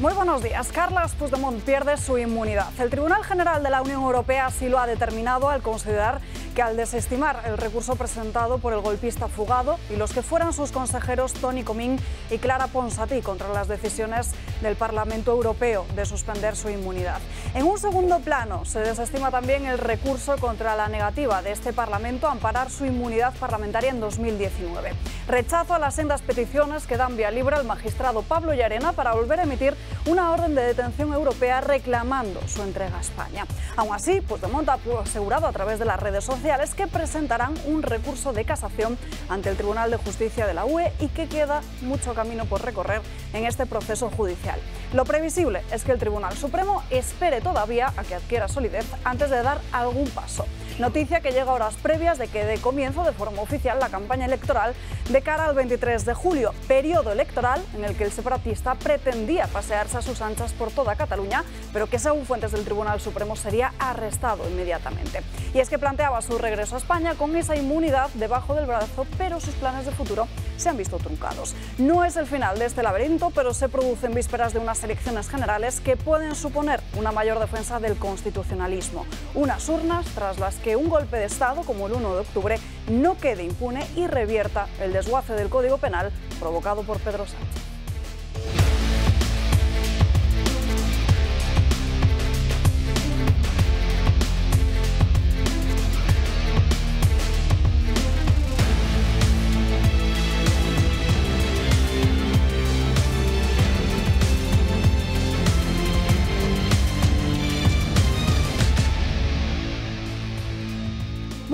Muy buenos días. Carlos Puigdemont pierde su inmunidad. El Tribunal General de la Unión Europea así lo ha determinado al considerar que al desestimar el recurso presentado por el golpista fugado y los que fueran sus consejeros Tony Comín y Clara Ponsatí contra las decisiones del Parlamento Europeo de suspender su inmunidad. En un segundo plano se desestima también el recurso contra la negativa de este Parlamento a amparar su inmunidad parlamentaria en 2019. Rechazo a las sendas peticiones que dan vía libre al magistrado Pablo Llarena para volver a emitir una orden de detención europea reclamando su entrega a España. Aún así, Puigdemont ha asegurado a través de las redes sociales que presentarán un recurso de casación ante el Tribunal de Justicia de la UE y que queda mucho camino por recorrer en este proceso judicial. Lo previsible es que el Tribunal Supremo espere todavía a que adquiera solidez antes de dar algún paso. Noticia que llega horas previas de que de comienzo de forma oficial la campaña electoral de cara al 23 de julio, periodo electoral en el que el separatista pretendía pasearse a sus anchas por toda Cataluña, pero que según fuentes del Tribunal Supremo sería arrestado inmediatamente. Y es que planteaba su regreso a España con esa inmunidad debajo del brazo, pero sus planes de futuro se han visto truncados. No es el final de este laberinto, pero se producen vísperas de unas elecciones generales que pueden suponer una mayor defensa del constitucionalismo, unas urnas tras las que que un golpe de Estado como el 1 de octubre no quede impune y revierta el desguace del Código Penal provocado por Pedro Sánchez.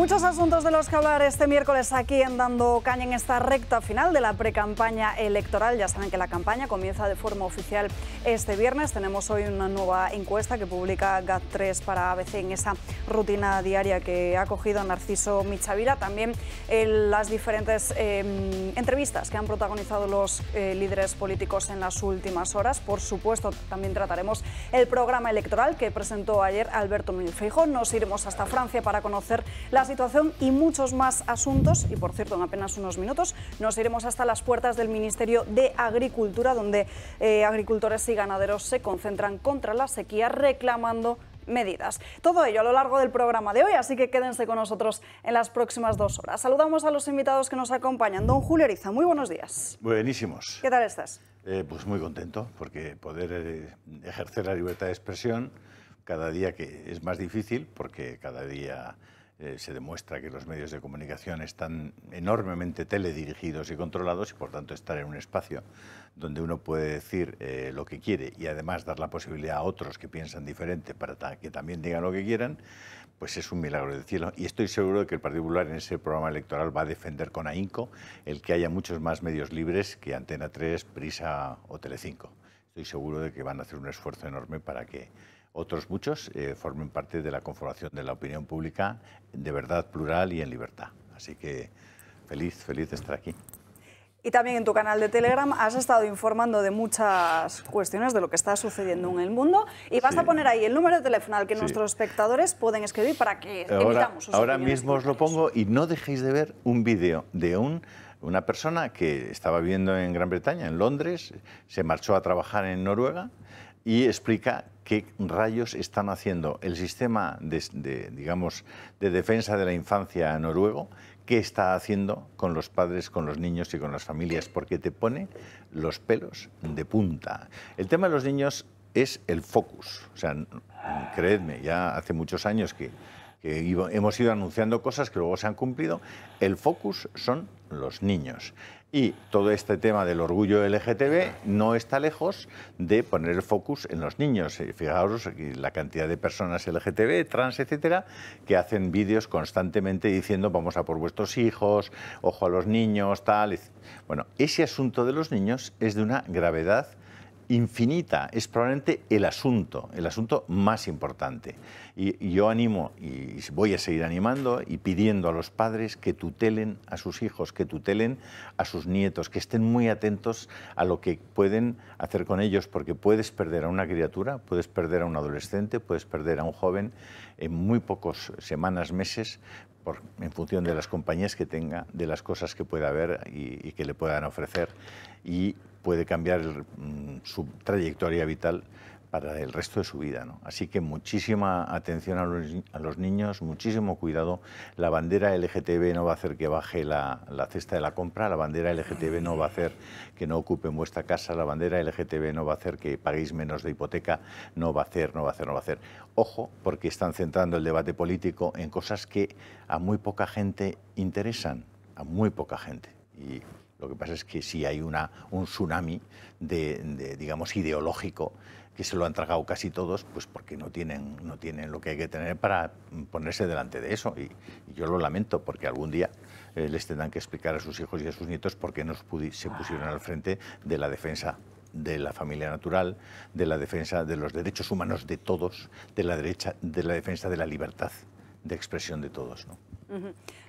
Muchos asuntos de los que hablar este miércoles aquí en Dando Caña en esta recta final de la precampaña electoral. Ya saben que la campaña comienza de forma oficial este viernes. Tenemos hoy una nueva encuesta que publica GAT3 para ABC en esa rutina diaria que ha cogido Narciso Michavila. También eh, las diferentes eh, entrevistas que han protagonizado los eh, líderes políticos en las últimas horas. Por supuesto, también trataremos el programa electoral que presentó ayer Alberto Núñez Nos iremos hasta Francia para conocer las y muchos más asuntos. Y por cierto, en apenas unos minutos nos iremos hasta las puertas del Ministerio de Agricultura, donde eh, agricultores y ganaderos se concentran contra la sequía reclamando medidas. Todo ello a lo largo del programa de hoy, así que quédense con nosotros en las próximas dos horas. Saludamos a los invitados que nos acompañan. Don Julio Ariza, muy buenos días. Buenísimos. ¿Qué tal estás? Eh, pues muy contento, porque poder eh, ejercer la libertad de expresión cada día que es más difícil, porque cada día eh, se demuestra que los medios de comunicación están enormemente teledirigidos y controlados y por tanto estar en un espacio donde uno puede decir eh, lo que quiere y además dar la posibilidad a otros que piensan diferente para que también digan lo que quieran, pues es un milagro del cielo. Y estoy seguro de que el Partido Popular en ese programa electoral va a defender con ahínco el que haya muchos más medios libres que Antena 3, Prisa o Telecinco. Estoy seguro de que van a hacer un esfuerzo enorme para que otros muchos eh, formen parte de la conformación de la opinión pública de verdad plural y en libertad. Así que feliz, feliz de estar aquí. Y también en tu canal de Telegram has estado informando de muchas cuestiones de lo que está sucediendo en el mundo y vas a poner ahí el número de teléfono al que nuestros espectadores pueden escribir para que eh, ahora, sus Ahora mismo os lo pongo y no dejéis de ver un vídeo de un, una persona que estaba viviendo en Gran Bretaña, en Londres, se marchó a trabajar en Noruega y explica qué rayos están haciendo el sistema de, digamos, de defensa de la infancia noruego, qué está haciendo con los padres, con los niños y con las familias, porque te pone los pelos de punta. El tema de los niños es el focus. O sea, creedme, ya hace muchos años que hemos ido anunciando cosas que luego se han cumplido, el focus son los niños. Y todo este tema del orgullo LGTB no está lejos de poner el focus en los niños. Fijaos la cantidad de personas LGTB, trans, etcétera, que hacen vídeos constantemente diciendo vamos a por vuestros hijos, ojo a los niños, tal. Bueno, ese asunto de los niños es de una gravedad infinita es probablemente el asunto, el asunto más importante. Y, yo animo y voy a seguir animando y pidiendo a los padres que tutelen a sus hijos, que tutelen a sus nietos, que estén muy atentos a lo que pueden hacer con ellos, porque puedes perder a una criatura, puedes perder a un adolescente, puedes perder a un joven en muy pocas semanas, meses, por, en función de las compañías que tenga, de las cosas que pueda haber y, y que le puedan ofrecer. Y puede cambiar mm, su trayectoria vital para el resto de su vida. Así que muchísima atención a los, niños, muchísimo cuidado. La bandera LGTB no va a hacer que baje la, cesta de la compra, la bandera LGTB no va a hacer que no ocupen vuestra casa, la bandera LGTB no va a hacer que paguéis menos de hipoteca, no va a hacer, no va a hacer, no va a hacer. Ojo, porque están centrando el debate político en cosas que a muy poca gente interesan, a muy poca gente. Lo que pasa es que si hay una, un tsunami de, digamos, ideológico que se lo han tragado casi todos, pues porque no tienen, no tienen lo que hay que tener para ponerse delante de eso. Y, yo lo lamento, porque algún día eh, les tendrán que explicar a sus hijos y a sus nietos por qué no se pusieron al frente de la defensa de la familia natural, de la defensa de los derechos humanos de todos, de la, derecha, de la defensa de la libertad de expresión de todos. ¿no?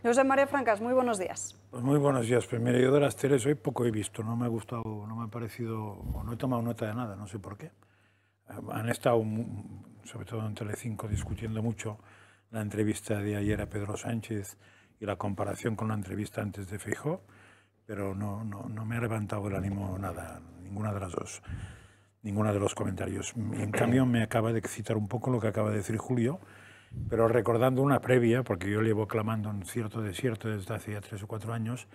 José María Francas, muy buenos días. Pues muy buenos días. Primero pues yo de las teles hoy poco he visto, no me ha gustado, no me ha parecido, o no he tomado nota de nada, no sé por qué. Eh, han estado, sobre todo en Telecinco, discutiendo mucho la entrevista de ayer a Pedro Sánchez y la comparación con la entrevista antes de Feijó, pero no, me ha levantado el ánimo nada, ninguna de las dos, ninguna de los comentarios. En cambio, me acaba de excitar un poco lo que acaba de decir Julio, pero recordando una previa, porque yo llevo clamando un cierto desierto desde hace ya tres o cuatro años,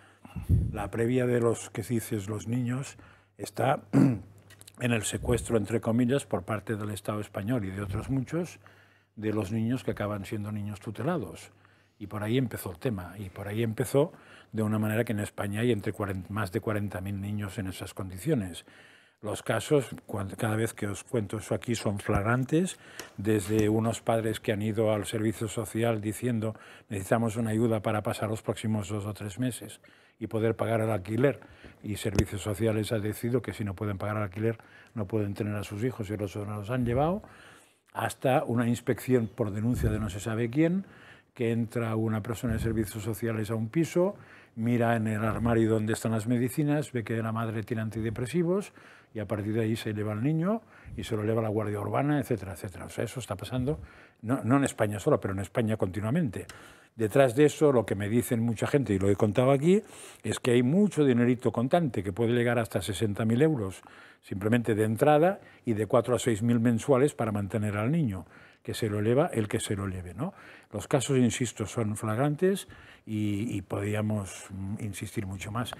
la previa de los que dices los niños está en el secuestro, entre comillas, por parte del Estado español y de otros muchos, de los niños que acaban siendo niños tutelados. Y por ahí empezó el tema, y por ahí empezó de una manera que en España hay entre más de 40.000 niños en esas condiciones. Los casos, cada vez que os cuento eso aquí, son flagrantes, desde unos padres que han ido al servicio social diciendo necesitamos una ayuda para pasar los próximos dos o tres meses y poder pagar el alquiler, y servicios sociales ha decidido que si no pueden pagar el alquiler no pueden tener a sus hijos y los los han llevado, hasta una inspección por denuncia de no se sabe quién, que entra una persona de servicios sociales a un piso, mira en el armario donde están las medicinas, ve que la madre tiene antidepresivos, y a partir de ahí se eleva al niño y se lo eleva la Guardia Urbana, etcétera, etcétera. O sea, eso está pasando, no, en España solo, pero en España continuamente. Detrás de eso, lo que me dicen mucha gente, y lo he contado aquí, es que hay mucho dinerito contante, que puede llegar hasta 60.000 euros, simplemente de entrada, y de 4 a 6.000 mensuales para mantener al niño que se lo eleva el que se lo lleve, ¿no? Los casos, insisto, son flagrantes y, y podríamos mm, insistir mucho más.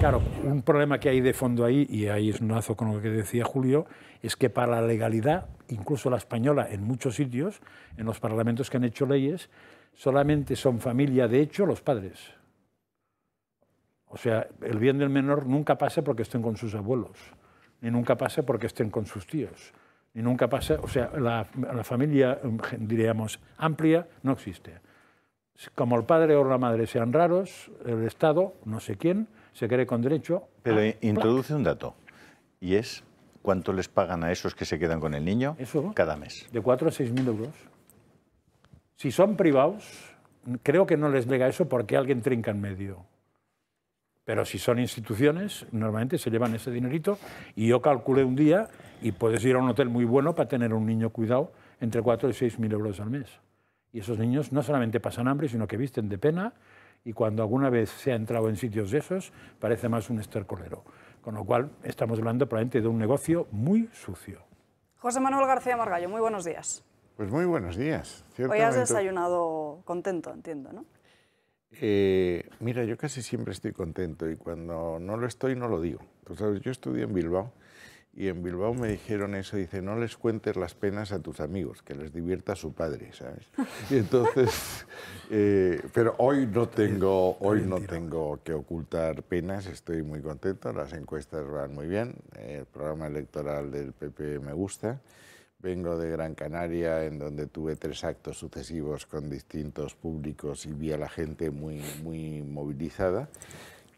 Claro, un problema que hay de fondo ahí, y ahí es un lazo con lo que decía Julio, es que para la legalidad, incluso la española, en muchos sitios, en los parlamentos que han hecho leyes, solamente son familia de hecho los padres. O sea, el bien del menor nunca pasa porque estén con sus abuelos, ni nunca pasa porque estén con sus tíos y nunca pasa, o sea, la, familia, em, diríamos, amplia no existe. Como el padre o la madre sean raros, el Estado, no sé quién, se cree con derecho. Pero introduce un dato, y es cuánto les pagan a esos que se quedan con el niño cada mes. De 4 a mil euros. Si son privados, creo que no les llega eso porque alguien trinca en medio. Pero si son instituciones, normalmente se llevan ese dinerito y yo calculé un día y puedes ir a un hotel muy bueno para tener un niño cuidado entre 4 y 6 mil euros al mes. Y esos niños no solamente pasan hambre, sino que visten de pena y cuando alguna vez se ha entrado en sitios de esos, parece más un estercolero. Con lo cual, estamos hablando probablemente de un negocio muy sucio. José Manuel García Margallo, muy buenos días. Pues muy buenos días. Hoy has desayunado contento, entiendo, ¿no? Eh, mira, yo casi siempre estoy contento y cuando no lo estoy no lo digo. yo estudié en Bilbao y en Bilbao me dijeron eso, dice, no les cuentes las penas a tus amigos, que les divierta a su padre, ¿sabes? Y entonces, eh, pero hoy no tengo, hoy no tengo que ocultar penas, estoy muy contento, las encuestas van muy bien, el programa electoral del PP me gusta. Vengo de Gran Canaria, en donde tuve tres actos sucesivos con distintos públicos y vi a la gente muy, muy movilizada.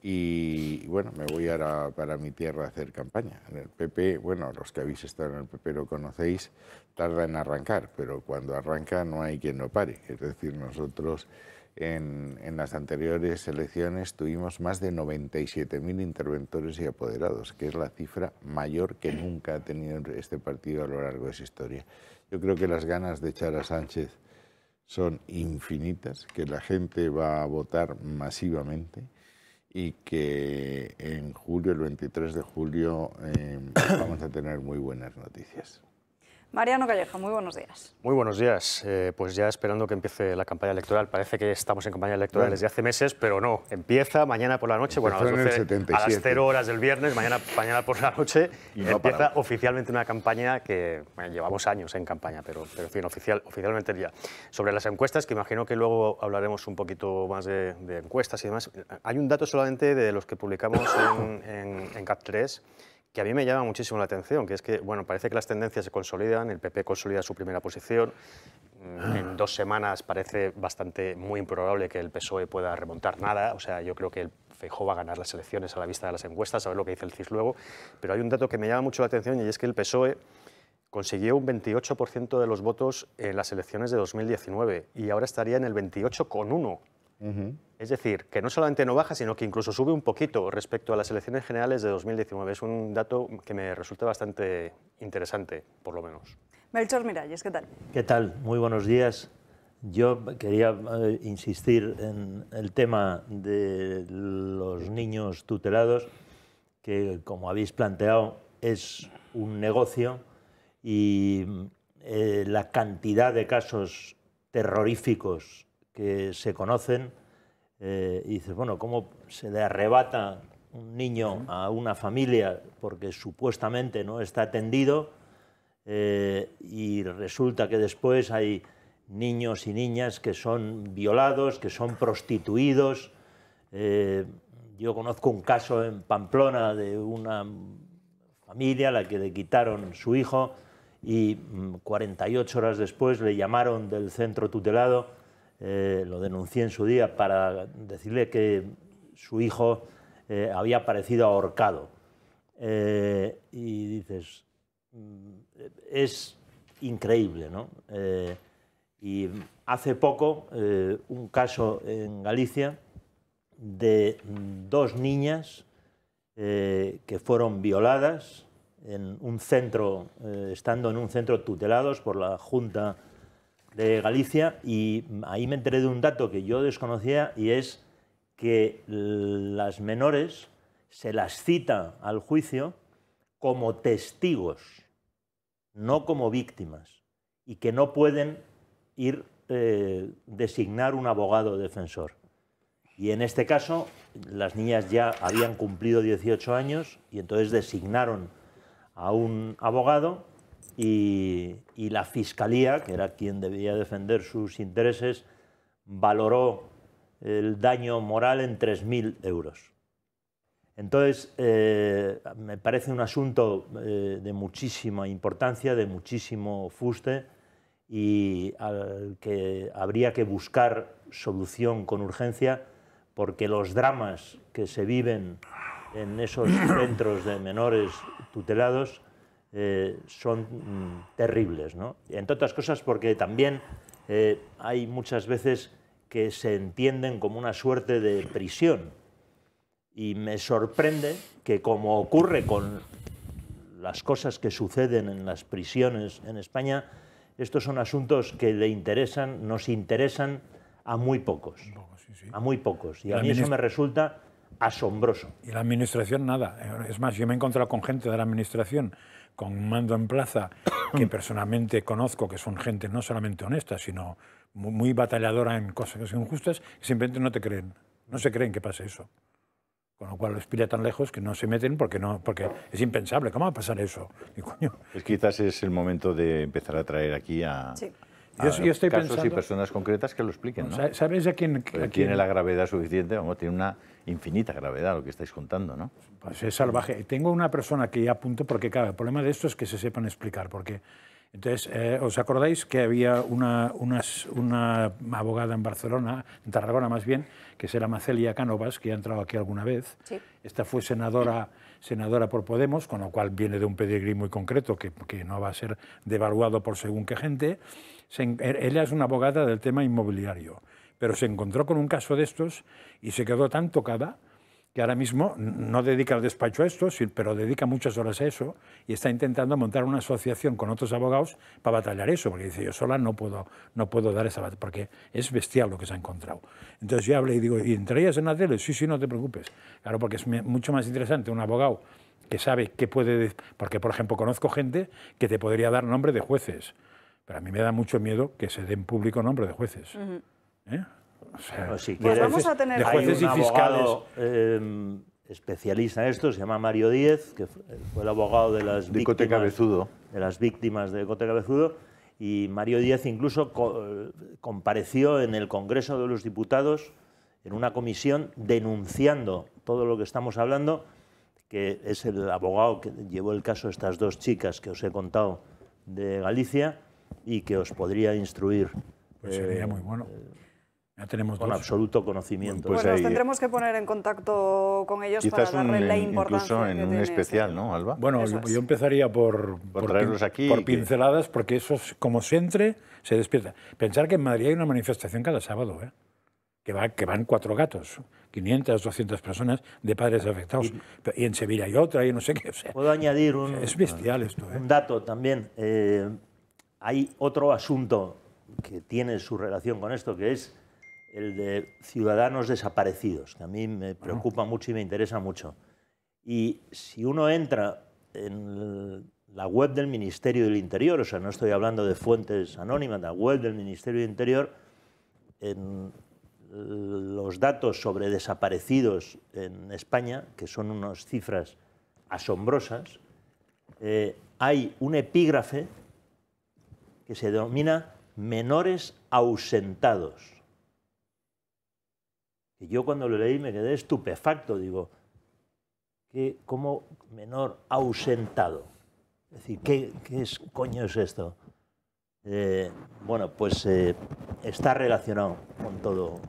Y bueno, me voy ahora para mi tierra a hacer campaña. En el PP, bueno, los que habéis estado en el PP lo conocéis, tarda en arrancar, pero cuando arranca no hay quien lo pare. Es decir, nosotros en, las anteriores elecciones tuvimos más de 97.000 interventores y apoderados, que es la cifra mayor que nunca ha tenido este partido a lo largo de su historia. Yo creo que las ganas de echar a Sánchez son infinitas, que la gente va a votar masivamente y que en julio, el 23 de julio, eh, vamos a tener muy buenas noticias. Mariano Calleja, muy buenos días. Muy buenos días. Eh, pues ya esperando que empiece la campaña electoral. Parece que estamos en campaña electoral desde hace meses, pero no. Empieza mañana por la noche, bueno, a las, cero horas del viernes, mañana, mañana por la noche, y empieza oficialmente una campaña que llevamos años en campaña, pero, pero en fin, oficial, oficialmente ya. Sobre las encuestas, que imagino que luego hablaremos un poquito más de, encuestas y demás, hay un dato solamente de los que publicamos en, en CAP3 que a mí me llama muchísimo la atención, que es que, bueno, parece que las tendencias se consolidan, el PP consolida su primera posición, mm, en ah. dos semanas parece bastante muy improbable que el PSOE pueda remontar nada, o sea, yo creo que el FEJO va a ganar las elecciones a la vista de las encuestas, a ver lo que dice el CIS luego, pero hay un dato que me llama mucho la atención y es que el PSOE consiguió un 28% de los votos en las elecciones de 2019 y ahora estaría en el 28,1%. Es decir, que no solamente no baja, sino que incluso sube un poquito respecto a las elecciones generales de 2019. Es un dato que me resulta bastante interesante, por lo menos. Melchor Miralles, ¿qué tal? ¿Qué tal? Muy buenos días. Yo quería eh, insistir en el tema de los niños tutelados, que como habéis planteado es un negocio y eh, la cantidad de casos terroríficos que se conocen eh, y dices, bueno, ¿cómo se le arrebata un niño a una familia porque supuestamente no está atendido eh, y resulta que después hay niños y niñas que son violados, que son prostituidos? Eh, yo conozco un caso en Pamplona de una familia a la que le quitaron su hijo y 48 mm, horas después le llamaron del centro tutelado eh, lo denuncié en su día para decirle que su hijo eh, había aparecido ahorcado. Eh, y dices, mm, es increíble, ¿no? y hace poco, un caso en Galicia de dos niñas que fueron violadas en un centro, estando en un centro tutelados por la Junta de Galicia y ahí me enteré de un dato que yo desconocía y es que las menores se las cita al juicio como testigos, no como víctimas, y que no pueden ir eh, designar un abogado defensor. Y en este caso, las niñas ya habían cumplido 18 años y entonces designaron a un abogado y, la Fiscalía, que era quien debía defender sus intereses, valoró el daño moral en 3.000 euros. Entonces, eh, me parece un asunto eh, de muchísima importancia, de muchísimo fuste y al que habría que buscar solución con urgencia porque los dramas que se viven en esos centros de menores tutelados eh, son mm, terribles. ¿no? Entre otras cosas porque también eh, hay muchas veces que se entienden como una suerte de prisión. Y me sorprende que como ocurre con las cosas que suceden en las prisiones en España, estos son asuntos que le interesan, nos interesan a muy pocos. A muy pocos. y a mí eso me resulta asombroso. Y la administración nada. Es más, yo me he encontrado con gente de la administración con mando en plaza, que personalmente conozco, que son gente no solamente honesta, sino muy, batalladora en cosas injustas, que simplemente no te creen, no se creen que pase eso. Con lo cual los pilla tan lejos que no se meten porque, no, porque es impensable. ¿Cómo va a pasar eso? Y, quizás es el momento de empezar a traer aquí a... estoy casos y personas concretas que lo expliquen. ¿no? ¿Sabes a quién, a quién? Tiene la gravedad suficiente, vamos, tiene una infinita gravedad lo que estáis contando, ¿no? Pues es salvaje. Tengo una persona que ya apunto, porque claro, el problema de esto es que se sepan explicar, porque... Entonces, eh, ¿os acordáis que había una, abogada en Barcelona, en Tarragona más bien, que la Macelia Cánovas, que ha entrado aquí alguna vez? Sí. Esta fue senadora, senadora por Podemos, con lo cual viene de un pedigrí muy concreto que, no va a ser devaluado por según qué gente. Er, ella es una abogada del tema inmobiliario pero se encontró con un caso de estos y se quedó tan tocada que ahora mismo no dedica el despacho a esto, pero dedica muchas horas a eso y está intentando montar una asociación con otros abogados para batallar eso, porque dice yo sola no puedo, no puedo dar esa batalla, porque es bestial lo que se ha encontrado. Entonces yo hablé y digo, ¿y entre ellas en la tele? Sí, sí, no te preocupes. Claro, porque es mucho más interesante un abogado que sabe qué puede... Porque, por ejemplo, conozco gente que te podría dar nombre de jueces, pero a mí me da mucho miedo que se den público nombre de jueces un y especialista en esto, se llama Mario Díez, que eh, fue el abogado de las, víctimas, de las víctimas de Cote Cabezudo, y Mario Díez incluso eh, compareció en el Congreso de los Diputados en una comisión denunciando todo lo que estamos hablando, que es el abogado que llevó el caso de estas dos chicas que os he contado de Galicia y que os podría instruir. Pues sería eh, muy bueno. Ya tenemos con absoluto conocimiento. Pues, tendremos que poner en contacto con ellos para darle la Incluso en un este especial, ¿no, Alba? Bueno, yo, empezaría por, por, pinceladas, porque eso, como se entre, se despierta. Pensar que en Madrid hay una manifestación cada sábado, ¿eh? que, va, que van cuatro gatos, 500, 200 personas de padres afectados. Y, en Sevilla hay otra, y no sé qué. Puedo añadir un, es bestial esto, ¿eh? un dato también. Eh, hay otro asunto que tiene su relación con esto, que es el de ciudadanos desaparecidos, que a mí me preocupa mucho y me interesa mucho. Y si uno entra en la web del Ministerio del Interior, o sea, no estoy hablando de fuentes anónimas, la web del Ministerio del Interior, en los datos sobre desaparecidos en España, que son unas cifras asombrosas, eh, hay un epígrafe que se denomina menores ausentados. Y yo cuando lo leí me quedé estupefacto, digo, que como menor ausentado. Es decir, ¿qué, es, coño es esto? Eh, bueno, pues eh, está relacionado con todo.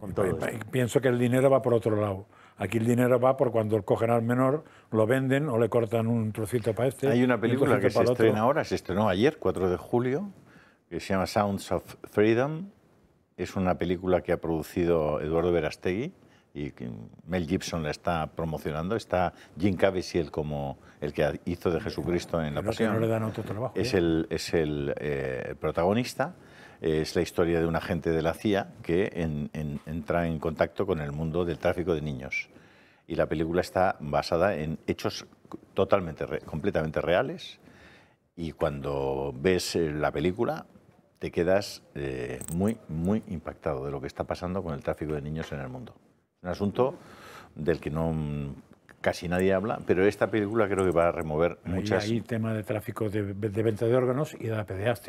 Con todo Pienso que el dinero va por otro lado. Aquí el dinero va por cuando cogen al menor, lo venden o le cortan un trocito para este. Hay una película que se estrena ahora, se estrenó ayer, 4 de julio, que se llama Sounds of Freedom, es una película que ha producido Eduardo Verastegui y Mel Gibson la está promocionando. Está Jim Caviezel como el que hizo de Jesucristo en La Pasión. es el, es eh, el protagonista. Es la historia de un agente de la CIA que en, entra en contacto con el mundo del tráfico de niños. Y la película está basada en hechos totalmente, completamente reales. Y cuando ves eh, la película, te quedas eh, muy, muy impactado de lo que está pasando con el tráfico de niños en el mundo. Un asunto del que no casi nadie habla, pero esta película creo que va a remover muchas y Hay tema de tráfico de, venta de órganos y de la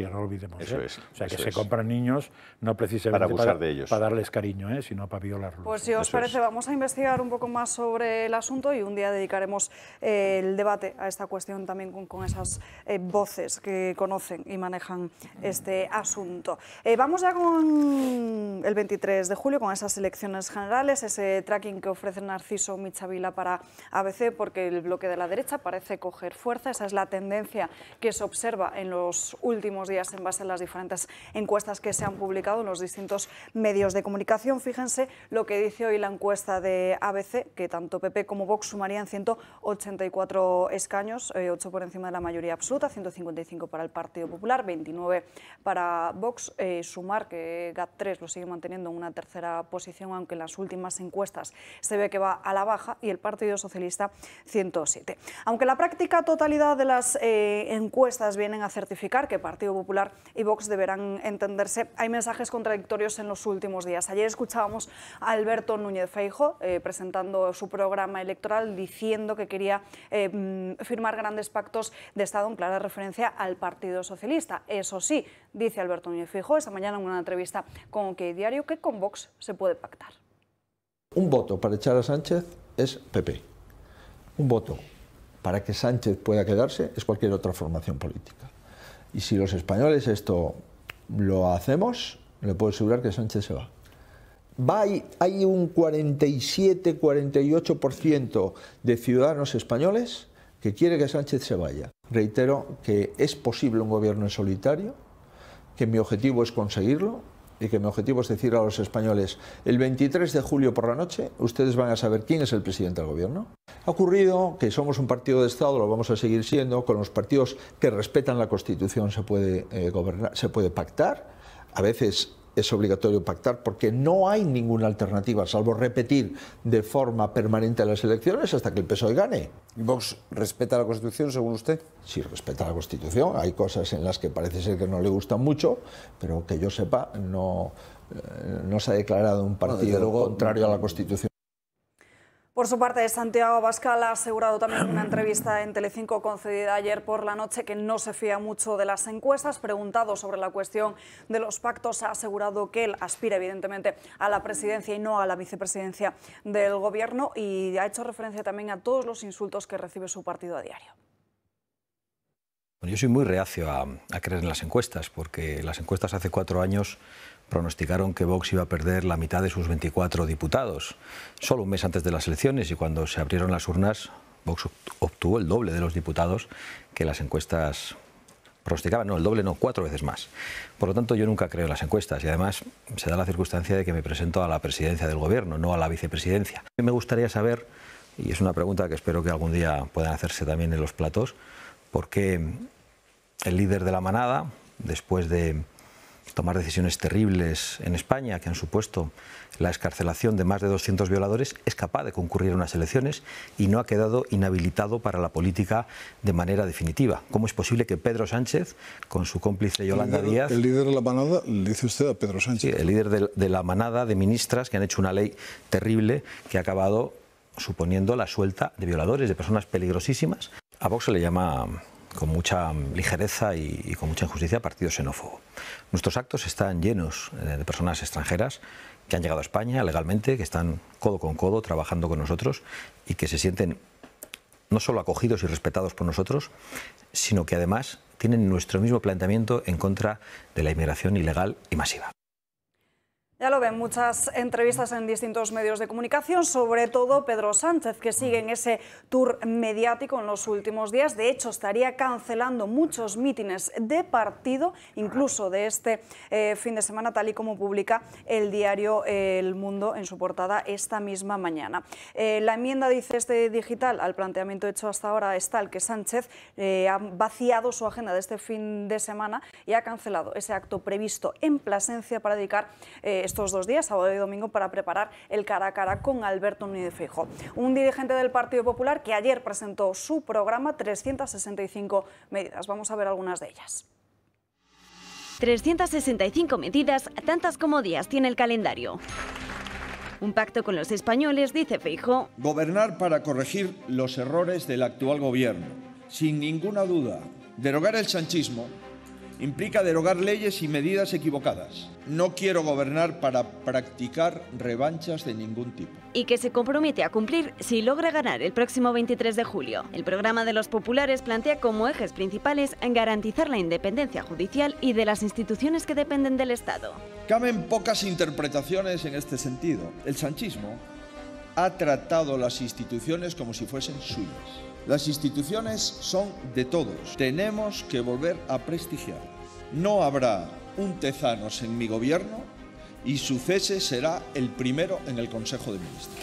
no olvidemos. Eso ¿eh? O sea, que se compran niños no precisamente para, de ellos. para darles cariño, ¿eh? sino para violarlos. Pues si os parece, vamos a investigar un poco más sobre el asunto y un día dedicaremos eh, el debate a esta cuestión también con, con esas eh, voces que conocen y manejan este asunto. vamos ya con el 23 de julio, con esas elecciones generales, ese tracking que ofrece Narciso Michavila para ABC porque el bloque de la derecha parece coger fuerza, esa es la tendencia que se observa en los últimos días en base a las diferentes encuestas que se han publicado en los distintos medios de comunicación. Fíjense lo que dice hoy la encuesta de ABC, que tanto PP como Vox sumarían 184 escaños, 8 eh, por encima de la mayoría absoluta, 155 para el Partido Popular, 29 para Vox, eh, sumar que GAT3 lo sigue manteniendo en una tercera posición, aunque en las últimas encuestas se ve que va a la baja y el Partido 107. Aunque la práctica totalidad de las eh, encuestas vienen a certificar que Partido Popular y Vox deberán entenderse, hay mensajes contradictorios en los últimos días. Ayer escuchábamos a Alberto Núñez Feijo eh, presentando su programa electoral diciendo que quería eh, mm, firmar grandes pactos de Estado en clara referencia al Partido Socialista. Eso sí, dice Alberto Núñez Feijo esta mañana en una entrevista con OK Diario que con Vox se puede pactar. Un voto para echar a Sánchez es PP un voto para que Sánchez pueda quedarse es cualquier otra formación política. Y si los españoles esto lo hacemos, le puedo asegurar que Sánchez se va. hay, hay un 47-48% de ciudadanos españoles que quiere que Sánchez se vaya. Reitero que es posible un gobierno en solitario, que mi objetivo es conseguirlo, y que mi objetivo es decir a los españoles, el 23 de julio por la noche ustedes van a saber quién es el presidente del gobierno. Ha ocurrido que somos un partido de Estado, lo vamos a seguir siendo, con los partidos que respetan la Constitución se puede, eh, gobernar, se puede pactar, a veces es obligatorio pactar porque no hay ninguna alternativa, salvo repetir de forma permanente las elecciones hasta que el PSOE gane. Vox respeta la Constitución, según usted? Sí, respeta la Constitución. Hay cosas en las que parece ser que no le gustan mucho, pero que yo sepa, no, eh, no se ha declarado un partido contrario a la Constitución. Por su parte, Santiago Abascal ha asegurado también en una entrevista en Telecinco concedida ayer por la noche que no se fía mucho de las encuestas. Preguntado sobre la cuestión de los pactos, ha asegurado que él aspira evidentemente a la presidencia y no a la vicepresidencia del Gobierno y ha hecho referencia también a todos los insultos que recibe su partido a diario. yo soy muy reacio a, a creer en las encuestas porque las encuestas hace cuatro años pronosticaron que Vox iba a perder la mitad de sus 24 diputados. Solo un mes antes de las elecciones y cuando se abrieron las urnas, Vox obtuvo el doble de los diputados que las encuestas pronosticaban. No, el doble no, cuatro veces más. Por lo tanto, yo nunca creo en las encuestas y además se da la circunstancia de que me presento a la presidencia del gobierno, no a la vicepresidencia. Me gustaría saber, y es una pregunta que espero que algún día puedan hacerse también en los platos, por qué el líder de la manada, después de tomar decisiones terribles en España que han supuesto la escarcelación de más de 200 violadores, es capaz de concurrir a unas elecciones y no ha quedado inhabilitado para la política de manera definitiva. ¿Cómo es posible que Pedro Sánchez, con su cómplice Yolanda Díaz... El líder de la manada, le dice usted a Pedro Sánchez. el líder de, la manada de ministras que han hecho una ley terrible que ha acabado suponiendo la suelta de violadores, de personas peligrosísimas. A Vox se le llama con mucha ligereza y, con mucha injusticia partido xenófobo. Nuestros actos están llenos eh, de personas extranjeras que han llegado a España legalmente, que están codo con codo trabajando con nosotros y que se sienten no solo acogidos y respetados por nosotros, sino que además tienen nuestro mismo planteamiento en contra de la inmigración ilegal y masiva. Ya lo ven, muchas entrevistas en distintos medios de comunicación, sobre todo Pedro Sánchez, que sigue en ese tour mediático en los últimos días. De hecho, estaría cancelando muchos mítines de partido, incluso de este eh, fin de semana, tal y como publica el diario eh, El Mundo en su portada esta misma mañana. Eh, la enmienda, dice este digital, al planteamiento hecho hasta ahora es tal que Sánchez ha vaciado su agenda de este fin de semana y ha cancelado ese acto previsto en Plasencia para dedicar estos dos días, sábado y domingo, para preparar el cara a cara con Alberto Núñez Feijó... Un dirigente del Partido Popular que ayer presentó su programa 365 medidas. Vamos a ver algunas de ellas. 365 medidas, tantas como días tiene el calendario. Un pacto con los españoles, dice Feijo. Gobernar para corregir los errores del actual gobierno. Sin ninguna duda, derogar el sanchismo implica derogar leyes y medidas equivocadas. No quiero gobernar para practicar revanchas de ningún tipo. Y que se compromete a cumplir si logra ganar el próximo 23 de julio. El programa de los populares plantea como ejes principales garantizar la independencia judicial y de las instituciones que dependen del Estado. Caben pocas interpretaciones en este sentido. El sanchismo ha tratado las instituciones como si fuesen suyas. Las instituciones son de todos. Tenemos que volver a prestigiar. No habrá un Tezanos en mi gobierno y su cese será el primero en el Consejo de Ministros.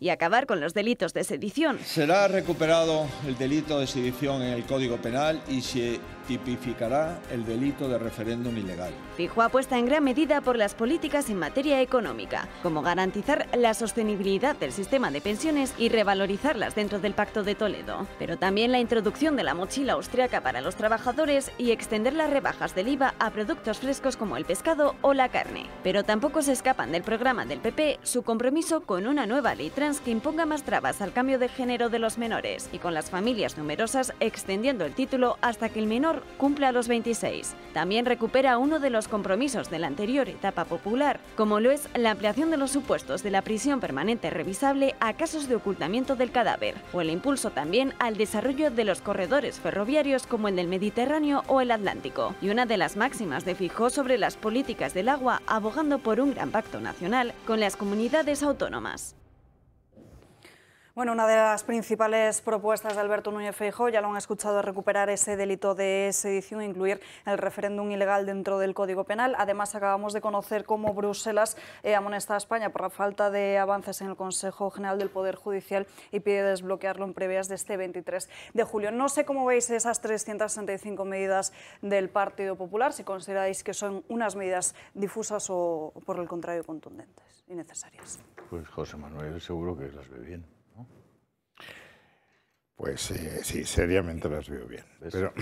Y acabar con los delitos de sedición. Será recuperado el delito de sedición en el Código Penal y si tipificará el delito de referéndum ilegal. Fijo apuesta en gran medida por las políticas en materia económica, como garantizar la sostenibilidad del sistema de pensiones y revalorizarlas dentro del Pacto de Toledo, pero también la introducción de la mochila austriaca para los trabajadores y extender las rebajas del IVA a productos frescos como el pescado o la carne. Pero tampoco se escapan del programa del PP su compromiso con una nueva ley trans que imponga más trabas al cambio de género de los menores y con las familias numerosas extendiendo el título hasta que el menor cumple a los 26. También recupera uno de los compromisos de la anterior etapa popular, como lo es la ampliación de los supuestos de la prisión permanente revisable a casos de ocultamiento del cadáver, o el impulso también al desarrollo de los corredores ferroviarios como el del Mediterráneo o el Atlántico. Y una de las máximas de Fijó sobre las políticas del agua, abogando por un gran pacto nacional con las comunidades autónomas. Bueno, una de las principales propuestas de Alberto Núñez Feijóo, ya lo han escuchado, es recuperar ese delito de sedición e incluir el referéndum ilegal dentro del Código Penal. Además, acabamos de conocer cómo Bruselas eh, amonesta a España por la falta de avances en el Consejo General del Poder Judicial y pide desbloquearlo en previas de este 23 de julio. No sé cómo veis esas 365 medidas del Partido Popular, si consideráis que son unas medidas difusas o, por el contrario, contundentes y necesarias. Pues José Manuel seguro que las ve bien. Pues sí, seriamente las veo bien. Pues Pero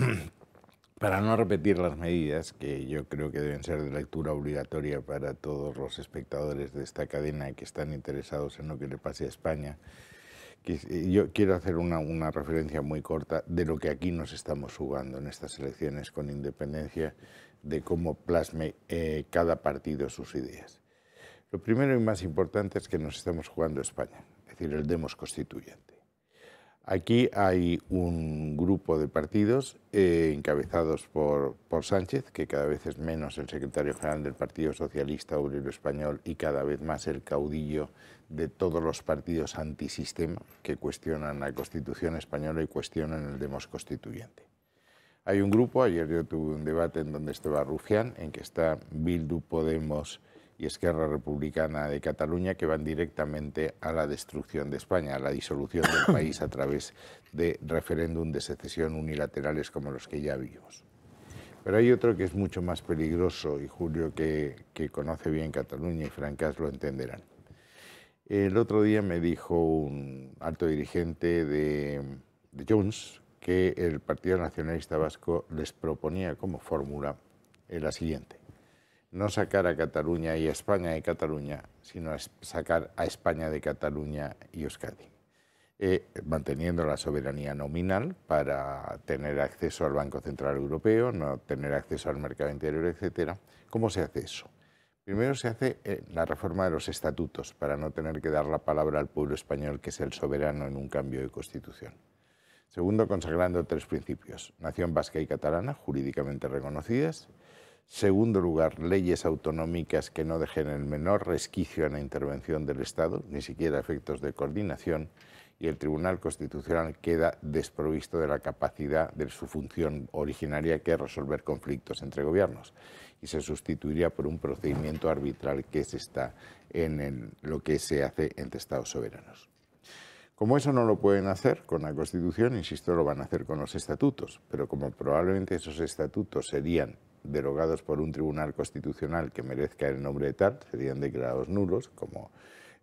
para no repetir las medidas, que yo creo que deben ser de lectura obligatoria para todos los espectadores de esta cadena que están interesados en lo que le pase a España, eh, yo quiero hacer una, referencia muy corta de lo que aquí nos estamos jugando en estas elecciones, con independencia de cómo plasme eh, cada partido sus ideas. Lo primero y más importante es que nos estamos jugando España, es decir, el demos constituyente. Aquí hay un grupo de partidos eh, encabezados por, por, Sánchez, que cada vez es menos el secretario general del Partido Socialista Obrero Español y cada vez más el caudillo de todos los partidos antisistema que cuestionan la Constitución española y cuestionan el demos constituyente. Hay un grupo, ayer yo tuve un debate en donde estaba Rufián, en que está Bildu, Podemos, y Esquerra Republicana de Cataluña que van directamente a la destrucción de España, a la disolución del país a través de referéndum de secesión unilaterales como los que ya vimos. Pero hay otro que es mucho más peligroso y Julio que, conoce bien Cataluña y Francas lo entenderán. El otro día me dijo un alto dirigente de, Jones que el Partido Nacionalista Vasco les proponía como fórmula la siguiente no sacar a Cataluña y a España de Cataluña, sino sacar a España de Cataluña y Euskadi. Eh, manteniendo la soberanía nominal para tener acceso al Banco Central Europeo, no tener acceso al mercado interior, etc. ¿Cómo se hace eso? Primero se hace eh, la reforma de los estatutos para no tener que dar la palabra al pueblo español que es el soberano en un cambio de constitución. Segundo, consagrando tres principios. Nación vasca y catalana, jurídicamente reconocidas. Segundo lugar, leyes autonómicas que no dejen el menor resquicio en la intervención del Estado, ni siquiera efectos de coordinación, y el Tribunal Constitucional queda desprovisto de la capacidad de su función originaria que es resolver conflictos entre gobiernos y se sustituiría por un procedimiento arbitral que se está en lo que se hace entre Estados soberanos. Como eso no lo pueden hacer con la Constitución, insisto, lo van a hacer con los estatutos, pero como probablemente esos estatutos serían derogados por un tribunal constitucional que merezca el nombre de tal, serían declarados nulos, como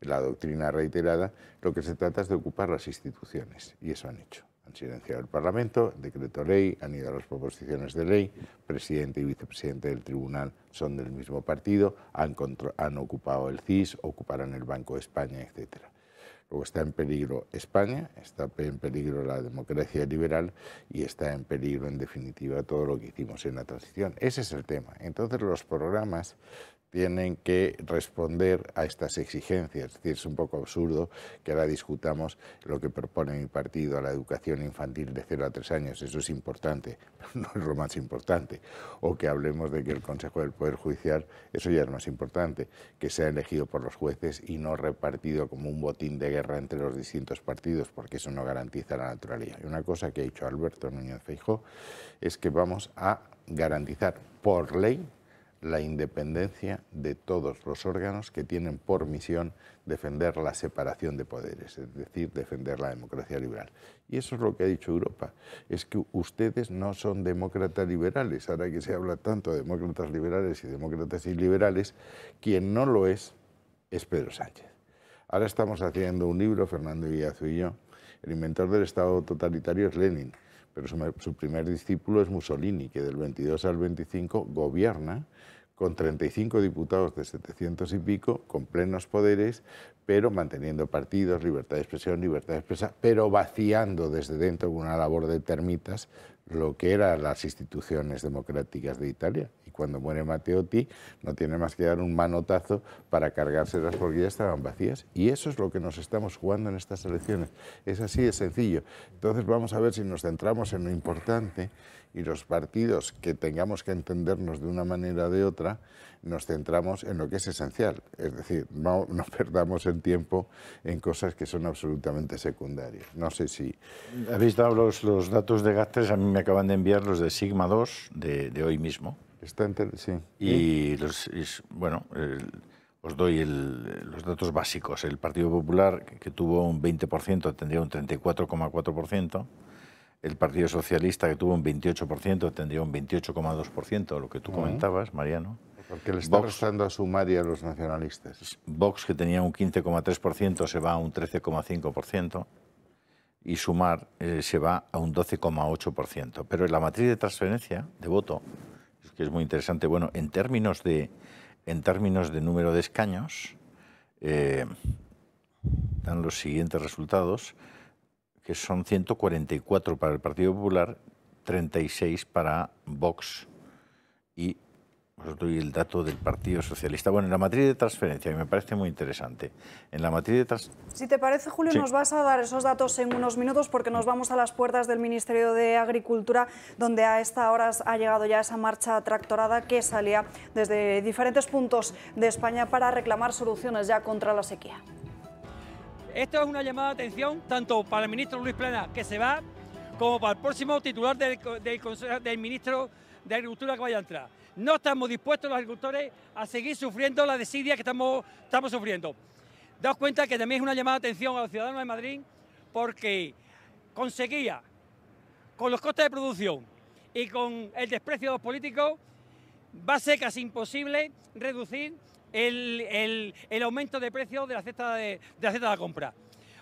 la doctrina reiterada, lo que se trata es de ocupar las instituciones, y eso han hecho. Han silenciado el Parlamento, decreto ley, han ido a las proposiciones de ley, presidente y vicepresidente del tribunal son del mismo partido, han, han ocupado el CIS, ocuparán el Banco de España, etcétera. Luego está en peligro España, está en peligro la democracia liberal y está en peligro, en definitiva, todo lo que hicimos en la transición. Ese es el tema. Entonces, los programas tienen que responder a estas exigencias. Es decir, es un poco absurdo que ahora discutamos lo que propone mi partido a la educación infantil de 0 a 3 años. Eso es importante, pero no es lo más importante. O que hablemos de que el Consejo del Poder Judicial, eso ya es lo más importante, que sea elegido por los jueces y no repartido como un botín de guerra entre los distintos partidos, porque eso no garantiza la naturalidad. Y una cosa que ha dicho Alberto Núñez Feijó es que vamos a garantizar por ley la independencia de todos los órganos que tienen por misión defender la separación de poderes, es decir, defender la democracia liberal. Y eso es lo que ha dicho Europa, es que ustedes no son demócratas liberales, ahora que se habla tanto de demócratas liberales y demócratas liberales, quien no lo es es Pedro Sánchez. Ahora estamos haciendo un libro, Fernando Villazo y yo, El inventor del Estado totalitario es Lenin, pero su, primer discípulo es Mussolini, que del 22 al 25 gobierna con 35 diputados de 700 y pico, con plenos poderes, pero manteniendo partidos, libertad de expresión, libertad de expresa, pero vaciando desde dentro una labor de termitas lo que eran las instituciones democráticas de Italia cuando muere Matteotti, no tiene más que dar un manotazo para cargarse porque ya estaban vacías. Y eso es lo que nos estamos jugando en estas elecciones. Es así de sencillo. Entonces vamos a ver si nos centramos en lo importante y los partidos que tengamos que entendernos de una manera o de otra, nos centramos en lo que es esencial. Es decir, no, nos perdamos el tiempo en cosas que son absolutamente secundarias. No sé si... Habéis dado los, datos de gat a mí me acaban de enviar los de Sigma 2 de, de hoy mismo. Y, los, bueno, os doy los datos básicos. El Partido Popular, que, tuvo un 20%, tendría un 34,4%. El Partido Socialista, que tuvo un 28%, tendría un 28,2%, lo que tú comentabas, Mariano. Porque le está restando a y a los nacionalistas. Vox, que tenía un 15,3%, se va a un 13,5% y Sumar eh, se va a un 12,8%. Pero en la matriz de transferencia de voto que es muy interesante. Bueno, en términos de, en términos de número de escaños, eh, dan los siguientes resultados, que son 144 para el Partido Popular, 36 para Vox y el dato del Partido Socialista. Bueno, en la matriz de transferencia, me parece muy interesante. En la matriz de Si te parece, Julio, nos vas a dar esos datos en unos minutos porque nos vamos a las puertas del Ministerio de Agricultura, donde a esta hora ha llegado ya esa marcha tractorada que salía desde diferentes puntos de España para reclamar soluciones ya contra la sequía. Esto es una llamada de atención tanto para el ministro Luis Plana, que se va, como para el próximo titular del, del, del ministro de Agricultura que vaya a entrar no estamos dispuestos los agricultores a seguir sufriendo la desidia que estamos, estamos sufriendo. Daos cuenta que también es una llamada de atención a los ciudadanos de Madrid porque conseguía, con los costes de producción y con el desprecio de los políticos, va a ser casi imposible reducir el, aumento de precios de la cesta de, de la cesta de la compra.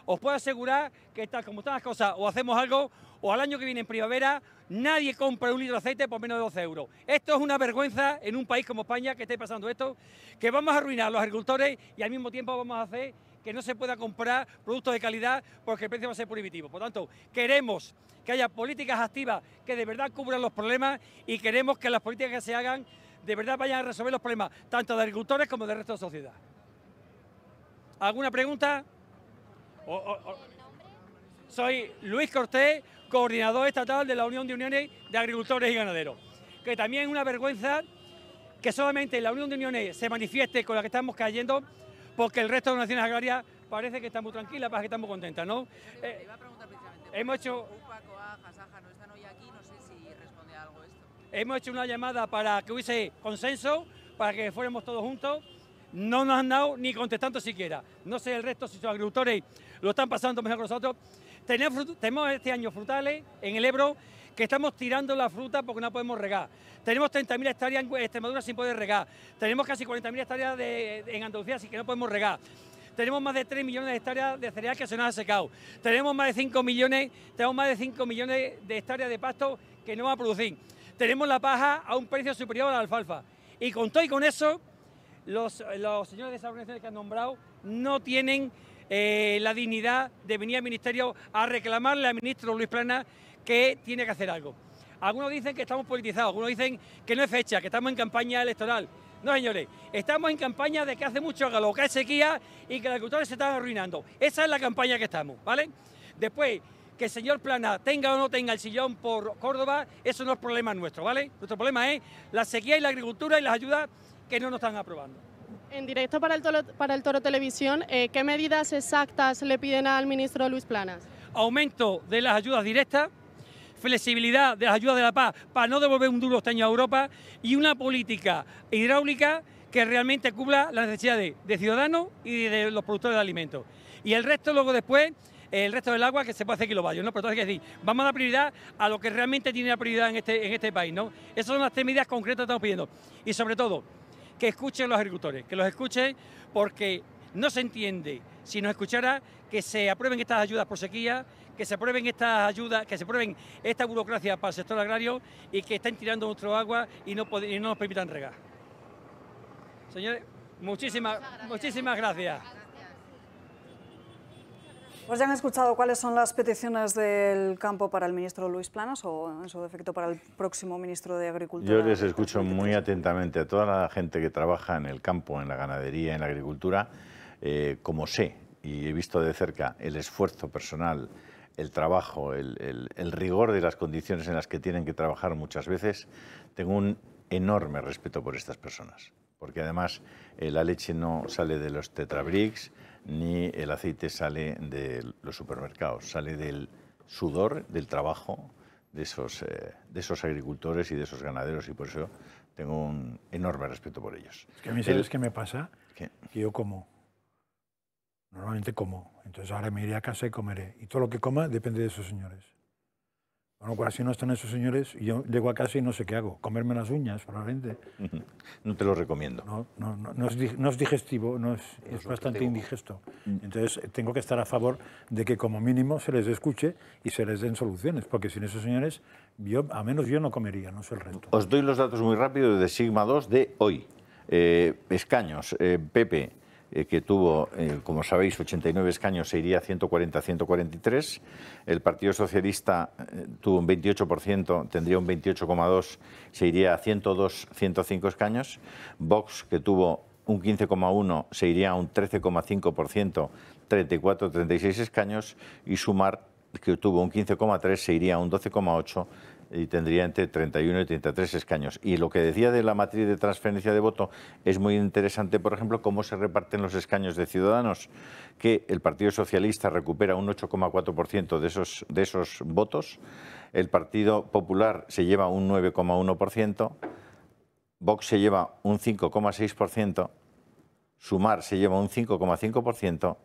Os puedo asegurar que tal como están las cosas, o hacemos algo o pues al año que viene en primavera, nadie compra un litro de aceite por menos de 12 euros. Esto es una vergüenza en un país como España que esté pasando esto, que vamos a arruinar a los agricultores y al mismo tiempo vamos a hacer que no se pueda comprar productos de calidad porque el precio va a ser prohibitivo. Por tanto, queremos que haya políticas activas que de verdad cubran los problemas y queremos que las políticas que se hagan de verdad vayan a resolver los problemas, tanto de agricultores como del resto de la sociedad. ¿Alguna pregunta? Soy Luis Cortés, coordinador estatal de la Unión de Uniones de Agricultores y Ganaderos. Que también es una vergüenza que solamente la Unión de Uniones se manifieste con la que estamos cayendo, porque el resto de las naciones agrarias parece que están muy tranquilas, parece que están muy contentas, ¿no? hemos hecho... Hemos hecho una llamada para que hubiese consenso, para que fuéramos todos juntos, no nos han dado ni contestando siquiera. No sé el resto si sus agricultores lo están pasando mejor que nosotros, tenemos, este año frutales en el Ebro que estamos tirando la fruta porque no podemos regar. Tenemos 30.000 hectáreas en Extremadura sin poder regar. Tenemos casi 40.000 hectáreas en Andalucía sin que no podemos regar. Tenemos más de 3 millones de hectáreas de cereal que se nos ha secado. Tenemos más de 5 millones, tenemos más de 5 millones de hectáreas de pasto que no va a producir. Tenemos la paja a un precio superior a la alfalfa. Y con todo y con eso, los, señores de esa organización que han nombrado no tienen eh, la dignidad de venir al Ministerio a reclamarle al ministro Luis Plana que tiene que hacer algo. Algunos dicen que estamos politizados, algunos dicen que no es fecha, que estamos en campaña electoral. No, señores, estamos en campaña de que hace mucho calor, que hay sequía y que los agricultores se están arruinando. Esa es la campaña que estamos, ¿vale? Después, que el señor Plana tenga o no tenga el sillón por Córdoba, eso no es problema nuestro, ¿vale? Nuestro problema es la sequía y la agricultura y las ayudas que no nos están aprobando. En directo para el Toro, Televisión, eh, ¿qué medidas exactas le piden al ministro Luis Planas? Aumento de las ayudas directas, flexibilidad de las ayudas de la paz para no devolver un duro extraño a Europa y una política hidráulica que realmente cubra las necesidades de ciudadanos y de los productores de alimentos. Y el resto luego después el resto del agua que se puede hacer kilovatios, ¿no? Pero entonces hay que decir, vamos a dar prioridad a lo que realmente tiene la prioridad en este, en este país, ¿no? Esas son las tres medidas concretas que estamos pidiendo. Y sobre todo, que escuchen los agricultores, que los escuchen porque no se entiende. Si nos escuchara, que se aprueben estas ayudas por sequía, que se aprueben estas ayudas, que se aprueben esta burocracia para el sector agrario y que estén tirando nuestro agua y no, nos permitan regar. Señores, muchísimas, muchísimas gracias. Pues ya han escuchado cuáles son las peticiones del campo para el ministro Luis Planas o en su defecto para el próximo ministro de Agricultura. Yo les escucho muy atentamente a toda la gente que trabaja en el campo, en la ganadería, en la agricultura, eh, como sé y he visto de cerca el esfuerzo personal, el trabajo, el, rigor de las condiciones en las que tienen que trabajar muchas veces, tengo un enorme respeto por estas personas, porque además eh, la leche no sale de los tetrabricks, ni el aceite sale de los supermercados, sale del sudor, del trabajo eh, de esos, agricultores y de esos ganaderos y por eso tengo un enorme respeto por ellos. que qué me pasa? Que yo como. Normalmente como. Entonces ahora me iré a casa y comeré. Y todo lo que coma depende de esos señores. Bueno, pues si no están esos señores, yo llego a casa y no sé qué hago. Comerme las uñas, probablemente. No te lo recomiendo. No, es, digestivo, no es, bastante indigesto. Mm. Entonces, eh, tengo que estar a favor de que como mínimo se les escuche y se les den soluciones, porque sin esos señores, yo, a menos yo no comería, no sé el resto. Os doy los datos muy rápidos de Sigma 2 de hoy. Eh, escaños, eh, Pepe, eh, que tuvo, eh, como sabéis, 89 escaños, se iría a 140-143. El Partido Socialista eh, tuvo un 28%, tendría un 28,2, se iría a 102-105 escaños. Vox, que tuvo un 15,1, se iría a un 13,5%, 34-36 escaños. Y Sumar, que tuvo un 15,3, se iría a un 12,8, y tendría entre 31 y 33 escaños. Y lo que decía de la matriz de transferencia de voto es muy interesante, por ejemplo, cómo se reparten los escaños de Ciudadanos, que el Partido Socialista recupera un 8,4% de esos, de esos votos, el Partido Popular se lleva un 9,1%, Vox se lleva un 5,6%, Sumar se lleva un 5,5%,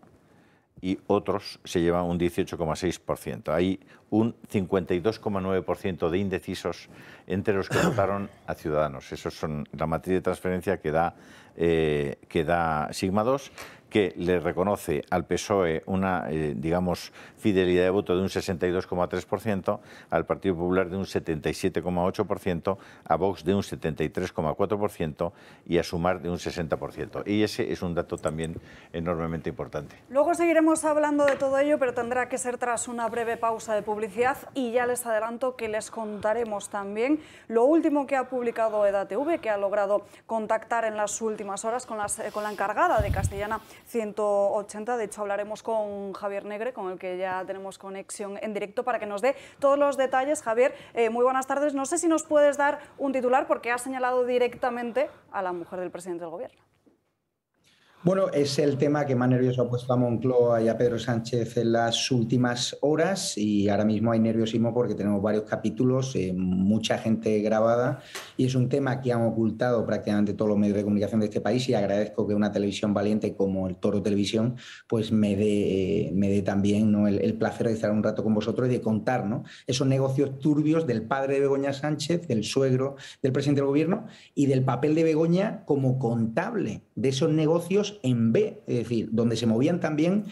y otros se llevan un 18,6%. Hay un 52,9% de indecisos entre los que votaron a Ciudadanos. Esa son la matriz de transferencia que da, eh, que da Sigma 2 que le reconoce al PSOE una, eh, digamos, fidelidad de voto de un 62,3%, al Partido Popular de un 77,8%, a Vox de un 73,4% y a Sumar de un 60%. Y ese es un dato también enormemente importante. Luego seguiremos hablando de todo ello, pero tendrá que ser tras una breve pausa de publicidad y ya les adelanto que les contaremos también lo último que ha publicado EDATV, que ha logrado contactar en las últimas horas con, eh, con la encargada de Castellana 180. De hecho, hablaremos con Javier Negre, con el que ya tenemos conexión en directo, para que nos dé todos los detalles. Javier, eh, muy buenas tardes. No sé si nos puedes dar un titular, porque ha señalado directamente a la mujer del presidente del Gobierno. Bueno, es el tema que más nervioso ha puesto a Moncloa y a Pedro Sánchez en las últimas horas y ahora mismo hay nerviosismo porque tenemos varios capítulos, eh, mucha gente grabada y es un tema que han ocultado prácticamente todos los medios de comunicación de este país y agradezco que una televisión valiente como el Toro Televisión pues me dé, eh, también ¿no? el, placer de estar un rato con vosotros y de contar esos negocios turbios del padre de Begoña Sánchez, del suegro del presidente del gobierno y del papel de Begoña como contable de esos negocios en B, es decir, donde se movían también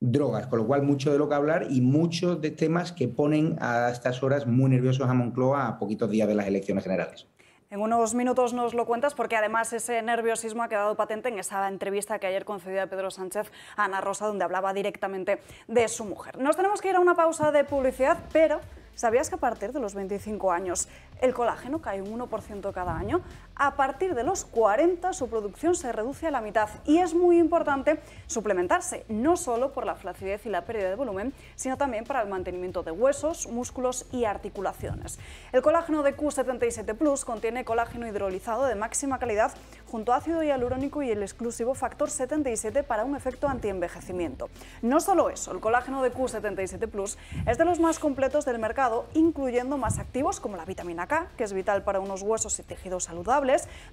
drogas, con lo cual mucho de lo que hablar y muchos de temas que ponen a estas horas muy nerviosos a Moncloa a poquitos días de las elecciones generales. En unos minutos nos lo cuentas porque además ese nerviosismo ha quedado patente en esa entrevista que ayer concedió a Pedro Sánchez a Ana Rosa donde hablaba directamente de su mujer. Nos tenemos que ir a una pausa de publicidad, pero ¿sabías que a partir de los 25 años el colágeno cae un 1% cada año? a partir de los 40 su producción se reduce a la mitad y es muy importante suplementarse, no solo por la flacidez y la pérdida de volumen, sino también para el mantenimiento de huesos, músculos y articulaciones. El colágeno de Q77 Plus contiene colágeno hidrolizado de máxima calidad junto a ácido hialurónico y el exclusivo factor 77 para un efecto antienvejecimiento. No solo eso, el colágeno de Q77 Plus es de los más completos del mercado, incluyendo más activos como la vitamina K, que es vital para unos huesos y tejidos saludables,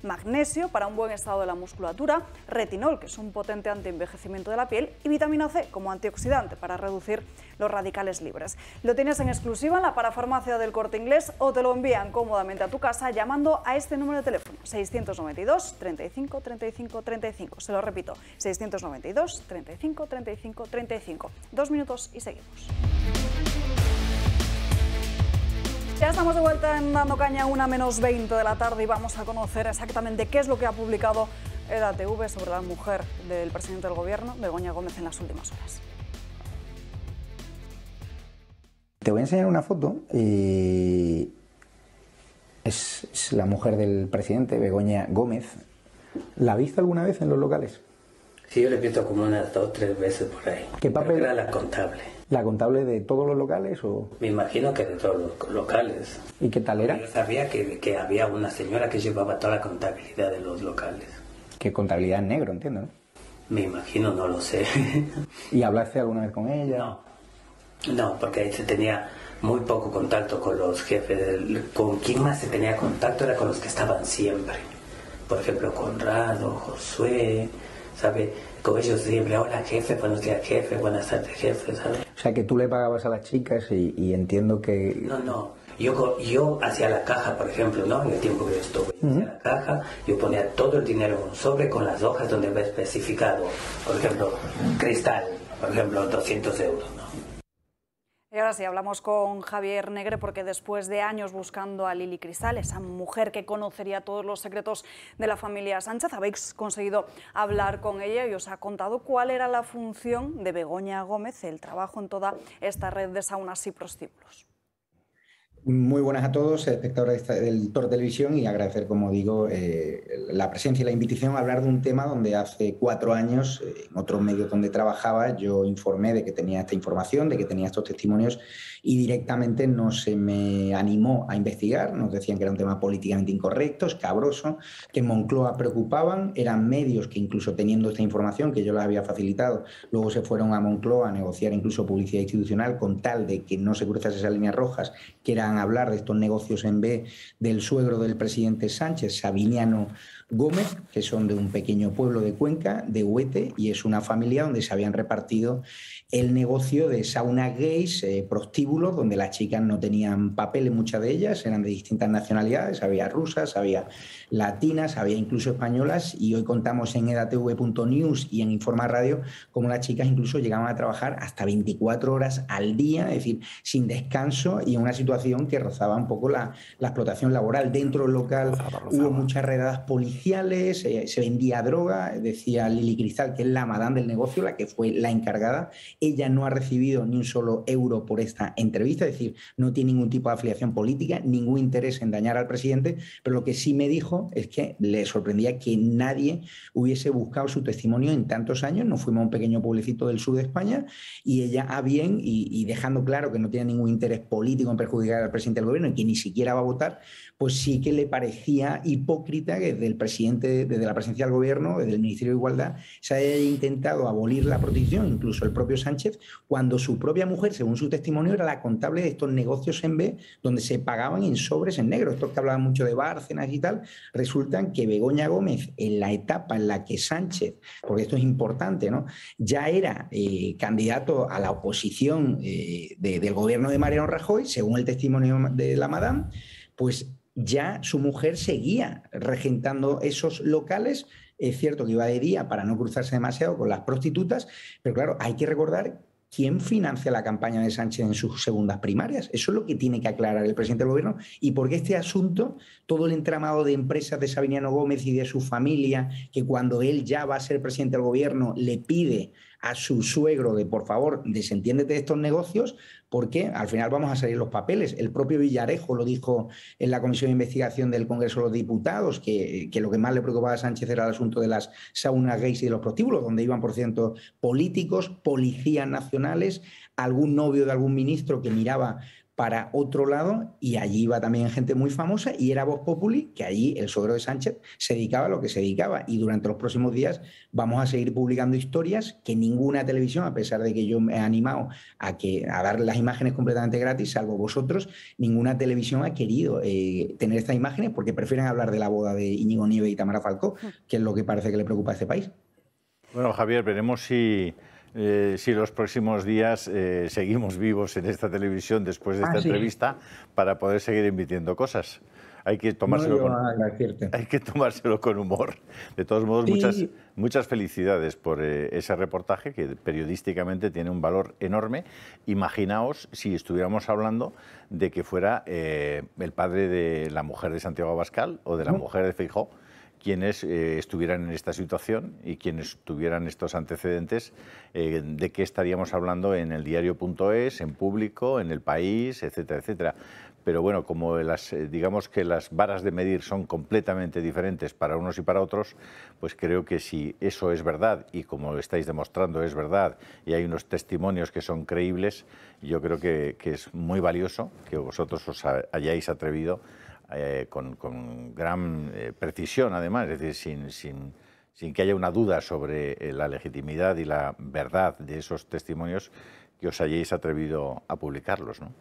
magnesio para un buen estado de la musculatura, retinol, que es un potente antienvejecimiento de la piel, y vitamina C como antioxidante para reducir los radicales libres. Lo tienes en exclusiva en la parafarmacia del Corte Inglés o te lo envían cómodamente a tu casa llamando a este número de teléfono 692 35 35 35. Se lo repito, 692 35 35 35. Dos minutos y seguimos. Ya estamos de vuelta en Dando Caña, una menos 20 de la tarde, y vamos a conocer exactamente qué es lo que ha publicado EDATV sobre la mujer del presidente del gobierno, Begoña Gómez, en las últimas horas. Te voy a enseñar una foto y es, la mujer del presidente, Begoña Gómez. ¿La visto alguna vez en los locales? Sí, yo le he visto como una, dos, tres veces por ahí. ¿Qué papel? era la contable la contable de todos los locales o...? Me imagino que de todos los locales. ¿Y qué tal era? Yo sabía que, había una señora que llevaba toda la contabilidad de los locales. ¿Qué contabilidad negro, entiendo, ¿no? Me imagino, no lo sé. ¿Y hablaste alguna vez con ella? No, no porque se tenía muy poco contacto con los jefes. con quién más se tenía contacto era con los que estaban siempre. Por ejemplo, Conrado, Josué, ¿sabe? Con ellos siempre, hola jefe, buenos días jefe, buenas tardes jefe, ¿sabes? O sea, que tú le pagabas a las chicas y, entiendo que... No, no. Yo, yo hacía la caja, por ejemplo, ¿no? En el tiempo que yo estuve, en la caja, yo ponía todo el dinero en un sobre con las hojas donde había especificado, por ejemplo, cristal, por ejemplo, 200 euros, ¿no? Y ahora sí, hablamos con Javier Negre porque después de años buscando a Lili Cristal, esa mujer que conocería todos los secretos de la familia Sánchez, habéis conseguido hablar con ella y os ha contado cuál era la función de Begoña Gómez, el trabajo en toda esta red de saunas y prostíbulos. Muy buenas a todos, espectadores del Tor Televisión, y agradecer, como digo, eh, la presencia y la invitación a hablar de un tema donde hace cuatro años, eh, en otros medios donde trabajaba, yo informé de que tenía esta información, de que tenía estos testimonios y directamente no se me animó a investigar. Nos decían que era un tema políticamente incorrecto, escabroso, que Moncloa preocupaban, eran medios que incluso teniendo esta información que yo la había facilitado, luego se fueron a Moncloa a negociar incluso publicidad institucional con tal de que no se cruzase esas líneas rojas, que eran hablar de estos negocios en B del suegro del presidente Sánchez, Sabiniano Gómez, que son de un pequeño pueblo de Cuenca, de Huete, y es una familia donde se habían repartido el negocio de sauna gays, eh, prostíbulos, donde las chicas no tenían papeles, muchas de ellas eran de distintas nacionalidades, había rusas, había latinas, había incluso españolas, y hoy contamos en edatv.news y en Informa Radio cómo las chicas incluso llegaban a trabajar hasta 24 horas al día, es decir, sin descanso y en una situación que rozaba un poco la, explotación laboral. Dentro del local hubo muchas redadas policiales, eh, se vendía droga, decía Lili Cristal, que es la madame del negocio, la que fue la encargada ella no ha recibido ni un solo euro por esta entrevista, es decir, no tiene ningún tipo de afiliación política, ningún interés en dañar al presidente, pero lo que sí me dijo es que le sorprendía que nadie hubiese buscado su testimonio en tantos años. Nos fuimos a un pequeño pueblecito del sur de España y ella a bien y, dejando claro que no tiene ningún interés político en perjudicar al presidente del gobierno y que ni siquiera va a votar, pues sí que le parecía hipócrita que desde el presidente, desde la presidencia del gobierno, desde el Ministerio de Igualdad, se haya intentado abolir la protección, incluso el propio Sánchez Sánchez cuando su propia mujer, según su testimonio, era la contable de estos negocios en B donde se pagaban en sobres en negro. Esto que hablaba mucho de Bárcenas y tal, resultan que Begoña Gómez, en la etapa en la que Sánchez, porque esto es importante, ¿no? ya era eh, candidato a la oposición eh, del gobierno de Mariano Rajoy, según el testimonio de la madame, pues ya su mujer seguía regentando esos locales es cierto que iba de día para no cruzarse demasiado con las prostitutas, pero claro, hay que recordar quién financia la campaña de Sánchez en sus segundas primarias. Eso es lo que tiene que aclarar el presidente del gobierno y porque este asunto, todo el entramado de empresas de Sabiniano Gómez y de su familia, que cuando él ya va a ser presidente del gobierno le pide a su suegro de por favor, desentiéndete de estos negocios, porque al final vamos a salir los papeles. El propio Villarejo lo dijo en la Comisión de Investigación del Congreso de los Diputados, que, que lo que más le preocupaba a Sánchez era el asunto de las saunas gays y de los prostíbulos, donde iban, por cierto, políticos, policías nacionales, algún novio de algún ministro que miraba para otro lado y allí iba también gente muy famosa y era Voz Populi, que allí el suegro de Sánchez se dedicaba a lo que se dedicaba y durante los próximos días vamos a seguir publicando historias que ninguna televisión, a pesar de que yo me he animado a, que, a dar las imágenes completamente gratis, salvo vosotros, ninguna televisión ha querido eh, tener estas imágenes porque prefieren hablar de la boda de Íñigo Nieve y Tamara Falcó, hmm. que es lo que parece que le preocupa a este país. Bueno, Javier, veremos si... Eh, si los próximos días eh, seguimos vivos en esta televisión después de ah, esta entrevista para poder seguir emitiendo cosas. Hay que, tomárselo con, hay que tomárselo con humor. De todos modos, muchas, muchas felicidades por eh, ese reportaje que periodísticamente tiene un valor enorme. Imaginaos si estuviéramos hablando de que fuera el padre de la mujer de Santiago Abascal o de la mujer de Feijó quienes eh, estuvieran en esta situación y quienes tuvieran estos antecedentes, eh, de qué estaríamos hablando en el diario.es, en público, en el país, etcétera, etcétera. Pero bueno, como las, eh, digamos que las varas de medir son completamente diferentes para unos y para otros, pues creo que si eso es verdad y como estáis demostrando es verdad y hay unos testimonios que son creíbles, yo creo que es muy valioso que vosotros os hayáis atrevido eh, con, gran eh, precisión, además, es decir, sin, sin, sin, que haya una duda sobre eh, la legitimidad y la verdad de esos testimonios, que os hayáis atrevido a publicarlos. ¿no?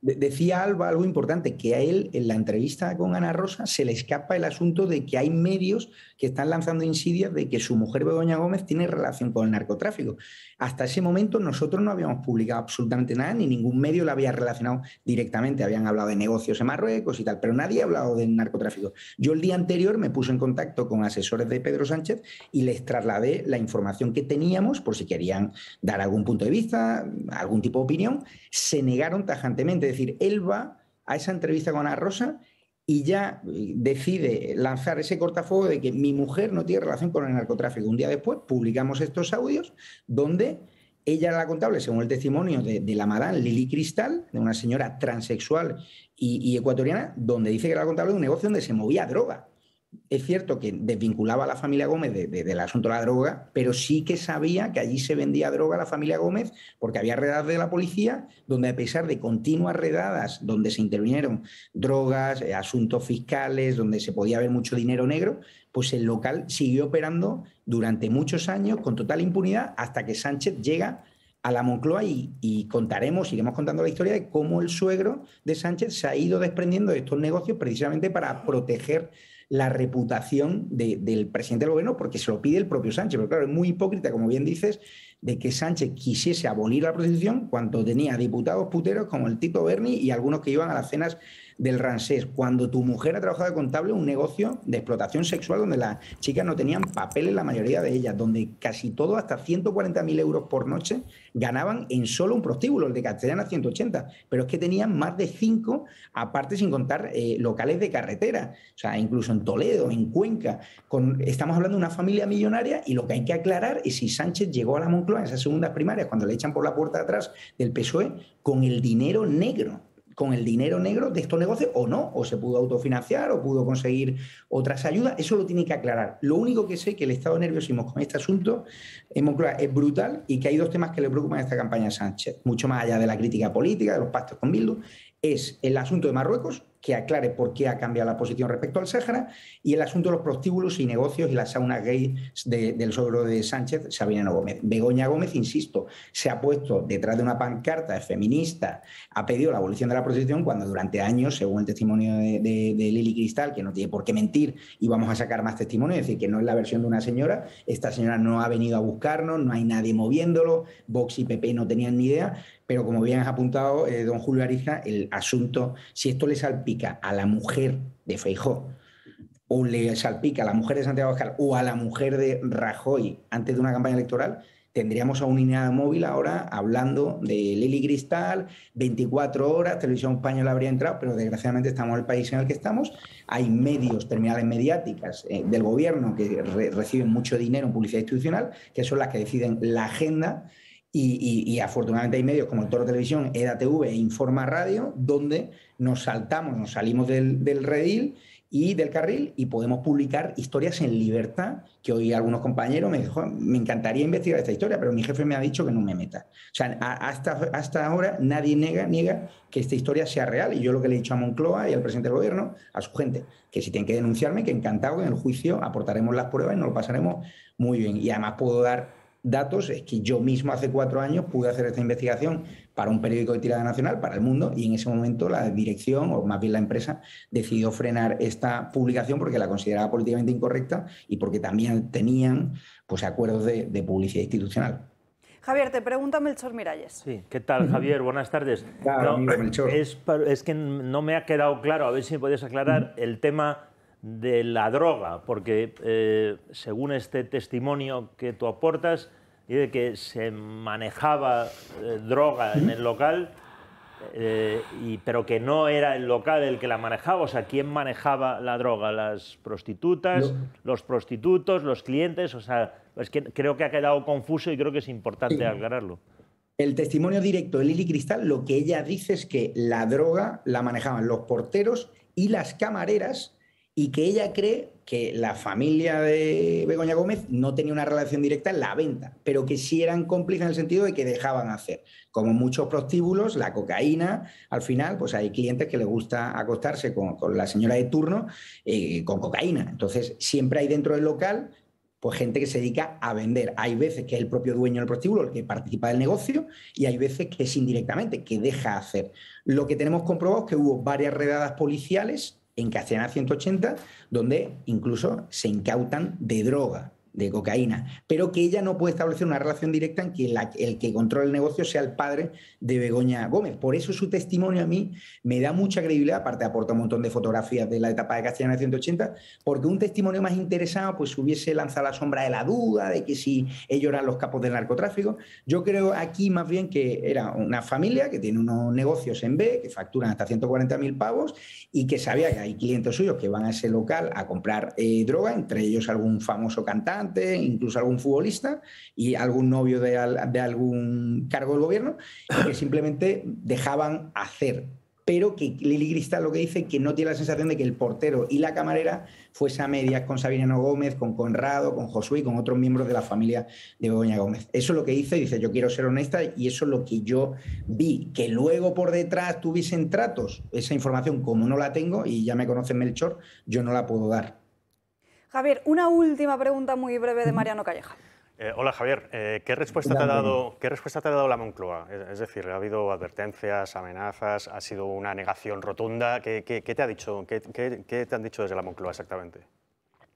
decía Alba algo importante, que a él en la entrevista con Ana Rosa se le escapa el asunto de que hay medios que están lanzando insidias de que su mujer Doña Gómez tiene relación con el narcotráfico. Hasta ese momento nosotros no habíamos publicado absolutamente nada, ni ningún medio la había relacionado directamente. Habían hablado de negocios en Marruecos y tal, pero nadie ha hablado del narcotráfico. Yo el día anterior me puse en contacto con asesores de Pedro Sánchez y les trasladé la información que teníamos por si querían dar algún punto de vista, algún tipo de opinión. Se negaron tajantemente, es decir, él va a esa entrevista con Ana Rosa y ya eh, decide lanzar ese cortafuego de que mi mujer no tiene relación con el narcotráfico. Un día después publicamos estos audios donde ella era la contable, según el testimonio de, la madame Lili Cristal, de una señora transexual y, y, ecuatoriana, donde dice que era la contable de un negocio donde se movía droga es cierto que desvinculaba a la familia Gómez del asunto de la droga, pero sí que sabía que allí se vendía droga a la familia Gómez porque había redadas de la policía donde a pesar de continuas redadas donde se intervinieron drogas, eh, asuntos fiscales, donde se podía ver mucho dinero negro, pues el local siguió operando durante muchos años con total impunidad hasta que Sánchez llega a la Moncloa y, y, contaremos, iremos contando la historia de cómo el suegro de Sánchez se ha ido desprendiendo de estos negocios precisamente para proteger la reputación del presidente del gobierno porque se lo pide el propio Sánchez. Pero claro, es muy hipócrita, como bien dices, de que Sánchez quisiese abolir la prostitución cuando tenía diputados puteros como el Tito Berni y algunos que iban a las cenas del Ransés, cuando tu mujer ha trabajado de contable, un negocio de explotación sexual donde las chicas no tenían papeles, la mayoría de ellas, donde casi todo, hasta 140.000 euros por noche, ganaban en solo un prostíbulo, el de Castellana 180, pero es que tenían más de cinco, aparte sin contar eh, locales de carretera, o sea, incluso en Toledo, en Cuenca, con, estamos hablando de una familia millonaria y lo que hay que aclarar es si Sánchez llegó a la Moncloa en esas segundas primarias, cuando le echan por la puerta de atrás del PSOE, con el dinero negro con el dinero negro de estos negocios o no, o se pudo autofinanciar o pudo conseguir otras ayudas, eso lo tiene que aclarar. Lo único que sé que el estado de nerviosismo con este asunto en es brutal y que hay dos temas que le preocupan a esta campaña Sánchez, mucho más allá de la crítica política, de los pactos con Bildu, es el asunto de Marruecos que aclare por qué ha cambiado la posición respecto al Sáhara y el asunto de los prostíbulos y negocios y las sauna gay del sobro de Sánchez, Sabinano Gómez. Begoña Gómez, insisto, se ha puesto detrás de una pancarta feminista, ha pedido la abolición de la prostitución cuando durante años, según el testimonio de, Lili Cristal, que no tiene por qué mentir y vamos a sacar más testimonio, es decir, que no es la versión de una señora, esta señora no ha venido a buscarnos, no hay nadie moviéndolo, Vox y PP no tenían ni idea, pero como bien has apuntado, eh, don Julio Arija, el asunto, si esto le salpica a la mujer de Feijó o le salpica a la mujer de Santiago Abascal o a la mujer de Rajoy antes de una campaña electoral, tendríamos a un unidad móvil ahora hablando de Lili Cristal, 24 horas, Televisión Española habría entrado, pero desgraciadamente estamos en el país en el que estamos. Hay medios, terminales mediáticas eh, del gobierno que reciben mucho dinero en publicidad institucional, que son las que deciden la agenda y, afortunadamente hay medios como el Toro Televisión, EDATV e Informa Radio, donde nos saltamos, nos salimos del, redil y del carril y podemos publicar historias en libertad, que hoy algunos compañeros me dijo, me encantaría investigar esta historia, pero mi jefe me ha dicho que no me meta. O sea, hasta, hasta ahora nadie niega, niega que esta historia sea real. Y yo lo que le he dicho a Moncloa y al presidente del gobierno, a su gente, que si tienen que denunciarme, que encantado en el juicio aportaremos las pruebas y nos lo pasaremos muy bien. Y además puedo dar datos es que yo mismo hace cuatro años pude hacer esta investigación para un periódico de tirada nacional, para el mundo, y en ese momento la dirección, o más bien la empresa, decidió frenar esta publicación porque la consideraba políticamente incorrecta y porque también tenían pues, acuerdos de, publicidad institucional. Javier, te pregunta Melchor Miralles. Sí, ¿qué tal, Javier? Buenas tardes. Melchor. Es, es, que no me ha quedado claro, a ver si me aclarar el tema de la droga, porque eh, según este testimonio que tú aportas, dice que se manejaba eh, droga en el local, eh, y, pero que no era el local el que la manejaba. O sea, ¿quién manejaba la droga? ¿Las prostitutas, los prostitutos, los clientes? O sea, creo que ha quedado confuso y creo que es importante aclararlo. El testimonio directo de Lili Cristal, lo que ella dice es que la droga la manejaban los porteros y las camareras y que ella cree que la familia de Begoña Gómez no tenía una relación directa en la venta, pero que sí eran cómplices en el sentido de que dejaban hacer. Como muchos prostíbulos, la cocaína, al final, pues hay clientes que les gusta acostarse con, la señora de turno eh, con cocaína. Entonces, siempre hay dentro del local pues gente que se dedica a vender. Hay veces que es el propio dueño del prostíbulo el que participa del negocio y hay veces que es indirectamente, que deja hacer. Lo que tenemos comprobado es que hubo varias redadas policiales en Castellana 180, donde incluso se incautan de droga de cocaína, pero que ella no puede establecer una relación directa en que el que controla el negocio sea el padre de Begoña Gómez. Por eso su testimonio a mí me da mucha credibilidad, aparte aporta un montón de fotografías de la etapa de Castellana 180, porque un testimonio más interesado pues hubiese lanzado la sombra de la duda de que si ellos eran los capos del narcotráfico. Yo creo aquí más bien que era una familia que tiene unos negocios en B, que facturan hasta 140.000 mil pavos y que sabía que hay clientes suyos que van a ese local a comprar eh, droga, entre ellos algún famoso cantante, incluso algún futbolista y algún novio de, algún cargo del gobierno, que simplemente dejaban hacer pero que Lili Cristal lo que dice que no tiene la sensación de que el portero y la camarera fuese a medias con Sabino Gómez, con Conrado, con Josué y con otros miembros de la familia de Begoña Gómez. Eso es lo que dice, dice yo quiero ser honesta y eso es lo que yo vi, que luego por detrás tuviesen tratos, esa información como no la tengo y ya me conoce Melchor, yo no la puedo dar. Javier, una última pregunta muy breve de Mariano Calleja. Eh, hola Javier, eh, ¿qué, respuesta te ha dado, ¿qué respuesta te ha dado la Moncloa? Es, decir, ¿ha habido advertencias, amenazas? ¿Ha sido una negación rotunda? ¿Qué, te, ha dicho, qué, te han dicho desde la Moncloa exactamente?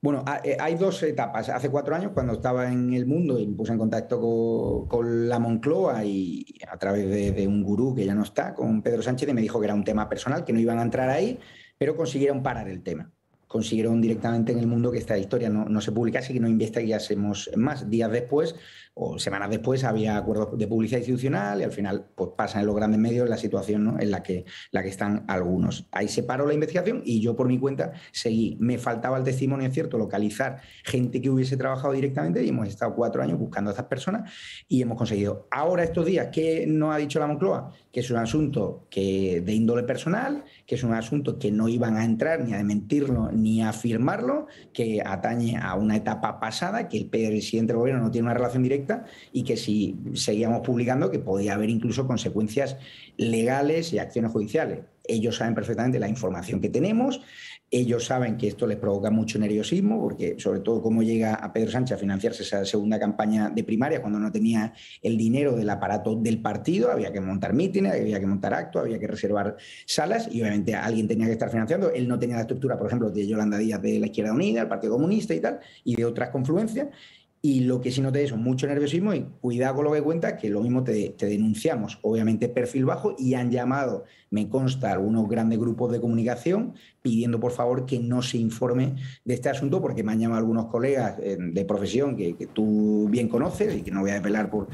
Bueno, eh, hay dos etapas. Hace cuatro años, cuando estaba en el mundo y me puse en contacto con, la Moncloa y a través de, de, un gurú que ya no está, con Pedro Sánchez, y me dijo que era un tema personal, que no iban a entrar ahí, pero consiguieron parar el tema consiguieron directamente en el mundo que esta historia no, se publicase y que no hacemos más. Días después o semanas después había acuerdos de publicidad institucional y al final pues, pasan en los grandes medios la situación en la que, la que están algunos. Ahí se paró la investigación y yo por mi cuenta seguí. Me faltaba el testimonio, es cierto, localizar gente que hubiese trabajado directamente y hemos estado cuatro años buscando a estas personas y hemos conseguido. Ahora estos días, ¿qué nos ha dicho la Moncloa? Que es un asunto que, de índole personal, que es un asunto que no iban a entrar ni a mentirlo, ni a afirmarlo, que atañe a una etapa pasada, que el presidente del gobierno no tiene una relación directa y que si seguíamos publicando que podía haber incluso consecuencias legales y acciones judiciales. Ellos saben perfectamente la información que tenemos, ellos saben que esto les provoca mucho nerviosismo, porque sobre todo cómo llega a Pedro Sánchez a financiarse esa segunda campaña de primaria cuando no tenía el dinero del aparato del partido, había que montar mítines, había que montar actos, había que reservar salas y obviamente alguien tenía que estar financiando. Él no tenía la estructura, por ejemplo, de Yolanda Díaz de la Izquierda Unida, el Partido Comunista y tal, y de otras confluencias y lo que sí noté es mucho nerviosismo y cuidado con lo que cuenta, que lo mismo te, denunciamos. Obviamente perfil bajo y han llamado, me consta, algunos grandes grupos de comunicación pidiendo por favor que no se informe de este asunto porque me han llamado algunos colegas eh, de profesión que, tú bien conoces y que no voy a depelar por,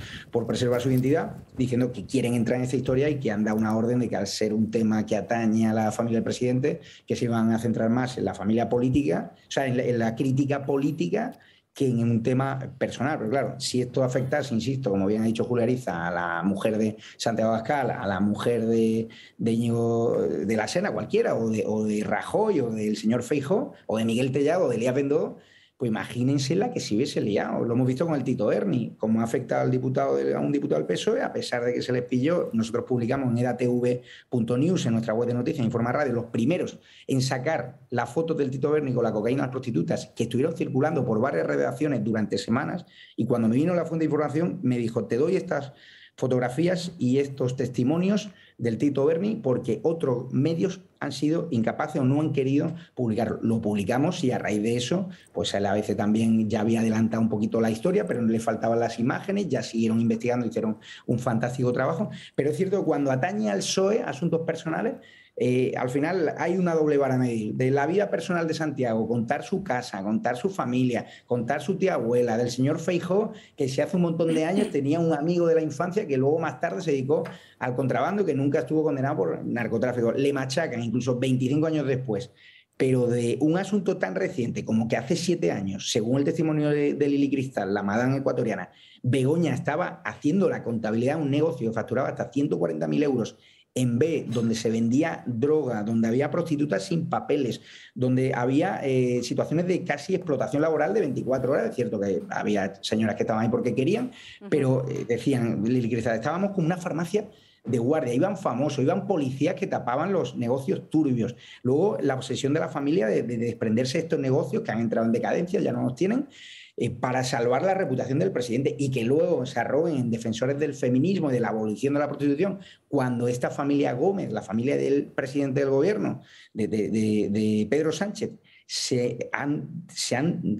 preservar su identidad, diciendo que quieren entrar en esta historia y que han dado una orden de que al ser un tema que atañe a la familia del presidente, que se van a centrar más en la familia política, o sea, en la crítica política que en un tema personal. Pero claro, si esto afectase, insisto, como bien ha dicho Julia Ariza, a la mujer de Santiago Abascal, a la mujer de, de, Ñigo, de la Sena cualquiera, o de, o de Rajoy, o del señor Feijo, o de Miguel Tellado, o de Elías Vendó pues imagínense la que se hubiese liado. Lo hemos visto con el Tito Berni, cómo ha afectado al diputado a un diputado del PSOE, a pesar de que se les pilló. Nosotros publicamos en edatv.news, en nuestra web de noticias, Informa Radio, los primeros en sacar las fotos del Tito Berni con la cocaína a las prostitutas que estuvieron circulando por varias redacciones durante semanas. Y cuando me vino la fuente de información, me dijo: Te doy estas fotografías y estos testimonios del Tito Berni porque otros medios han sido incapaces o no han querido publicarlo. Lo publicamos y a raíz de eso, pues a la vez también ya había adelantado un poquito la historia, pero no le faltaban las imágenes, ya siguieron investigando, hicieron un fantástico trabajo. Pero es cierto cuando atañe al PSOE asuntos personales, eh, al final hay una doble vara medir. De la vida personal de Santiago, contar su casa, contar su familia, contar su tía abuela, del señor Feijó, que se hace un montón de años tenía un amigo de la infancia que luego más tarde se dedicó al contrabando, que nunca estuvo condenado por narcotráfico. Le machacan, incluso 25 años después. Pero de un asunto tan reciente como que hace siete años, según el testimonio de, Lili Cristal, la madame ecuatoriana, Begoña estaba haciendo la contabilidad de un negocio que facturaba hasta 140.000 euros en B, donde se vendía droga, donde había prostitutas sin papeles, donde había eh, situaciones de casi explotación laboral de 24 horas. Es cierto que había señoras que estaban ahí porque querían, pero eh, decían, estábamos con una farmacia de guardia, iban famosos, iban policías que tapaban los negocios turbios. Luego la obsesión de la familia de, de desprenderse de estos negocios que han entrado en decadencia, ya no los tienen. Eh, para salvar la reputación del presidente y que luego se arroguen defensores del feminismo y de la abolición de la prostitución, cuando esta familia Gómez, la familia del presidente del gobierno, de, Pedro Sánchez, se han,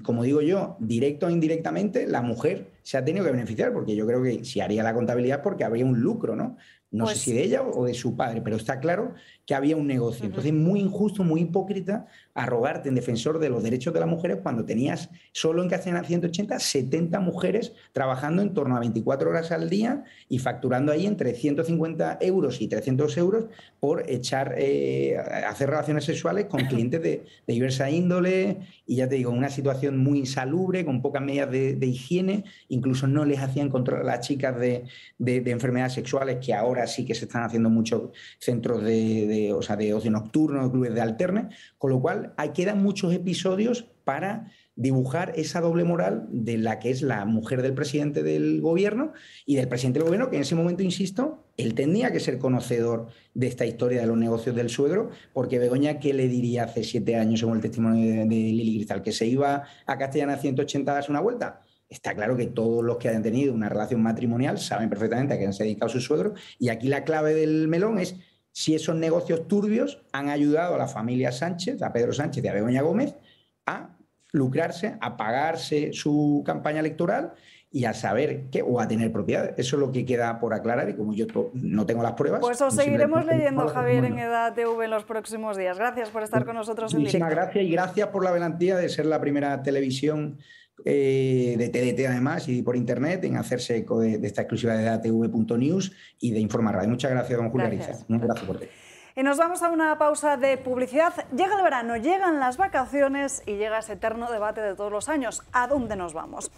como digo yo, directo o indirectamente, la mujer se ha tenido que beneficiar, porque yo creo que si haría la contabilidad porque habría un lucro, ¿no? No sé pues si de ella o de su padre, pero está claro que había un negocio. Entonces, muy injusto, muy hipócrita arrogarte en defensor de los derechos de las mujeres cuando tenías solo en Castellana 180 70 mujeres trabajando en torno a 24 horas al día y facturando ahí entre 150 euros y 300 euros por echar, eh, hacer relaciones sexuales con clientes de, de, diversa índole y ya te digo, una situación muy insalubre, con pocas medidas de, higiene, incluso no les hacían controlar a las chicas de, enfermedades sexuales que ahora sí que se están haciendo muchos centros de o sea, de ocio nocturno, de clubes de alterne, con lo cual que quedan muchos episodios para dibujar esa doble moral de la que es la mujer del presidente del gobierno y del presidente del gobierno, que en ese momento, insisto, él tenía que ser conocedor de esta historia de los negocios del suegro, porque Begoña, ¿qué le diría hace siete años, según el testimonio de, Lili Cristal, que se iba a Castellana 180 a una vuelta? Está claro que todos los que han tenido una relación matrimonial saben perfectamente a qué se ha dedicado su suegro, y aquí la clave del melón es si esos negocios turbios han ayudado a la familia Sánchez, a Pedro Sánchez y a Begoña Gómez, a lucrarse, a pagarse su campaña electoral y a saber que o a tener propiedades. Eso es lo que queda por aclarar y como yo no tengo las pruebas. Pues os seguiremos leyendo, Javier, en Edad TV en los próximos días. Gracias por estar con nosotros. Muchísimas gracias y gracias por la valentía de ser la primera televisión eh, de TDT además y por internet en hacerse eco de, esta exclusiva de ATV.news y de informarla. Muchas gracias, don Julio Ariza. Un abrazo ti Y nos vamos a una pausa de publicidad. Llega el verano, llegan las vacaciones y llega ese eterno debate de todos los años. ¿A dónde nos vamos?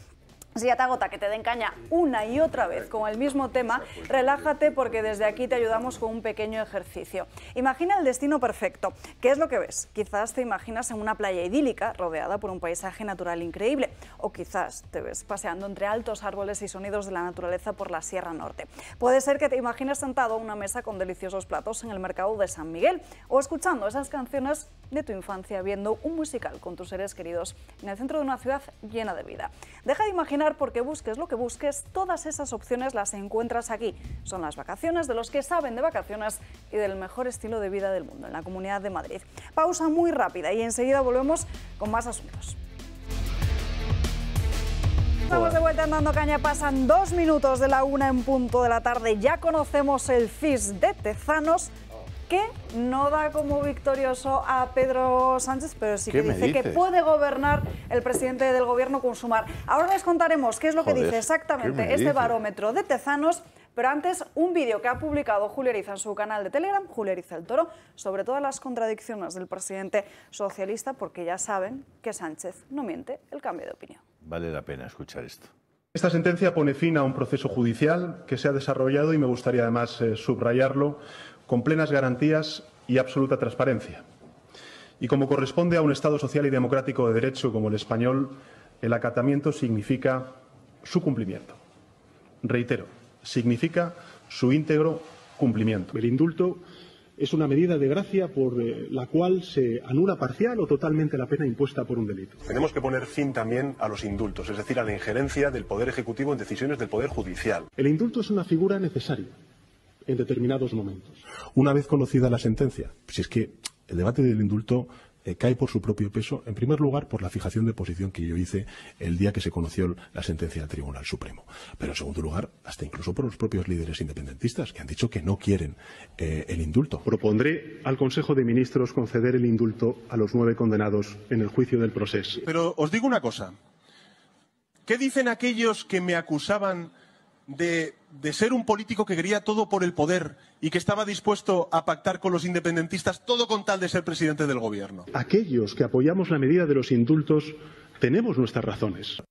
Si ya te agota que te den caña una y otra vez con el mismo tema, relájate porque desde aquí te ayudamos con un pequeño ejercicio. Imagina el destino perfecto. ¿Qué es lo que ves? Quizás te imaginas en una playa idílica rodeada por un paisaje natural increíble o quizás te ves paseando entre altos árboles y sonidos de la naturaleza por la Sierra Norte. Puede ser que te imagines sentado a una mesa con deliciosos platos en el mercado de San Miguel o escuchando esas canciones de tu infancia viendo un musical con tus seres queridos en el centro de una ciudad llena de vida. Deja de imaginar porque busques lo que busques, todas esas opciones las encuentras aquí. Son las vacaciones de los que saben de vacaciones y del mejor estilo de vida del mundo en la Comunidad de Madrid. Pausa muy rápida y enseguida volvemos con más asuntos. Estamos de vuelta andando Caña, pasan dos minutos de la una en punto de la tarde. Ya conocemos el CIS de Tezanos que no da como victorioso a Pedro Sánchez, pero sí que dice que puede gobernar el presidente del gobierno con sumar. Ahora les contaremos qué es lo que dice exactamente este barómetro de Tezanos, pero antes un vídeo que ha publicado Julio en su canal de Telegram, Julio el Toro, sobre todas las contradicciones del presidente socialista, porque ya saben que Sánchez no miente el cambio de opinión. Vale la pena escuchar esto. Esta sentencia pone fin a un proceso judicial que se ha desarrollado y me gustaría además eh, subrayarlo con plenas garantías y absoluta transparencia. Y como corresponde a un Estado social y democrático de derecho como el español, el acatamiento significa su cumplimiento. Reitero, significa su íntegro cumplimiento. El indulto es una medida de gracia por eh, la cual se anula parcial o totalmente la pena impuesta por un delito. Tenemos que poner fin también a los indultos, es decir, a la injerencia del Poder Ejecutivo en decisiones del Poder Judicial. El indulto es una figura necesaria en determinados momentos. Una vez conocida la sentencia, si pues es que el debate del indulto eh, cae por su propio peso, en primer lugar por la fijación de posición que yo hice el día que se conoció la sentencia del Tribunal Supremo, pero en segundo lugar hasta incluso por los propios líderes independentistas que han dicho que no quieren eh, el indulto. Propondré al Consejo de Ministros conceder el indulto a los nueve condenados en el juicio del proceso. Pero os digo una cosa, ¿qué dicen aquellos que me acusaban de, ser un político que quería todo por el poder y que estaba dispuesto a pactar con los independentistas todo con tal de ser presidente del gobierno. Aquellos que apoyamos la medida de los indultos tenemos nuestras razones.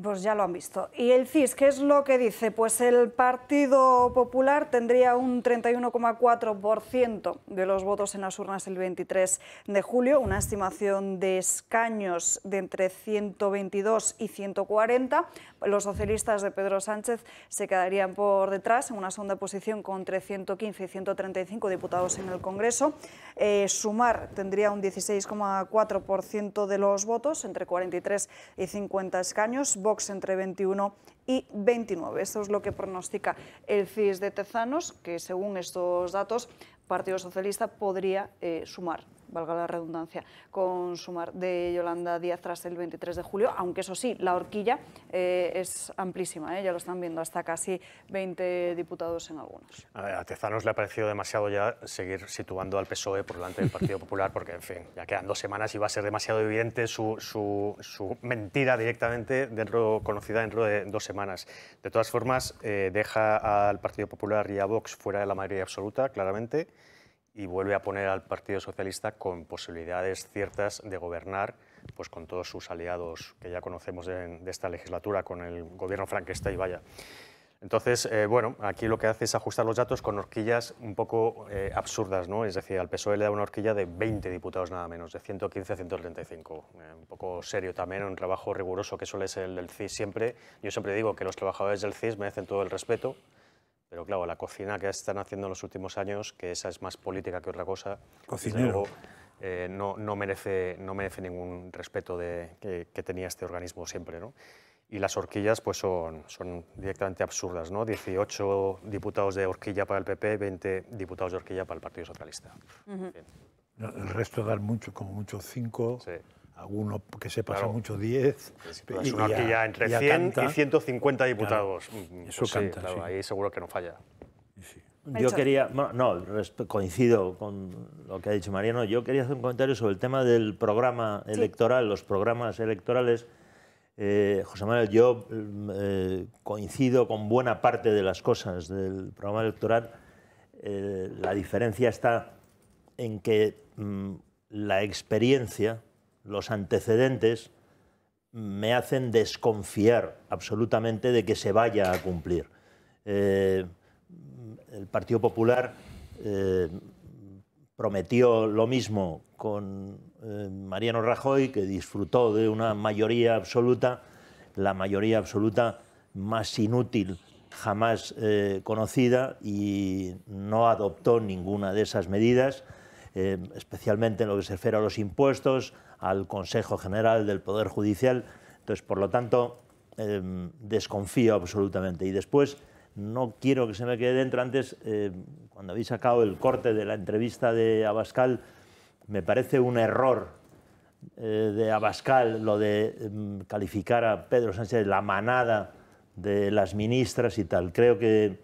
Pues ya lo han visto. ¿Y el CIS qué es lo que dice? Pues el Partido Popular tendría un 31,4% de los votos en las urnas el 23 de julio, una estimación de escaños de entre 122 y 140 los socialistas de Pedro Sánchez se quedarían por detrás en una segunda posición con 315 y 135 diputados en el Congreso. Eh, sumar tendría un 16,4% de los votos, entre 43 y 50 escaños. Vox entre 21 y 29. Eso es lo que pronostica el CIS de Tezanos, que según estos datos, Partido Socialista podría eh, sumar valga la redundancia, con Sumar de Yolanda Díaz tras el 23 de julio, aunque eso sí, la horquilla eh, es amplísima, ¿eh? ya lo están viendo, hasta casi 20 diputados en algunos. A, Tezanos le ha parecido demasiado ya seguir situando al PSOE por delante del Partido Popular, porque, en fin, ya quedan dos semanas y va a ser demasiado evidente su, su, su mentira directamente dentro, conocida dentro de dos semanas. De todas formas, eh, deja al Partido Popular y a Vox fuera de la mayoría absoluta, claramente y vuelve a poner al Partido Socialista con posibilidades ciertas de gobernar pues con todos sus aliados que ya conocemos de, esta legislatura, con el gobierno franquista y vaya. Entonces, eh, bueno, aquí lo que hace es ajustar los datos con horquillas un poco eh, absurdas, ¿no? Es decir, al PSOE le da una horquilla de 20 diputados nada menos, de 115 a 135. Eh, un poco serio también, un trabajo riguroso que suele ser el del CIS siempre. Yo siempre digo que los trabajadores del CIS merecen todo el respeto, pero claro, la cocina que están haciendo en los últimos años, que esa es más política que otra cosa, Cocinero. Eh, no, no, merece, no merece ningún respeto de, que, tenía este organismo siempre. Y las horquillas pues son, son directamente absurdas. ¿no? 18 diputados de horquilla para el PP, 20 diputados de horquilla para el Partido Socialista. El resto dan mucho, como mucho 5 alguno que se pasa mucho 10. Es una entre 100 y 150 diputados. Eso mm, pues canta, Ahí seguro que no falla. Yo quería, no, coincido con lo que ha dicho Mariano, yo quería hacer un comentario sobre el tema del programa electoral, los programas electorales. Eh, José Manuel, yo mm, eh, coincido con buena parte de las cosas del programa electoral. Eh, la diferencia está en que mm, la experiencia, los antecedentes me hacen desconfiar absolutamente de que se vaya a cumplir. Eh, el Partido Popular eh, prometió lo mismo con eh, Mariano Rajoy, que disfrutó de una mayoría absoluta, la mayoría absoluta más inútil jamás conocida y no adoptó ninguna de esas medidas, especialmente en lo que se refiere a los impuestos, al Consejo General del Poder Judicial. Entonces, por lo tanto, em, desconfío absolutamente. Y después, no quiero que se me quede dentro. Antes, em, cuando habéis sacado el corte de la entrevista de Abascal, me parece un error eh, de Abascal lo de em, calificar a Pedro Sánchez la manada de las ministras y tal. Creo que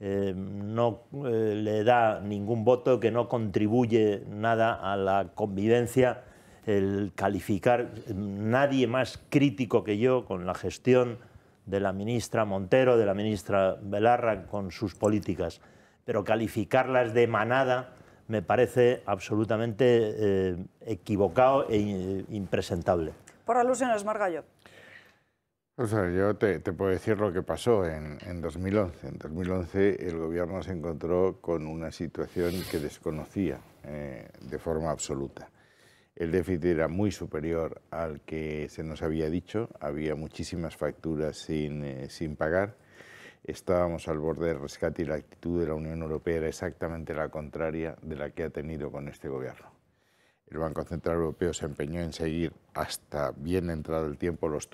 no eh, le da ningún voto, que no contribuye nada a la convivencia el calificar, nadie más crítico que yo con la gestión de la ministra Montero, de la ministra Belarra, con sus políticas, pero calificarlas de manada me parece absolutamente eh, equivocado e impresentable. Por alusiones, Margallo. O sea, yo te, puedo decir lo que pasó en, 2011. En 2011 el gobierno se encontró con una situación que desconocía eh, de forma absoluta. El déficit era muy superior al que se nos había dicho, había muchísimas facturas eh, sin, pagar, estábamos al borde del rescate y la actitud de la Unión Europea era exactamente la contraria de la que ha tenido con este gobierno. El Banco Central Europeo se empeñó en seguir hasta bien entrado el tiempo los,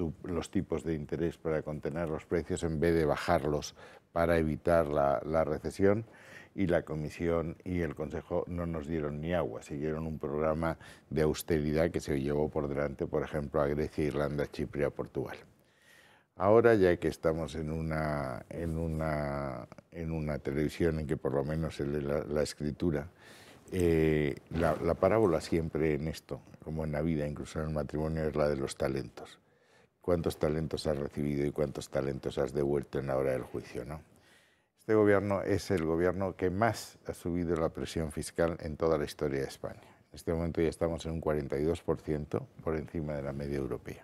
tipos de interés para contener los precios en vez de bajarlos para evitar la recesión y la Comisión y el Consejo no nos dieron ni agua, siguieron un programa de austeridad que se llevó por delante, por ejemplo, a Grecia, Irlanda, Chipre, a Portugal. Ahora, ya que estamos en una, en una, en una televisión en que por lo menos se lee la, escritura, eh, la, la, parábola siempre en esto, como en la vida, incluso en el matrimonio, es la de los talentos. ¿Cuántos talentos has recibido y cuántos talentos has devuelto en la hora del juicio? ¿no? Este gobierno es el gobierno que más ha subido la presión fiscal en toda la historia de España. En este momento ya estamos en un 42% por encima de la media europea.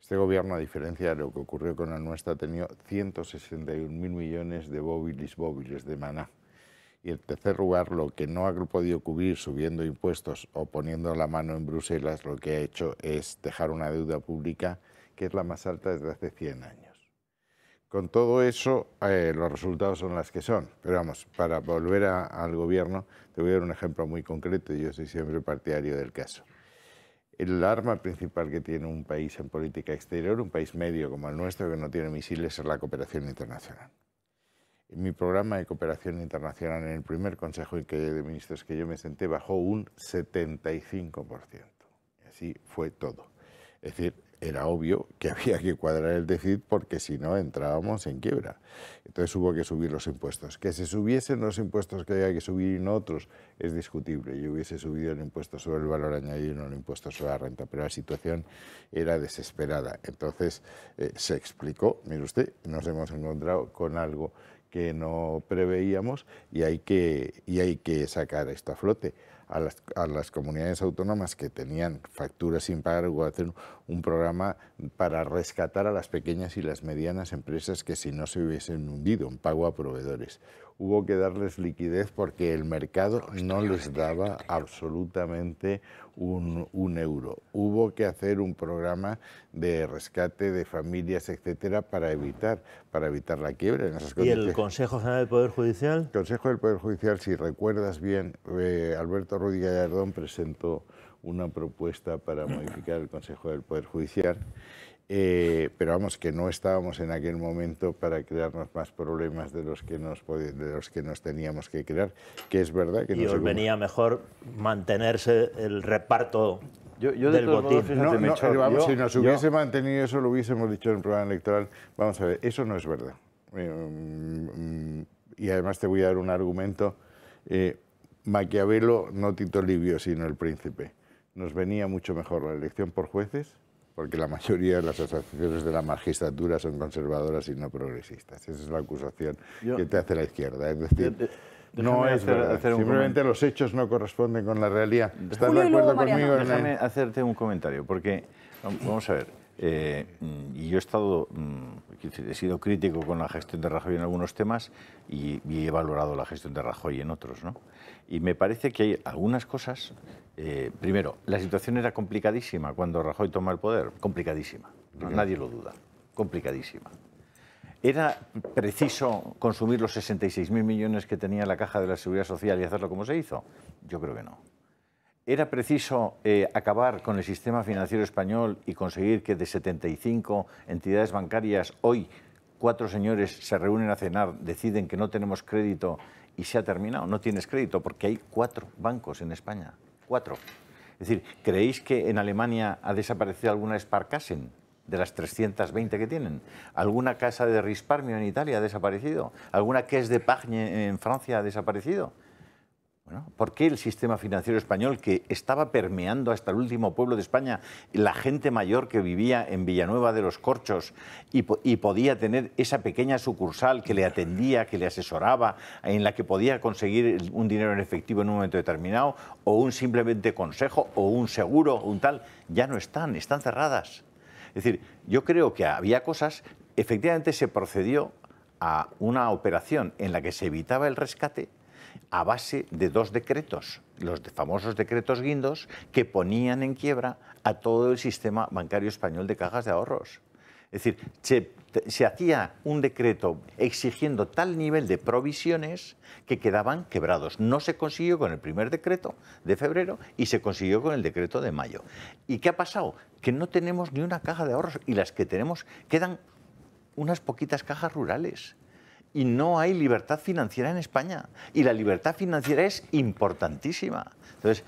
Este gobierno, a diferencia de lo que ocurrió con la nuestra, ha tenido 161.000 millones de bóviles de maná. Y en tercer lugar, lo que no ha podido cubrir subiendo impuestos o poniendo la mano en Bruselas, lo que ha hecho es dejar una deuda pública que es la más alta desde hace 100 años. Con todo eso, eh, los resultados son las que son. Pero vamos, para volver al gobierno, te voy a dar un ejemplo muy concreto y yo soy siempre partidario del caso. El arma principal que tiene un país en política exterior, un país medio como el nuestro que no tiene misiles, es la cooperación internacional. En mi programa de cooperación internacional, en el primer Consejo de Ministros que yo me senté, bajó un 75%. Así fue todo. Es decir, era obvio que había que cuadrar el déficit porque si no entrábamos en quiebra. Entonces hubo que subir los impuestos. Que se subiesen los impuestos que había que subir y no otros es discutible. Yo hubiese subido el impuesto sobre el valor añadido y no el impuesto sobre la renta, pero la situación era desesperada. Entonces eh, se explicó, mire usted, nos hemos encontrado con algo que no preveíamos y hay que, y hay que sacar esto a flote a las, comunidades autónomas que tenían facturas sin pagar o hacer un programa para rescatar a las pequeñas y las medianas empresas que si no se hubiesen hundido en pago a proveedores hubo que darles liquidez porque el mercado no les daba absolutamente un, euro. Hubo que hacer un programa de rescate de familias, etcétera, para evitar, para evitar la quiebra. esas ¿Y el Consejo General del Poder Judicial? El Consejo del Poder Judicial, si recuerdas bien, eh, Alberto Rudy Gallardón presentó una propuesta para modificar el Consejo del Poder Judicial eh, pero vamos, que no estábamos en aquel momento para crearnos más problemas de los que nos, de los que nos teníamos que crear, que es verdad que y os venía mejor mantenerse el reparto yo, del botín. si nos hubiese mantenido eso, lo hubiésemos dicho en el programa electoral. Vamos a ver, eso no es verdad. Eh, mm, y además te voy a dar un argumento. Eh, Maquiavelo, no Tito Livio, sino el príncipe. Nos venía mucho mejor la elección por jueces porque la mayoría de las asociaciones de la magistratura son conservadoras y no progresistas. Esa es la acusación que te hace la izquierda. Es decir, no es hacer, Simplemente los hechos no corresponden con la realidad. ¿Estás de acuerdo conmigo? en Déjame hacerte un comentario, porque vamos a ver. Eh, mm, yo he estado, mm, he sido crítico con la gestión de Rajoy en algunos temas y he valorado la gestión de Rajoy en otros, ¿no? Y me parece que hay algunas cosas. Eh, primero, la situación era complicadísima cuando Rajoy toma el poder. Complicadísima. nadie lo duda. Complicadísima. ¿Era preciso consumir los 66.000 millones que tenía la caja de la Seguridad Social y hacerlo como se hizo? Yo creo que no. ¿Era preciso eh, acabar con el sistema financiero español y conseguir que de 75 entidades bancarias hoy cuatro señores se reúnen a cenar, deciden que no tenemos crédito y se ha terminado. No tienes crédito porque hay cuatro bancos en España. Cuatro. Es decir, ¿creéis que en Alemania ha desaparecido alguna Sparkassen de las 320 que tienen? ¿Alguna casa de Risparmio en Italia ha desaparecido? ¿Alguna que de Pagne en Francia ha desaparecido? Bueno, ¿Por qué el sistema financiero español, que estaba permeando hasta el último pueblo de España, la gente mayor que vivía en Villanueva de los Corchos y, podía tener esa pequeña sucursal que le atendía, que le asesoraba, en la que podía conseguir un dinero en efectivo en un momento determinado, o un simplemente consejo, o un seguro, un tal, ya no están, están cerradas? Es decir, yo creo que había cosas, efectivamente se procedió a una operación en la que se evitaba el rescate a base de dos decretos, los famosos decretos guindos, que ponían en quiebra a todo el sistema bancario español de cajas de ahorros. Es decir, se hacía un decreto exigiendo tal nivel de provisiones que quedaban quebrados. No se consiguió con el primer decreto de febrero y se consiguió con el decreto de mayo. ¿Y qué ha pasado? Que no tenemos ni una caja de ahorros y las que tenemos quedan unas poquitas cajas rurales y no hay libertad financiera en España. Y la libertad financiera es importantísima. Entonces,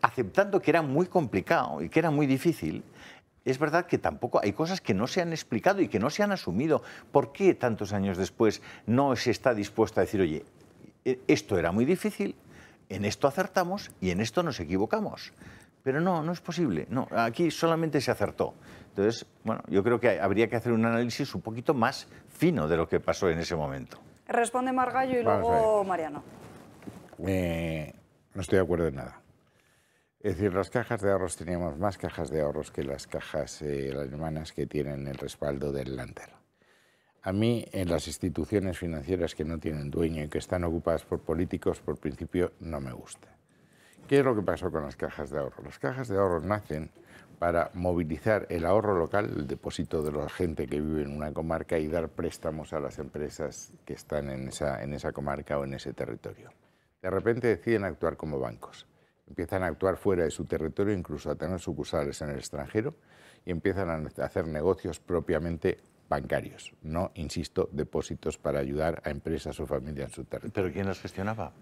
aceptando que era muy complicado y que era muy difícil, es verdad que tampoco hay cosas que no se han explicado y que no se han asumido. ¿Por qué tantos años después no se está dispuesta a decir, oye, e, esto era muy difícil, en esto acertamos y en esto nos equivocamos? Pero no, no es posible. No, aquí solamente se acertó. Entonces, bueno, yo creo que habría que hacer un análisis un poquito más fino de lo que pasó en ese momento. Responde Margallo y luego Mariano. Eh, no estoy de acuerdo en nada. Es decir, las cajas de ahorros teníamos más cajas de ahorros que las cajas eh, alemanas que tienen el respaldo del Lander. A mí, en las instituciones financieras que no tienen dueño y que están ocupadas por políticos, por principio, no me gusta. ¿Qué es lo que pasó con las cajas de ahorro? Las cajas de ahorros nacen para movilizar el ahorro local, el depósito de la gente que vive en una comarca y dar préstamos a las empresas que están en esa, en esa comarca o en ese territorio. De repente deciden actuar como bancos. Empiezan a actuar fuera de su territorio, incluso a tener sucursales en el extranjero y empiezan a hacer negocios propiamente bancarios, no, insisto, depósitos para ayudar a empresas o familias en su territorio. ¿Pero quién los gestionaba?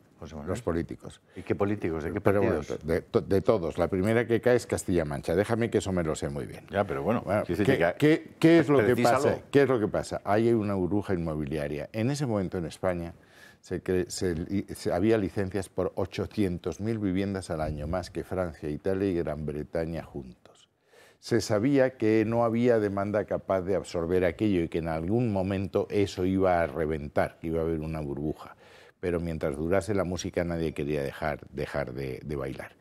Los políticos. ¿Y qué políticos? ¿De qué partidos? de, todos. La primera que cae es Castilla-Mancha. Déjame que eso me lo sé muy bien. Ya, pero bueno. ¿qué, es lo que pasa? ¿Qué es lo que pasa? Hay una burbuja inmobiliaria. En ese momento en España había licencias por 800.000 viviendas al año, más que Francia, Italia y Gran Bretaña juntos se sabía que no había demanda capaz de absorber aquello y que en algún momento eso iba a reventar, iba a haber una burbuja. Pero mientras durase la música nadie quería dejar, dejar de bailar.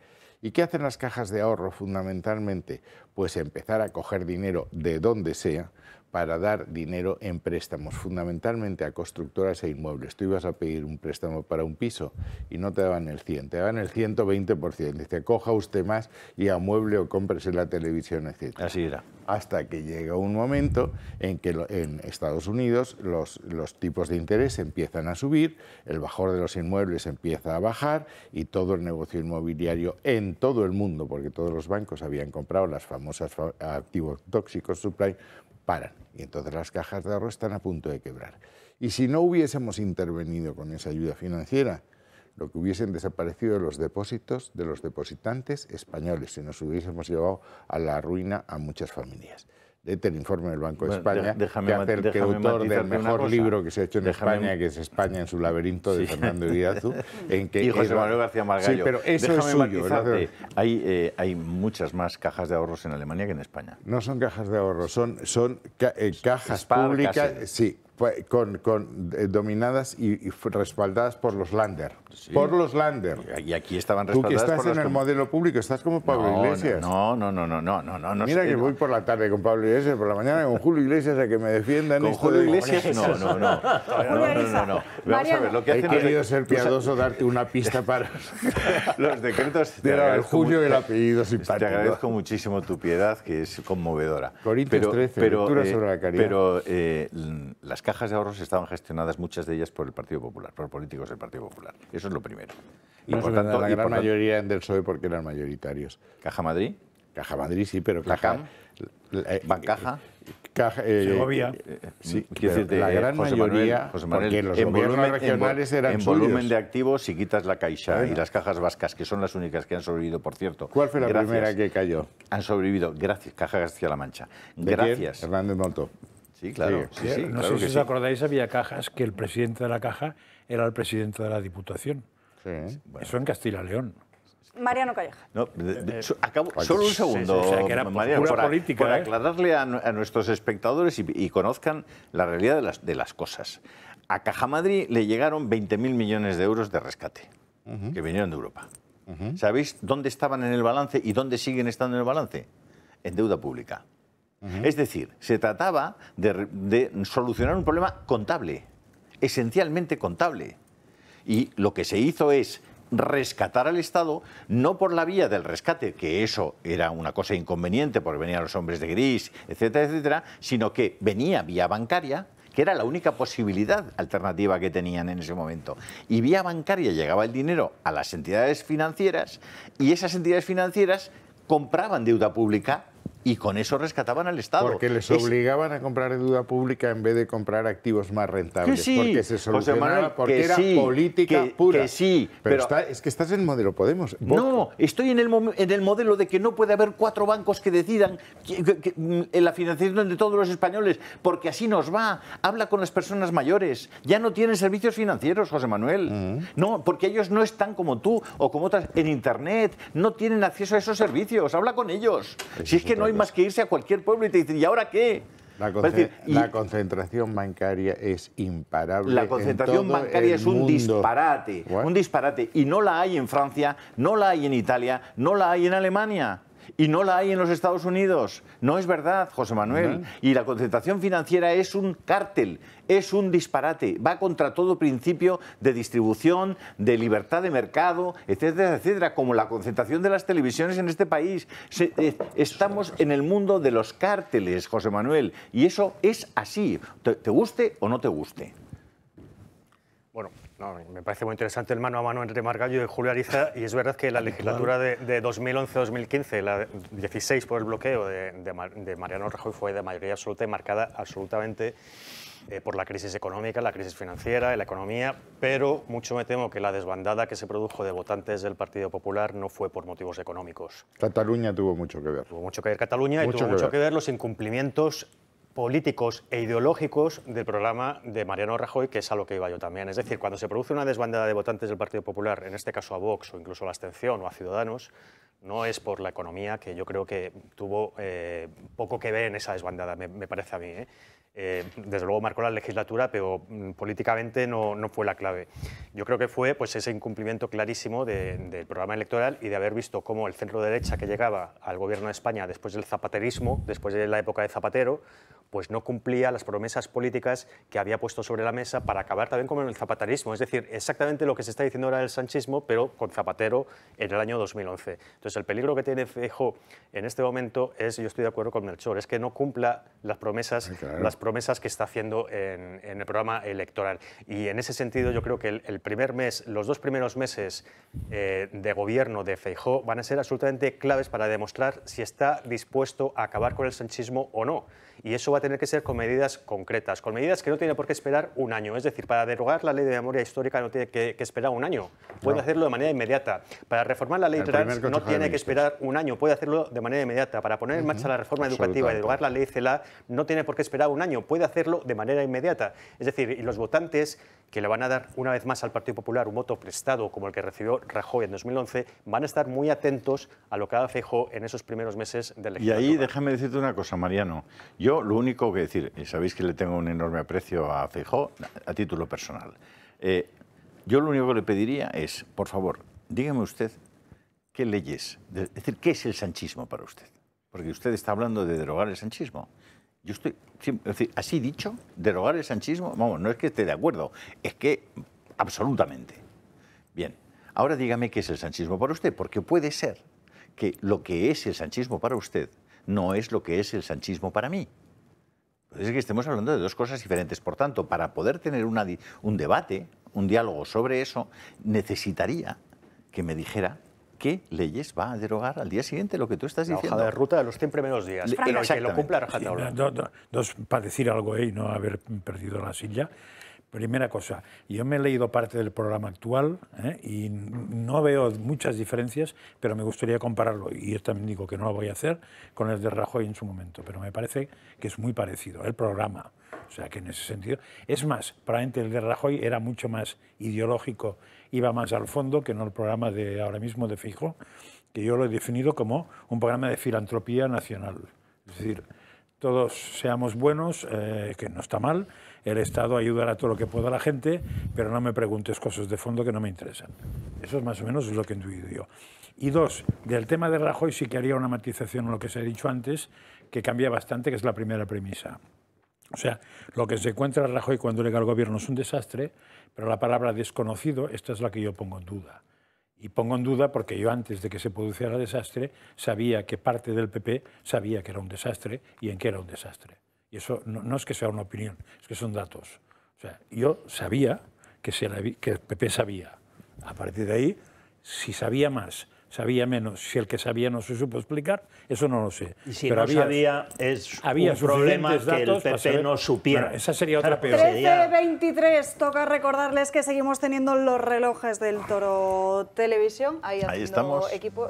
¿Y qué hacen las cajas de ahorro fundamentalmente? Pues empezar a coger dinero de donde sea para dar dinero en préstamos, fundamentalmente a constructoras e inmuebles. Tú ibas a pedir un préstamo para un piso y no te daban el 100, te daban el 120%. Dice, coja usted más y amueble o cómprese la televisión, etc. Así era. Hasta que llega un momento en que en Estados Unidos los, tipos de interés empiezan a subir, el bajor de los inmuebles empieza a bajar y todo el negocio inmobiliario en todo el mundo, porque todos los bancos habían comprado las famosas activos tóxicos supply, paran y entonces las cajas de ahorro están a punto de quebrar. Y si no hubiésemos intervenido con esa ayuda financiera, lo que hubiesen desaparecido los depósitos de los depositantes españoles y nos hubiésemos llevado a la ruina a muchas familias. Este el informe del Banco de España, déjame, que el autor del mejor libro que se ha hecho en España, que es España en su laberinto de Fernando Iriazu, en que y José Manuel García Margallo. Sí, pero eso es suyo. verdad. hay, eh, hay muchas más cajas de ahorros en Alemania que en España. No son cajas de ahorros, son, son eh, cajas públicas, sí, con, eh, dominadas y, respaldadas por los Lander. Por los Lander. Y aquí estaban respaldadas. Tú que estás en el modelo público, estás como Pablo Iglesias. No, no, no, no, no, no, no. Mira que voy por la tarde con Pablo Iglesias, por la mañana con Julio Iglesias a que me defiendan. Con Julio Iglesias no, no, no. No, no, no, Vamos a ver, lo que hacen He querido ser piadoso, darte una pista para los decretos. De el Julio el apellido simpático. Te agradezco muchísimo tu piedad, que es conmovedora. Corintios 13, pero, eh, sobre Pero eh, las cajas de ahorros estaban gestionadas muchas de ellas por el Partido Popular, por políticos del Partido Popular. Eso es lo primero. Y la gran mayoría en del PSOE porque eran mayoritarios. ¿Caja Madrid? Caja Madrid, sí, pero Caja... Eh, ¿Bancaja? Caja, Segovia. sí, la gran mayoría, porque los en volumen, regionales eran En volumen de activos, si quitas la Caixa y las cajas vascas, que son las únicas que han sobrevivido, por cierto. ¿Cuál fue la primera que cayó? Han sobrevivido, gracias, Caja García la Mancha. Gracias. Hernández Moto. Sí, claro. no sé si os acordáis, había cajas que el presidente de la caja era el presidente de la Diputación. Eso en Castilla León. Mariano Calleja. Eh, solo un segundo, que era Mariano, política, ¿eh? aclararle a, nuestros espectadores y, conozcan la realidad de las, cosas. A Caja Madrid le llegaron 20.000 millones de euros de rescate, que vinieron de Europa. ¿Sabéis dónde estaban en el balance y dónde siguen estando en el balance? En deuda pública. Es decir, se trataba de, de solucionar un problema contable, esencialmente contable. Y lo que se hizo es rescatar al Estado, no por la vía del rescate, que eso era una cosa inconveniente porque venían los hombres de gris, etcétera, etcétera, sino que venía vía bancaria, que era la única posibilidad alternativa que tenían en ese momento. Y vía bancaria llegaba el dinero a las entidades financieras y esas entidades financieras compraban deuda pública y con eso rescataban al Estado. Porque les obligaban a comprar deuda pública en vez de comprar activos más rentables. porque se solucionaba, porque era política pura. Que sí, pero, es que estás en el modelo Podemos. No, estoy en el, modelo de que no puede haber cuatro bancos que decidan mm, en la financiación de todos los españoles, porque así nos va. Habla con las personas mayores. Ya no tienen servicios financieros, José Manuel. Mm. No, porque ellos no están como tú o como otras en Internet. No tienen acceso a esos servicios. Habla con ellos. si es que no hay más que irse a cualquier pueblo y te dicen, ¿y ahora qué? La, concentración bancaria es imparable. La concentración bancaria es un disparate, un disparate. Y no la hay en Francia, no la hay en Italia, no la hay en Alemania. Y no la hay en los Estados Unidos. No es verdad, José Manuel. Y la concentración financiera es un cártel, es un disparate, va contra todo principio de distribución, de libertad de mercado, etcétera, etcétera, como la concentración de las televisiones en este país. Eh, estamos en el mundo de los cárteles, José Manuel, y eso es así, te, guste o no te guste. Bueno, me parece muy interesante el mano a mano entre Margallo y Julio Ariza y es verdad que la legislatura de, 2011-2015, la 16 por el bloqueo de, de, Mariano Rajoy fue de mayoría absoluta y marcada absolutamente eh, por la crisis económica, la crisis financiera, la economía, pero mucho me temo que la desbandada que se produjo de votantes del Partido Popular no fue por motivos económicos. Cataluña tuvo mucho que ver. Tuvo mucho que ver Cataluña y tuvo mucho que ver los incumplimientos políticos e ideológicos del programa de Mariano Rajoy, que es a lo que iba yo también. Es decir, cuando se produce una desbandada de votantes del Partido Popular, en este caso a Vox o incluso a la abstención o a Ciudadanos, no es por la economía, que yo creo que tuvo eh, poco que ver en esa desbandada, me, parece a mí. ¿eh? Eh, desde luego marcó la legislatura, pero mm, políticamente no, no, fue la clave. Yo creo que fue pues, ese incumplimiento clarísimo del programa electoral y de haber visto cómo el centro derecha que llegaba al gobierno de España después del zapaterismo, después de la época de Zapatero, pues no cumplía las promesas políticas que había puesto sobre la mesa para acabar también con el zapaterismo. Es decir, exactamente lo que se está diciendo ahora del sanchismo, pero con Zapatero en el año 2011 el peligro que tiene feijó en este momento es, yo estoy de acuerdo con Melchor, es que no cumpla las promesas, las promesas que está haciendo en, el programa electoral. Y en ese sentido, yo creo que el, primer mes, los dos primeros meses eh, de gobierno de Feijó van a ser absolutamente claves para demostrar si está dispuesto a acabar con el sanchismo o no y eso va a tener que ser con medidas concretas, con medidas que no tiene por qué esperar un año. Es decir, para derogar la ley de memoria histórica no tiene que, esperar un año, puede hacerlo de manera inmediata. Para reformar la ley trans no tiene que esperar un año, puede hacerlo de manera inmediata. Para poner en marcha la reforma educativa y derogar la ley CELA no tiene por qué esperar un año, puede hacerlo de manera inmediata. Es decir, y los votantes que le van a dar una vez más al Partido Popular un voto prestado como el que recibió Rajoy en 2011, van a estar muy atentos a lo que haga Feijó en esos primeros meses de legislatura. Y ahí déjame decirte una cosa, Mariano. Yo lo único que decir, y sabéis que le tengo un enorme aprecio a Feijó a título personal. Eh, yo lo único que le pediría es, por favor, dígame usted qué leyes, es decir, qué es el sanchismo para usted. Porque usted está hablando de derogar el sanchismo. Yo estoy, así dicho, derogar el sanchismo, vamos, no es que esté de acuerdo, es que absolutamente. Bien, ahora dígame qué es el sanchismo para usted, porque puede ser que lo que es el sanchismo para usted no es lo que es el sanchismo para mí. Es que estemos hablando de dos cosas diferentes. Por tanto, para poder tener un debate, un diálogo sobre eso, necesitaría que me dijera qué leyes va a derogar al día siguiente lo que tú estás diciendo. La hoja de ruta de los 100 primeros días, pero que lo cumpla rajatabla. dos, para decir algo y no haber perdido la silla. Primera cosa, yo me he leído parte del programa actual ¿eh? y no veo muchas diferencias, pero me gustaría compararlo, y yo también digo que no lo voy a hacer, con el de Rajoy en su momento, pero me parece que es muy parecido el programa. O sea que en ese sentido, es más, probablemente el de Rajoy era mucho más ideológico iba más al fondo, que no el programa de ahora mismo de Fijo, que yo lo he definido como un programa de filantropía nacional. Es decir, todos seamos buenos, eh, que no está mal, el Estado ayudará todo lo que pueda a la gente, pero no me preguntes cosas de fondo que no me interesan. Eso es más o menos lo que he yo. Y dos, del tema de Rajoy sí que haría una matización a lo que se ha dicho antes, que cambia bastante, que es la primera premisa. O sea, lo que se encuentra Rajoy cuando llega al gobierno es un desastre, pero la palabra desconocido, esta es la que yo pongo en duda. Y pongo en duda porque yo antes de que se produciera el desastre sabía que parte del PP sabía que era un desastre y en qué era un desastre. Y eso no, es que sea una opinión, es que son datos. O sea, yo sabía que, se que el PP sabía. A partir de ahí, si sabía más sabía menos. Si el que sabía no se supo explicar, eso no lo sé. Pero había, problemas que el PP no supiera. esa sería otra peor. 23 toca recordarles que seguimos teniendo los relojes del Toro Televisión. Ahí, estamos. Equipo,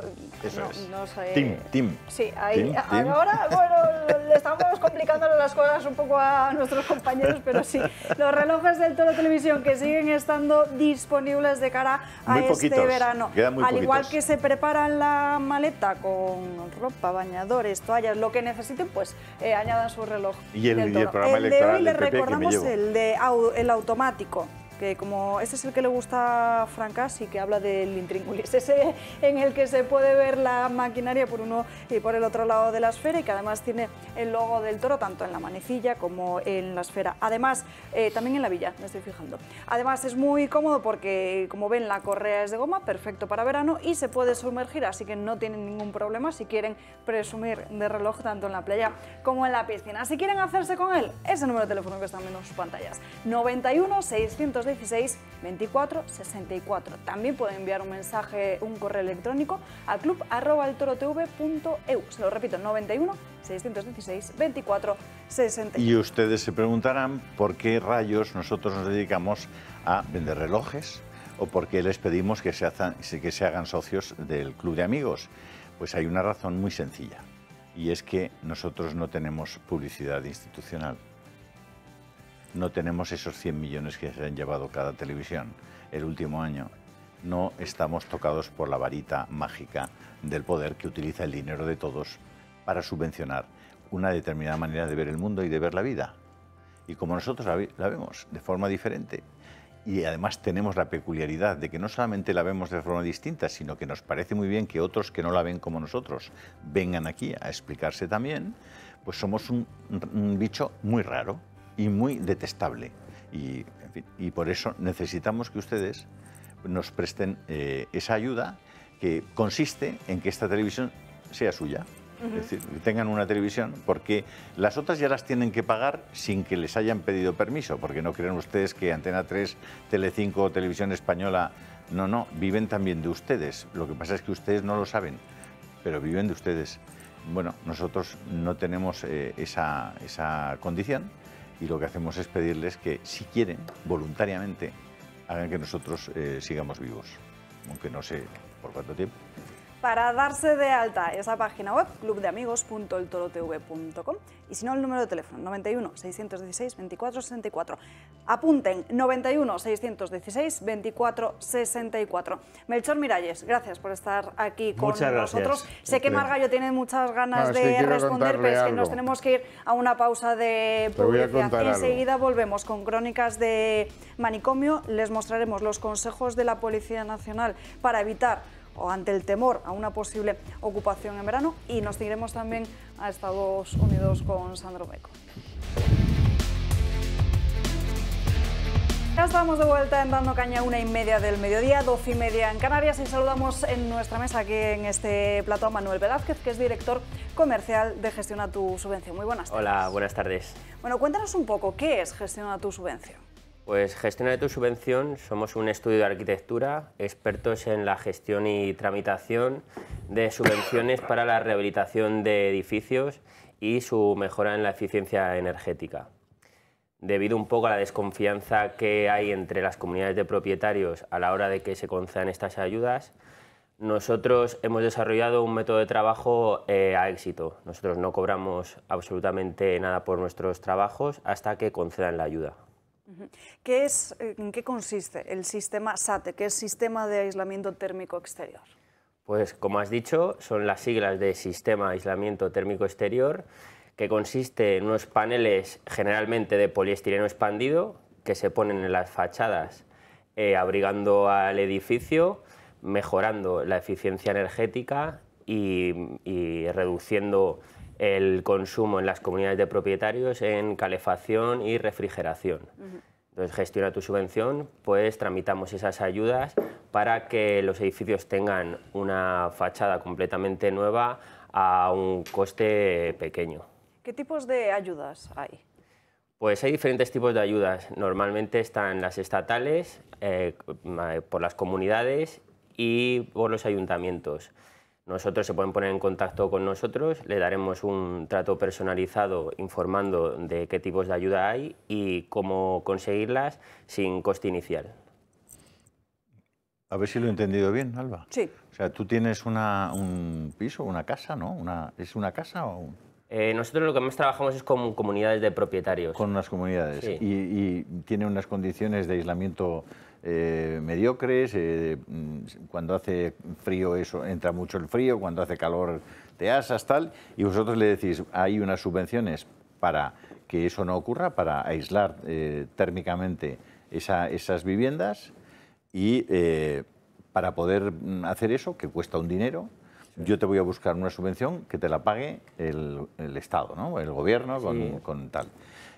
Sí, ahí. Ah, ahora, bueno, le estamos complicando las cosas un poco a nuestros compañeros, pero sí, los relojes del Toro Televisión que siguen estando disponibles de cara a este verano. Al igual que se preparan la maleta con ropa, bañadores, toallas, lo que necesiten, pues eh, añadan su reloj. Y el, programa electoral de hoy le recordamos el de el automático que como este es el que le gusta a Francas y que habla del intríngulis, ese en el que se puede ver la maquinaria por uno y por el otro lado de la esfera y que además tiene el logo del toro tanto en la manecilla como en la esfera. Además, eh, también en la villa, me estoy fijando. Además es muy cómodo porque como ven la correa es de goma, perfecto para verano y se puede sumergir, así que no tienen ningún problema si quieren presumir de reloj tanto en la playa como en la piscina. Si quieren hacerse con él, ese número de teléfono que están viendo en sus pantallas. 91 600 616 24 64. También puede enviar un mensaje, un correo electrónico a tv.eu. Se lo repito, 91 616 24 64. Y ustedes se preguntarán por qué rayos nosotros nos dedicamos a vender relojes o por qué les pedimos que se, que se hagan socios del club de amigos. Pues hay una razón muy sencilla y es que nosotros no tenemos publicidad institucional no tenemos esos 100 millones que se han llevado cada televisión el último año. No estamos tocados por la varita mágica del poder que utiliza el dinero de todos para subvencionar una determinada manera de ver el mundo y de ver la vida. Y como nosotros la, vemos de forma diferente, y además tenemos la peculiaridad de que no solamente la vemos de forma distinta, sino que nos parece muy bien que otros que no la ven como nosotros vengan aquí a explicarse también, pues somos un bicho muy raro y muy detestable. Y, por eso necesitamos que ustedes nos presten eh, esa ayuda que consiste en que esta televisión sea suya. Es decir, tengan una televisión, porque las otras ya las tienen que pagar sin que les hayan pedido permiso, porque no crean ustedes que Antena 3, Telecinco 5 Televisión Española, no, no, viven también de ustedes. Lo que pasa es que ustedes no lo saben, pero viven de ustedes. Bueno, nosotros no tenemos eh, esa condición y lo que hacemos es pedirles que, si quieren, voluntariamente hagan que nosotros eh, sigamos vivos, aunque no sé por cuánto tiempo para darse de alta esa página web clubdeamigos.eltorotv.com y si no el número de teléfono 91 616 24 64. Apunten 91 616 24 64. Melchor Miralles, gracias por estar aquí con nosotros. Sé que Margallo tiene muchas ganas de responder, pero es que nos tenemos que ir a una pausa de publicidad. Enseguida volvemos con crónicas de manicomio, les mostraremos los consejos de la Policía Nacional para evitar o ante el temor a una posible ocupación en verano y nos iremos también a Estados Unidos con Sandro Beco. Ya estamos de vuelta en Dando Caña, una y media del mediodía, doce y media en Canarias y saludamos en nuestra mesa aquí en este plato a Manuel Velázquez, que es director comercial de Gestiona tu Subvención. Muy buenas tardes. Hola, buenas tardes. Bueno, cuéntanos un poco, ¿qué es Gestiona tu Subvención? Pues gestionar tu subvención, somos un estudio de arquitectura, expertos en la gestión y tramitación de subvenciones para la rehabilitación de edificios y su mejora en la eficiencia energética. Debido un poco a la desconfianza que hay entre las comunidades de propietarios a la hora de que se concedan estas ayudas, nosotros hemos desarrollado un método de trabajo eh, a éxito. Nosotros no cobramos absolutamente nada por nuestros trabajos hasta que concedan la ayuda. ¿Qué es, eh, ¿En qué consiste el sistema SATE, que es Sistema de Aislamiento Térmico Exterior? Pues como has dicho, son las siglas de Sistema de Aislamiento Térmico Exterior, que consiste en unos paneles generalmente de poliestireno expandido que se ponen en las fachadas eh, abrigando al edificio, mejorando la eficiencia energética y reduciendo el consumo en las comunidades de propietarios en calefacción y refrigeración. Entonces, gestiona tu subvención, pues tramitamos esas ayudas para que los edificios tengan una fachada completamente nueva a un coste pequeño. ¿Qué tipos de ayudas hay? Pues hay diferentes tipos de ayudas. Normalmente están las estatales, eh, por las comunidades y por los ayuntamientos. Nosotros se pueden poner en contacto con nosotros, le daremos un trato personalizado informando de qué tipos de ayuda hay y cómo conseguirlas sin coste inicial. A ver si lo he entendido bien, Alba. Sí. O sea, tú tienes un piso, una casa, ¿no? Una, ¿Es una casa o un...? Eh, nosotros lo que más trabajamos es con comunidades de propietarios. Con unas comunidades. Sí. y tiene unas condiciones de aislamiento eh, mediocres, eh, mm, cuando hace frío eso, entra mucho el frío, cuando hace calor te asas, tal, y vosotros le decís, hay unas subvenciones para que eso no ocurra, para aislar eh, térmicamente esas viviendas y para poder mm, hacer eso, que cuesta un dinero, yo te voy a buscar una subvención que te la pague el, Estado, ¿no? el gobierno, con tal.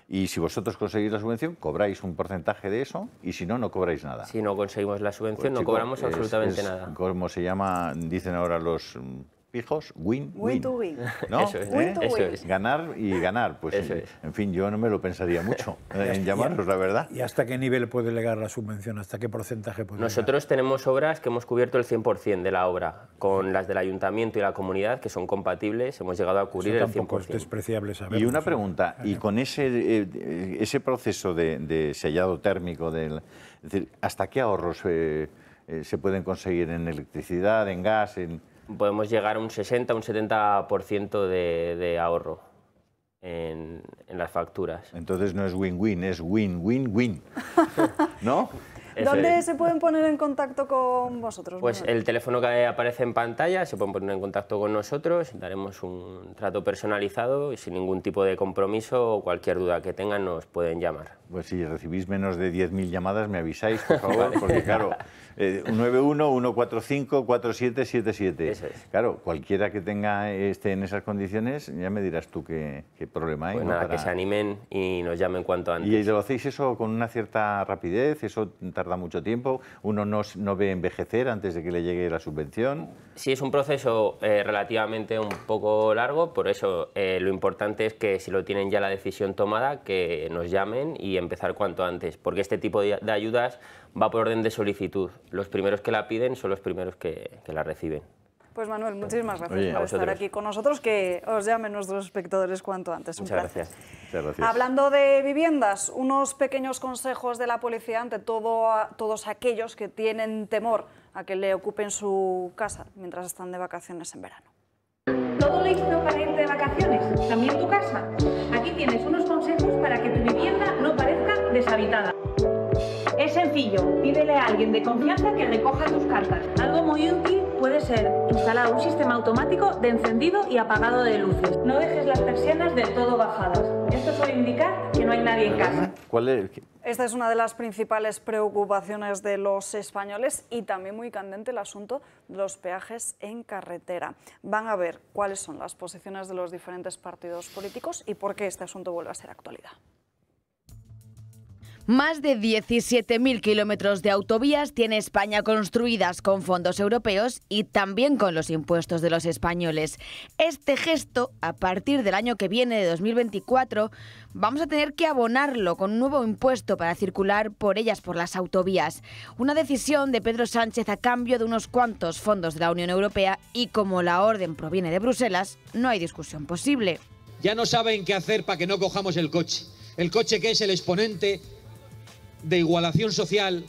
Y si vosotros conseguís la subvención, cobráis un porcentaje de eso y si no, no cobráis nada. Si no conseguimos la subvención, pues, no cobramos absolutamente nada. Como se llama? Dicen ahora los mm, hijos win, win. es. Ganar y ganar. Pues, en fin, yo no me lo pensaría mucho eh, en llamarlos, la verdad. ¿Y hasta qué nivel puede llegar la subvención? ¿Hasta qué porcentaje puede Nosotros tenemos obras que hemos cubierto el 100% de la obra. Con las del ayuntamiento y la comunidad, que son compatibles, hemos llegado a cubrir el 100%. es despreciable Y una pregunta, ¿y con ese, eh, eh, ese proceso de, sellado térmico, del, ¿hasta qué ahorros se pueden conseguir en electricidad, en gas, en...? podemos llegar a un 60, un 70% de, de ahorro en, las facturas. Entonces no es win-win, es win-win-win. ¿No? ¿Dónde se pueden poner en contacto con vosotros? Pues el teléfono que aparece en pantalla, se pueden poner en contacto con nosotros, daremos un trato personalizado y sin ningún tipo de compromiso o cualquier duda que tengan nos pueden llamar. Pues si recibís menos de 10.000 llamadas, me avisáis, por favor, porque claro, eh, 91-145-4777. Claro, cualquiera que tenga esté en esas condiciones, ya me dirás tú qué, problema hay. Pues nada, que se animen y nos llamen cuanto antes. ¿Y lo hacéis eso con una cierta rapidez? ¿Eso tarda mucho tiempo? ¿Uno no, no ve envejecer antes de que le llegue la subvención? Sí, es un proceso eh, relativamente un poco largo, por eso eh, lo importante es que si lo tienen ya la decisión tomada, que nos llamen y empezar cuanto antes, porque este tipo de, ayudas va por orden de solicitud. Los primeros que la piden son los primeros que, la reciben. Pues Manuel, muchísimas gracias por estar aquí con nosotros, que os llamen nuestros espectadores cuanto antes. Muchas Gracias. Hablando de viviendas, unos pequeños consejos de la policía ante todo todos aquellos que tienen temor a que le ocupen su casa mientras están de vacaciones en verano todo lo para irte de vacaciones, también tu casa. Aquí tienes unos consejos para que tu vivienda no parezca deshabitada. Es sencillo, pídele a alguien de confianza que recoja tus cartas. Algo muy útil puede ser instalar un sistema automático de encendido y apagado de luces. No dejes las persianas del todo bajadas. Esto suele indicar que no hay nadie en casa. ¿Cuál es? Esta es una de las principales preocupaciones de los españoles y también muy candente el asunto de los peajes en carretera. Van a ver cuáles son las posiciones de los diferentes partidos políticos y por qué este asunto vuelve a ser actualidad. Más de 17.000 kilómetros de autovías tiene España construidas con fondos europeos y también con los impuestos de los españoles. Este gesto, a partir del año que viene, de 2024, vamos a tener que abonarlo con un nuevo impuesto para circular por ellas, por las autovías. Una decisión de Pedro Sánchez a cambio de unos cuantos fondos de la Unión Europea y como la orden proviene de Bruselas, no hay discusión posible. Ya no saben qué hacer para que no cojamos el coche. El coche que es el exponente de igualación social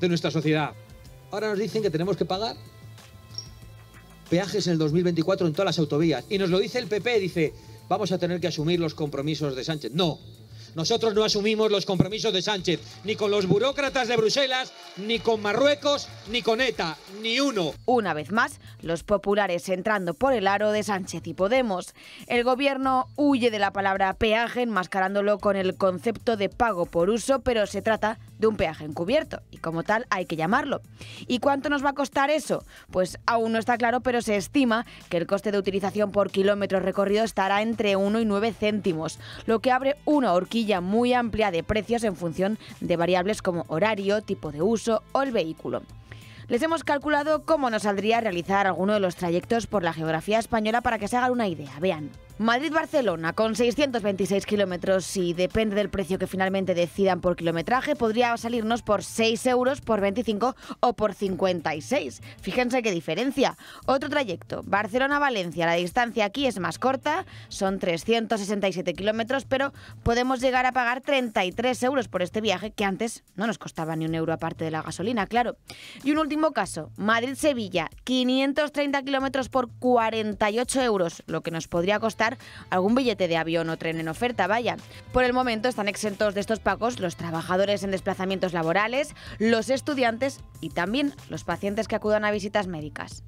de nuestra sociedad. Ahora nos dicen que tenemos que pagar peajes en el 2024 en todas las autovías. Y nos lo dice el PP, dice, vamos a tener que asumir los compromisos de Sánchez. No, nosotros no asumimos los compromisos de Sánchez, ni con los burócratas de Bruselas, ni con Marruecos, ni con ETA, ni uno. Una vez más, los populares entrando por el aro de Sánchez y Podemos. El gobierno huye de la palabra peaje enmascarándolo con el concepto de pago por uso, pero se trata de un peaje encubierto y como tal hay que llamarlo. ¿Y cuánto nos va a costar eso? Pues aún no está claro, pero se estima que el coste de utilización por kilómetro recorrido estará entre 1 y 9 céntimos, lo que abre una horquilla muy amplia de precios en función de variables como horario, tipo de uso o el vehículo. Les hemos calculado cómo nos saldría realizar alguno de los trayectos por la geografía española para que se hagan una idea. Vean. Madrid-Barcelona, con 626 kilómetros y depende del precio que finalmente decidan por kilometraje, podría salirnos por 6 euros, por 25 o por 56. Fíjense qué diferencia. Otro trayecto, Barcelona-Valencia, la distancia aquí es más corta, son 367 kilómetros, pero podemos llegar a pagar 33 euros por este viaje que antes no nos costaba ni un euro aparte de la gasolina, claro. Y un último caso, Madrid-Sevilla, 530 kilómetros por 48 euros, lo que nos podría costar algún billete de avión o tren en oferta, vaya. Por el momento están exentos de estos pagos los trabajadores en desplazamientos laborales, los estudiantes y también los pacientes que acudan a visitas médicas.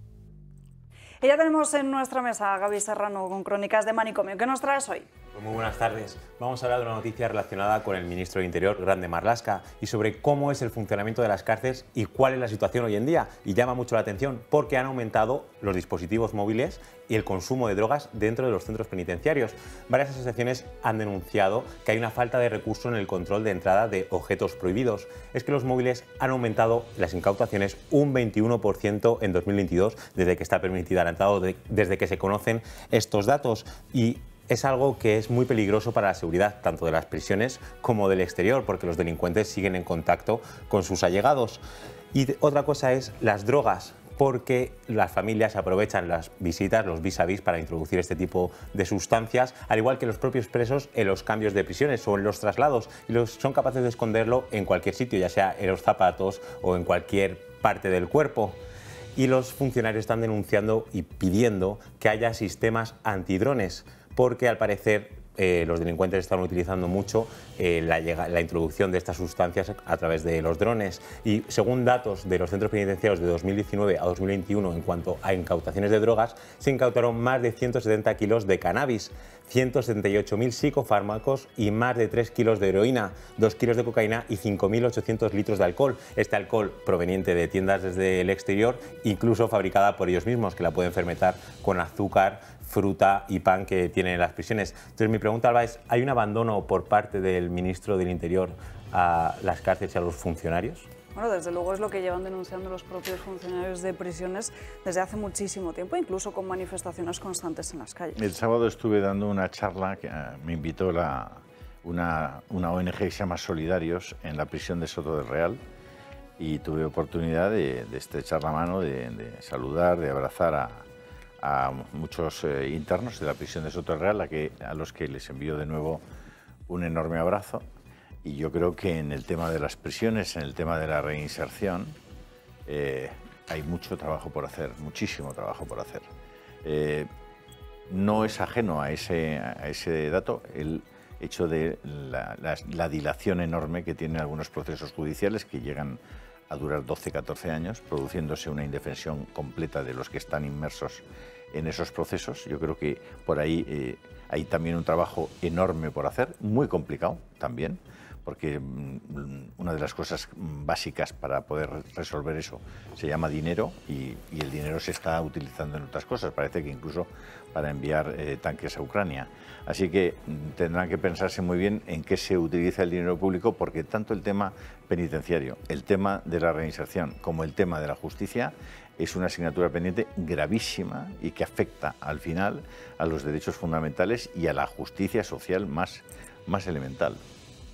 Y ya tenemos en nuestra mesa a Gaby Serrano con Crónicas de Manicomio. ¿Qué nos traes hoy? Muy buenas tardes. Vamos a hablar de una noticia relacionada con el ministro de Interior, Grande Marlasca, y sobre cómo es el funcionamiento de las cárceles y cuál es la situación hoy en día. Y llama mucho la atención porque han aumentado los dispositivos móviles y el consumo de drogas dentro de los centros penitenciarios. Varias asociaciones han denunciado que hay una falta de recurso en el control de entrada de objetos prohibidos. Es que los móviles han aumentado las incautaciones un 21% en 2022 desde que está permitida la entrada, desde que se conocen estos datos. Y es algo que es muy peligroso para la seguridad, tanto de las prisiones como del exterior, porque los delincuentes siguen en contacto con sus allegados. Y otra cosa es las drogas, porque las familias aprovechan las visitas, los vis a vis, para introducir este tipo de sustancias, al igual que los propios presos en los cambios de prisiones o en los traslados, y son capaces de esconderlo en cualquier sitio, ya sea en los zapatos o en cualquier parte del cuerpo. Y los funcionarios están denunciando y pidiendo que haya sistemas antidrones porque al parecer eh, los delincuentes están utilizando mucho eh, la, la, introducción de estas sustancias a través de los drones. Y según datos de los centros penitenciarios de 2019 a 2021 en cuanto a incautaciones de drogas, se incautaron más de 170 kilos de cannabis, 178.000 psicofármacos y más de 3 kilos de heroína, 2 kilos de cocaína y 5.800 litros de alcohol. Este alcohol proveniente de tiendas desde el exterior, incluso fabricada por ellos mismos, que la pueden fermentar con azúcar fruta y pan que tienen las prisiones. Entonces mi pregunta, Alba, es, ¿hay un abandono por parte del ministro del Interior a las cárceles y a los funcionarios? Bueno, desde luego es lo que llevan denunciando los propios funcionarios de prisiones desde hace muchísimo tiempo, incluso con manifestaciones constantes en las calles. El sábado estuve dando una charla que eh, me invitó la, una, una, ONG que se llama Solidarios en la prisión de Soto del Real y tuve oportunidad de, estrechar la mano, de, de saludar, de abrazar a, a muchos eh, internos de la prisión de Soto Real, a, que, a los que les envío de nuevo un enorme abrazo. Y yo creo que en el tema de las prisiones, en el tema de la reinserción, eh, hay mucho trabajo por hacer, muchísimo trabajo por hacer. Eh, no es ajeno a ese, a ese dato el hecho de la, la, dilación enorme que tienen algunos procesos judiciales que llegan a durar 12, 14 años, produciéndose una indefensión completa de los que están inmersos en esos procesos. Yo creo que por ahí eh, hay también un trabajo enorme por hacer, muy complicado también, porque mm, una de las cosas mm, básicas para poder resolver eso se llama dinero y, el dinero se está utilizando en otras cosas, parece que incluso para enviar eh, tanques a Ucrania. Así que mm, tendrán que pensarse muy bien en qué se utiliza el dinero público, porque tanto el tema penitenciario, el tema de la reinserción como el tema de la justicia es una asignatura pendiente gravísima y que afecta al final a los derechos fundamentales y a la justicia social más, más elemental.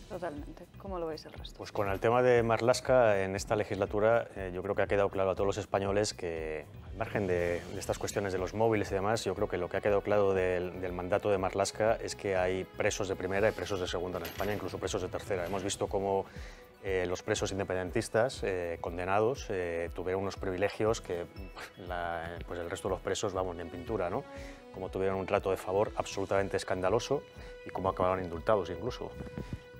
Totalmente. ¿Cómo lo veis el resto? Pues con el tema de Marlaska, en esta legislatura eh, yo creo que ha quedado claro a todos los españoles que, al margen de, estas cuestiones de los móviles y demás, yo creo que lo que ha quedado claro del, mandato de Marlaska es que hay presos de primera y presos de segunda en España, incluso presos de tercera. Hemos visto cómo eh, los presos independentistas eh, condenados tuvieron unos privilegios que pues el resto de los presos, vamos, ni en pintura, ¿no? Como tuvieron un trato de favor absolutamente escandaloso y como acabaron indultados incluso.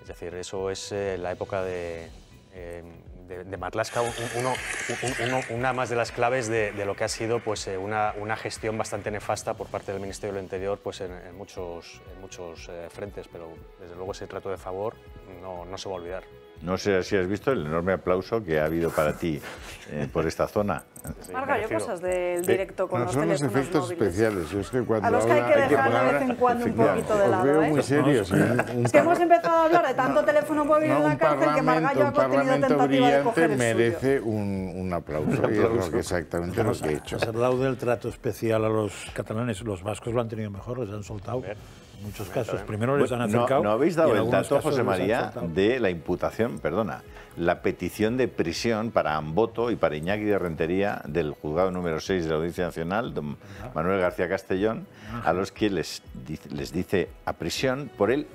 Es decir, eso es eh, la época de, eh, Matlaska, una más de las claves de, lo que ha sido pues, eh, una, gestión bastante nefasta por parte del Ministerio del Interior pues, en, muchos, frentes, pero desde luego ese trato de favor no se va a olvidar. No sé si has visto el enorme aplauso que ha habido para ti eh, por esta zona. Sí, Marga, cosas del directo con no los son los efectos especiales. Es que cuando a los que hay que dejar de vez en cuando un poquito de lado. Os veo ¿eh? muy serios. ¿eh? es que hemos empezado a hablar de tanto teléfono móvil en la cárcel que Marga ha tenido tentativa de coger el merece suyo. Un, un, aplauso, un aplauso. Y es exactamente lo que he hecho. Se ha hablado del trato especial a los catalanes. Los vascos lo han tenido mejor, los han soltado muchos casos. Primero les han acercado. No, no habéis dado el dato, José María, de la imputación, perdona, la petición de prisión para Amboto y para Iñaki de Rentería del juzgado número 6 de la Audiencia Nacional, don Manuel García Castellón, a los que les, les dice a prisión por el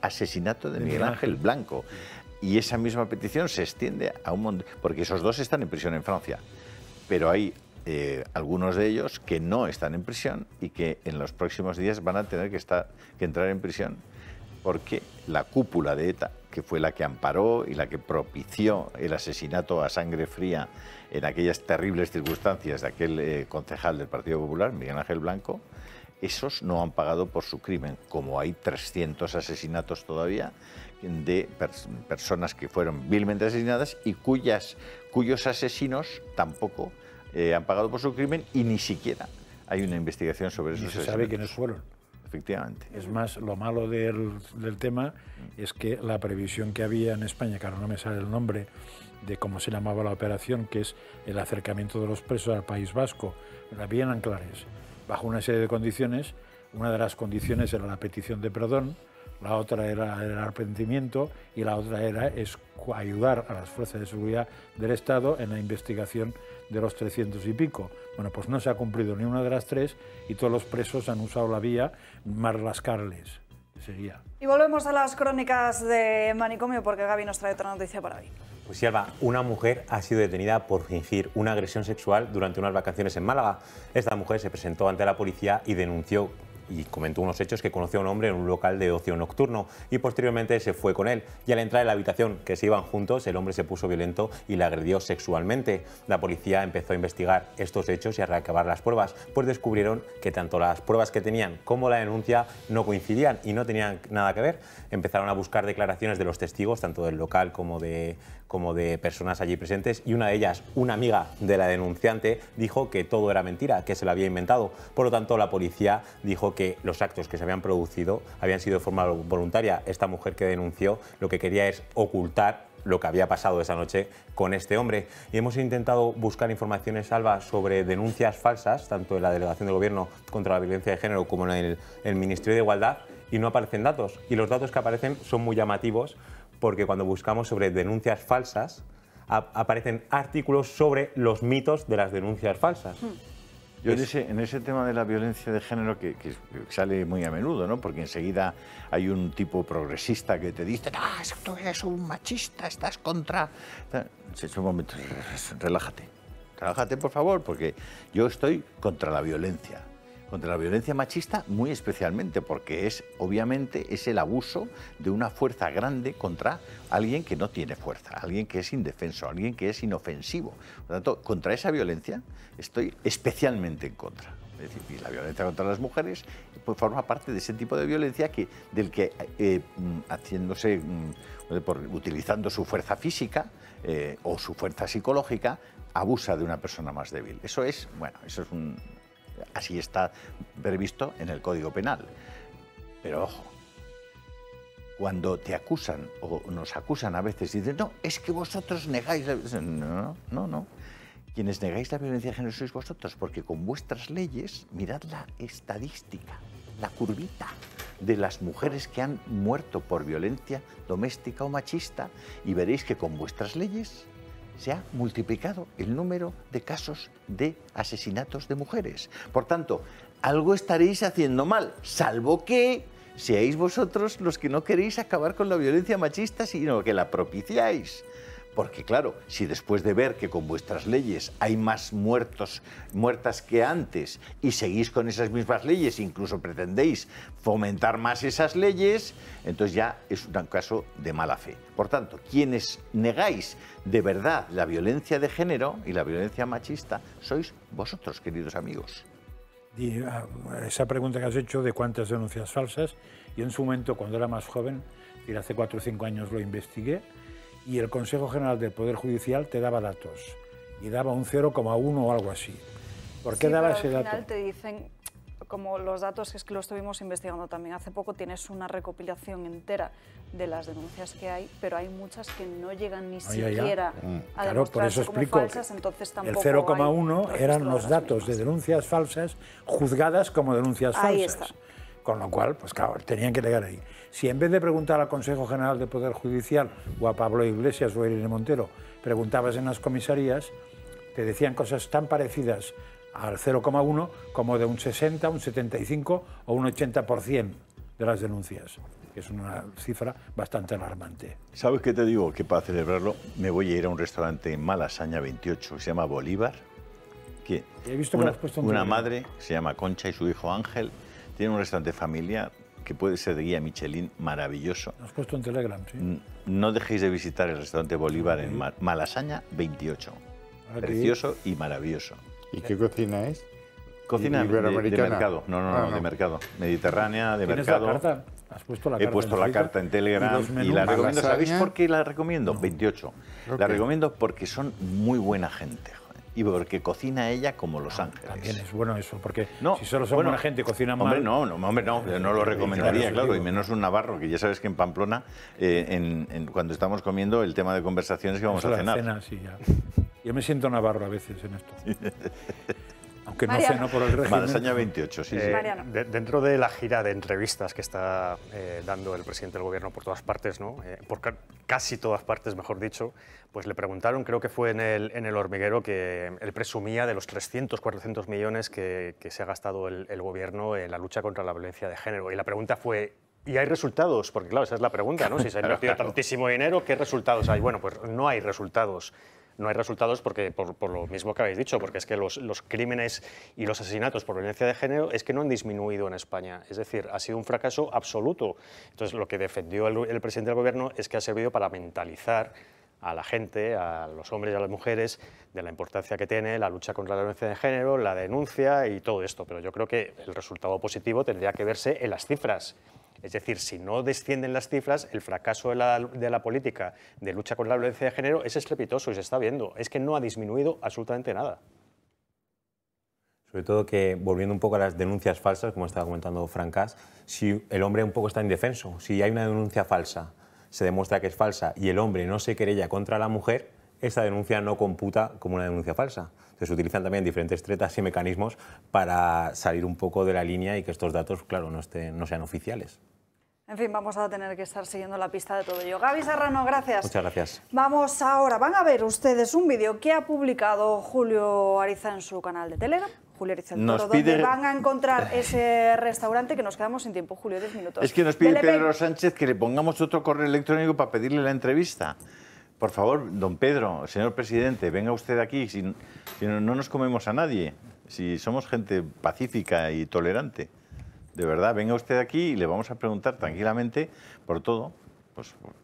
asesinato de, Miguel Ángel Blanco. Y esa misma petición se extiende a un montón, porque esos dos están en prisión en Francia, pero hay eh, algunos de ellos que no están en prisión y que en los próximos días van a tener que, estar, que entrar en prisión porque la cúpula de ETA, que fue la que amparó y la que propició el asesinato a sangre fría en aquellas terribles circunstancias de aquel eh, concejal del Partido Popular, Miguel Ángel Blanco, esos no han pagado por su crimen, como hay 300 asesinatos todavía de personas que fueron vilmente asesinadas y cuyas, cuyos asesinos tampoco eh, han pagado por su crimen y ni siquiera hay una investigación sobre eso. Se sabe quiénes fueron. Efectivamente. Es más, lo malo del, tema mm. es que la previsión que había en España, que ahora no me sale el nombre de cómo se llamaba la operación, que es el acercamiento de los presos al País Vasco, la habían anclares, bajo una serie de condiciones. Una de las condiciones era la petición de perdón, la otra era el arrepentimiento y la otra era es ayudar a las fuerzas de seguridad del Estado en la investigación de los 300 y pico. Bueno, pues no se ha cumplido ni una de las tres y todos los presos han usado la vía más rascarles. Y volvemos a las crónicas de manicomio porque Gaby nos trae otra noticia para hoy. Pues Alba, una mujer ha sido detenida por fingir una agresión sexual durante unas vacaciones en Málaga. Esta mujer se presentó ante la policía y denunció y comentó unos hechos que conoció a un hombre en un local de ocio nocturno y posteriormente se fue con él. Y al entrar en la habitación que se iban juntos, el hombre se puso violento y le agredió sexualmente. La policía empezó a investigar estos hechos y a recabar las pruebas, pues descubrieron que tanto las pruebas que tenían como la denuncia no coincidían y no tenían nada que ver. Empezaron a buscar declaraciones de los testigos, tanto del local como de como de personas allí presentes y una de ellas, una amiga de la denunciante, dijo que todo era mentira, que se lo había inventado. Por lo tanto, la policía dijo que los actos que se habían producido habían sido de forma voluntaria. Esta mujer que denunció lo que quería es ocultar lo que había pasado esa noche con este hombre. Y hemos intentado buscar informaciones, Alba, sobre denuncias falsas, tanto en la Delegación del Gobierno contra la Violencia de Género como en el, el Ministerio de Igualdad, y no aparecen datos. Y los datos que aparecen son muy llamativos porque cuando buscamos sobre denuncias falsas, aparecen artículos sobre los mitos de las denuncias falsas. Hmm. Yo en, ese, tema de la violencia de género que, sale muy a menudo, ¿no? Porque enseguida hay un tipo progresista que te dice, ah, tú eres un machista, estás contra... En un momento, relájate, relájate por favor, porque yo estoy contra la violencia. Contra la violencia machista muy especialmente, porque es obviamente es el abuso de una fuerza grande contra alguien que no tiene fuerza, alguien que es indefenso, alguien que es inofensivo. Por lo tanto, contra esa violencia estoy especialmente en contra. Es decir, y la violencia contra las mujeres pues, forma parte de ese tipo de violencia que, del que, eh, mm, haciéndose, mm, eh, por, utilizando su fuerza física eh, o su fuerza psicológica, abusa de una persona más débil. Eso es, bueno, eso es un, así está previsto en el Código Penal. Pero ojo, cuando te acusan o nos acusan a veces y dicen, no, es que vosotros negáis la violencia. No, no, no. Quienes negáis la violencia de género sois vosotros, porque con vuestras leyes, mirad la estadística, la curvita de las mujeres que han muerto por violencia doméstica o machista y veréis que con vuestras leyes se ha multiplicado el número de casos de asesinatos de mujeres. Por tanto, algo estaréis haciendo mal, salvo que seáis vosotros los que no queréis acabar con la violencia machista, sino que la propiciáis. Porque claro, si después de ver que con vuestras leyes hay más muertos, muertas que antes y seguís con esas mismas leyes, incluso pretendéis fomentar más esas leyes, entonces ya es un caso de mala fe. Por tanto, quienes negáis de verdad la violencia de género y la violencia machista sois vosotros, queridos amigos. Ah, esa pregunta que has hecho de cuántas denuncias falsas, yo en su momento, cuando era más joven, hace cuatro o cinco años lo investigué, y el Consejo General del Poder Judicial te daba datos y daba un 0,1 o algo así. ¿Por qué daba ese al final dato? te dicen, como los datos es que lo estuvimos investigando también hace poco, tienes una recopilación entera de las denuncias que hay, pero hay muchas que no llegan ni siquiera a mm. claro, por eso explico falsas, entonces tampoco El 0,1 eran los datos de denuncias falsas juzgadas como denuncias Ahí falsas. Está. Con lo cual, pues claro, tenían que llegar ahí. Si en vez de preguntar al Consejo General de Poder Judicial o a Pablo Iglesias o a Irene Montero, preguntabas en las comisarías, te decían cosas tan parecidas al 0,1 como de un 60, un 75 o un 80% de las denuncias. Es una cifra bastante alarmante. ¿Sabes qué te digo? Que para celebrarlo me voy a ir a un restaurante en Malasaña 28 se llama Bolívar. Que He visto que has puesto una madre se llama Concha y su hijo Ángel tiene un restaurante familia que puede ser de guía Michelin maravilloso. Has puesto en Telegram, sí. No dejéis de visitar el restaurante Bolívar en Malasaña 28. Precioso y maravilloso. ¿Y qué cocina es? Cocina de, mercado. No, no, no, ah, de mercado. Mediterránea, de mercado. ¿Has puesto la carta? He puesto la carta en Telegram y, la recomiendo. ¿Sabéis por qué la recomiendo? 28. La recomiendo porque son muy buena gente y porque cocina ella como Los ah, Ángeles. También es bueno eso, porque si solo son una buena gente cocina mal... Hombre, no, no, hombre, no, yo no lo recomendaría, claro, y menos un navarro, que ya sabes que en Pamplona, eh, en, cuando estamos comiendo, el tema de conversaciones que vamos a cenar. sí, ya. Yo me siento navarro a veces en esto. aunque no por el régimen. 28, sí. sí. Eh, dentro de la gira de entrevistas que está eh, dando el presidente del gobierno por todas partes, ¿no? Eh, por casi todas partes, mejor dicho, pues le preguntaron, creo que fue en el, en el hormiguero, que em, él presumía de los 300, 400 millones que, se ha gastado el, el gobierno en la lucha contra la violencia de género. Y la pregunta fue, ¿Y hay resultados? Porque claro, esa es la pregunta, ¿no? Si se ha invertido tantísimo dinero, ¿qué resultados hay? Bueno, pues no hay resultados no hay resultados porque, por, lo mismo que habéis dicho, porque es que los, crímenes y los asesinatos por violencia de género es que no han disminuido en España. Es decir, ha sido un fracaso absoluto. Entonces, lo que defendió el, el presidente del gobierno es que ha servido para mentalizar a la gente, a los hombres y a las mujeres, de la importancia que tiene la lucha contra la violencia de género, la denuncia y todo esto. Pero yo creo que el resultado positivo tendría que verse en las cifras es decir, si no descienden las cifras, el fracaso de la, política de lucha contra la violencia de género es estrepitoso y se está viendo. Es que no ha disminuido absolutamente nada. Sobre todo que, volviendo un poco a las denuncias falsas, como estaba comentando Francas, si el hombre un poco está indefenso, si hay una denuncia falsa, se demuestra que es falsa y el hombre no se querella contra la mujer, esta denuncia no computa como una denuncia falsa. Entonces, se utilizan también diferentes tretas y mecanismos para salir un poco de la línea y que estos datos, claro, no, sean oficiales. En fin, vamos a tener que estar siguiendo la pista de todo ello. Gaby Serrano, gracias. Muchas gracias. Vamos ahora, van a ver ustedes un vídeo que ha publicado Julio Ariza en su canal de Telegram. Julio Ariza, nos donde van a encontrar ese restaurante que nos quedamos sin tiempo. Julio, 10 minutos. Es que nos pide Pedro Sánchez que le pongamos otro correo electrónico para pedirle la entrevista. Por favor, don Pedro, señor presidente, venga usted aquí, si, no, nos comemos a nadie, si somos gente pacífica y tolerante. De verdad, venga usted aquí y le vamos a preguntar tranquilamente por todo, pues por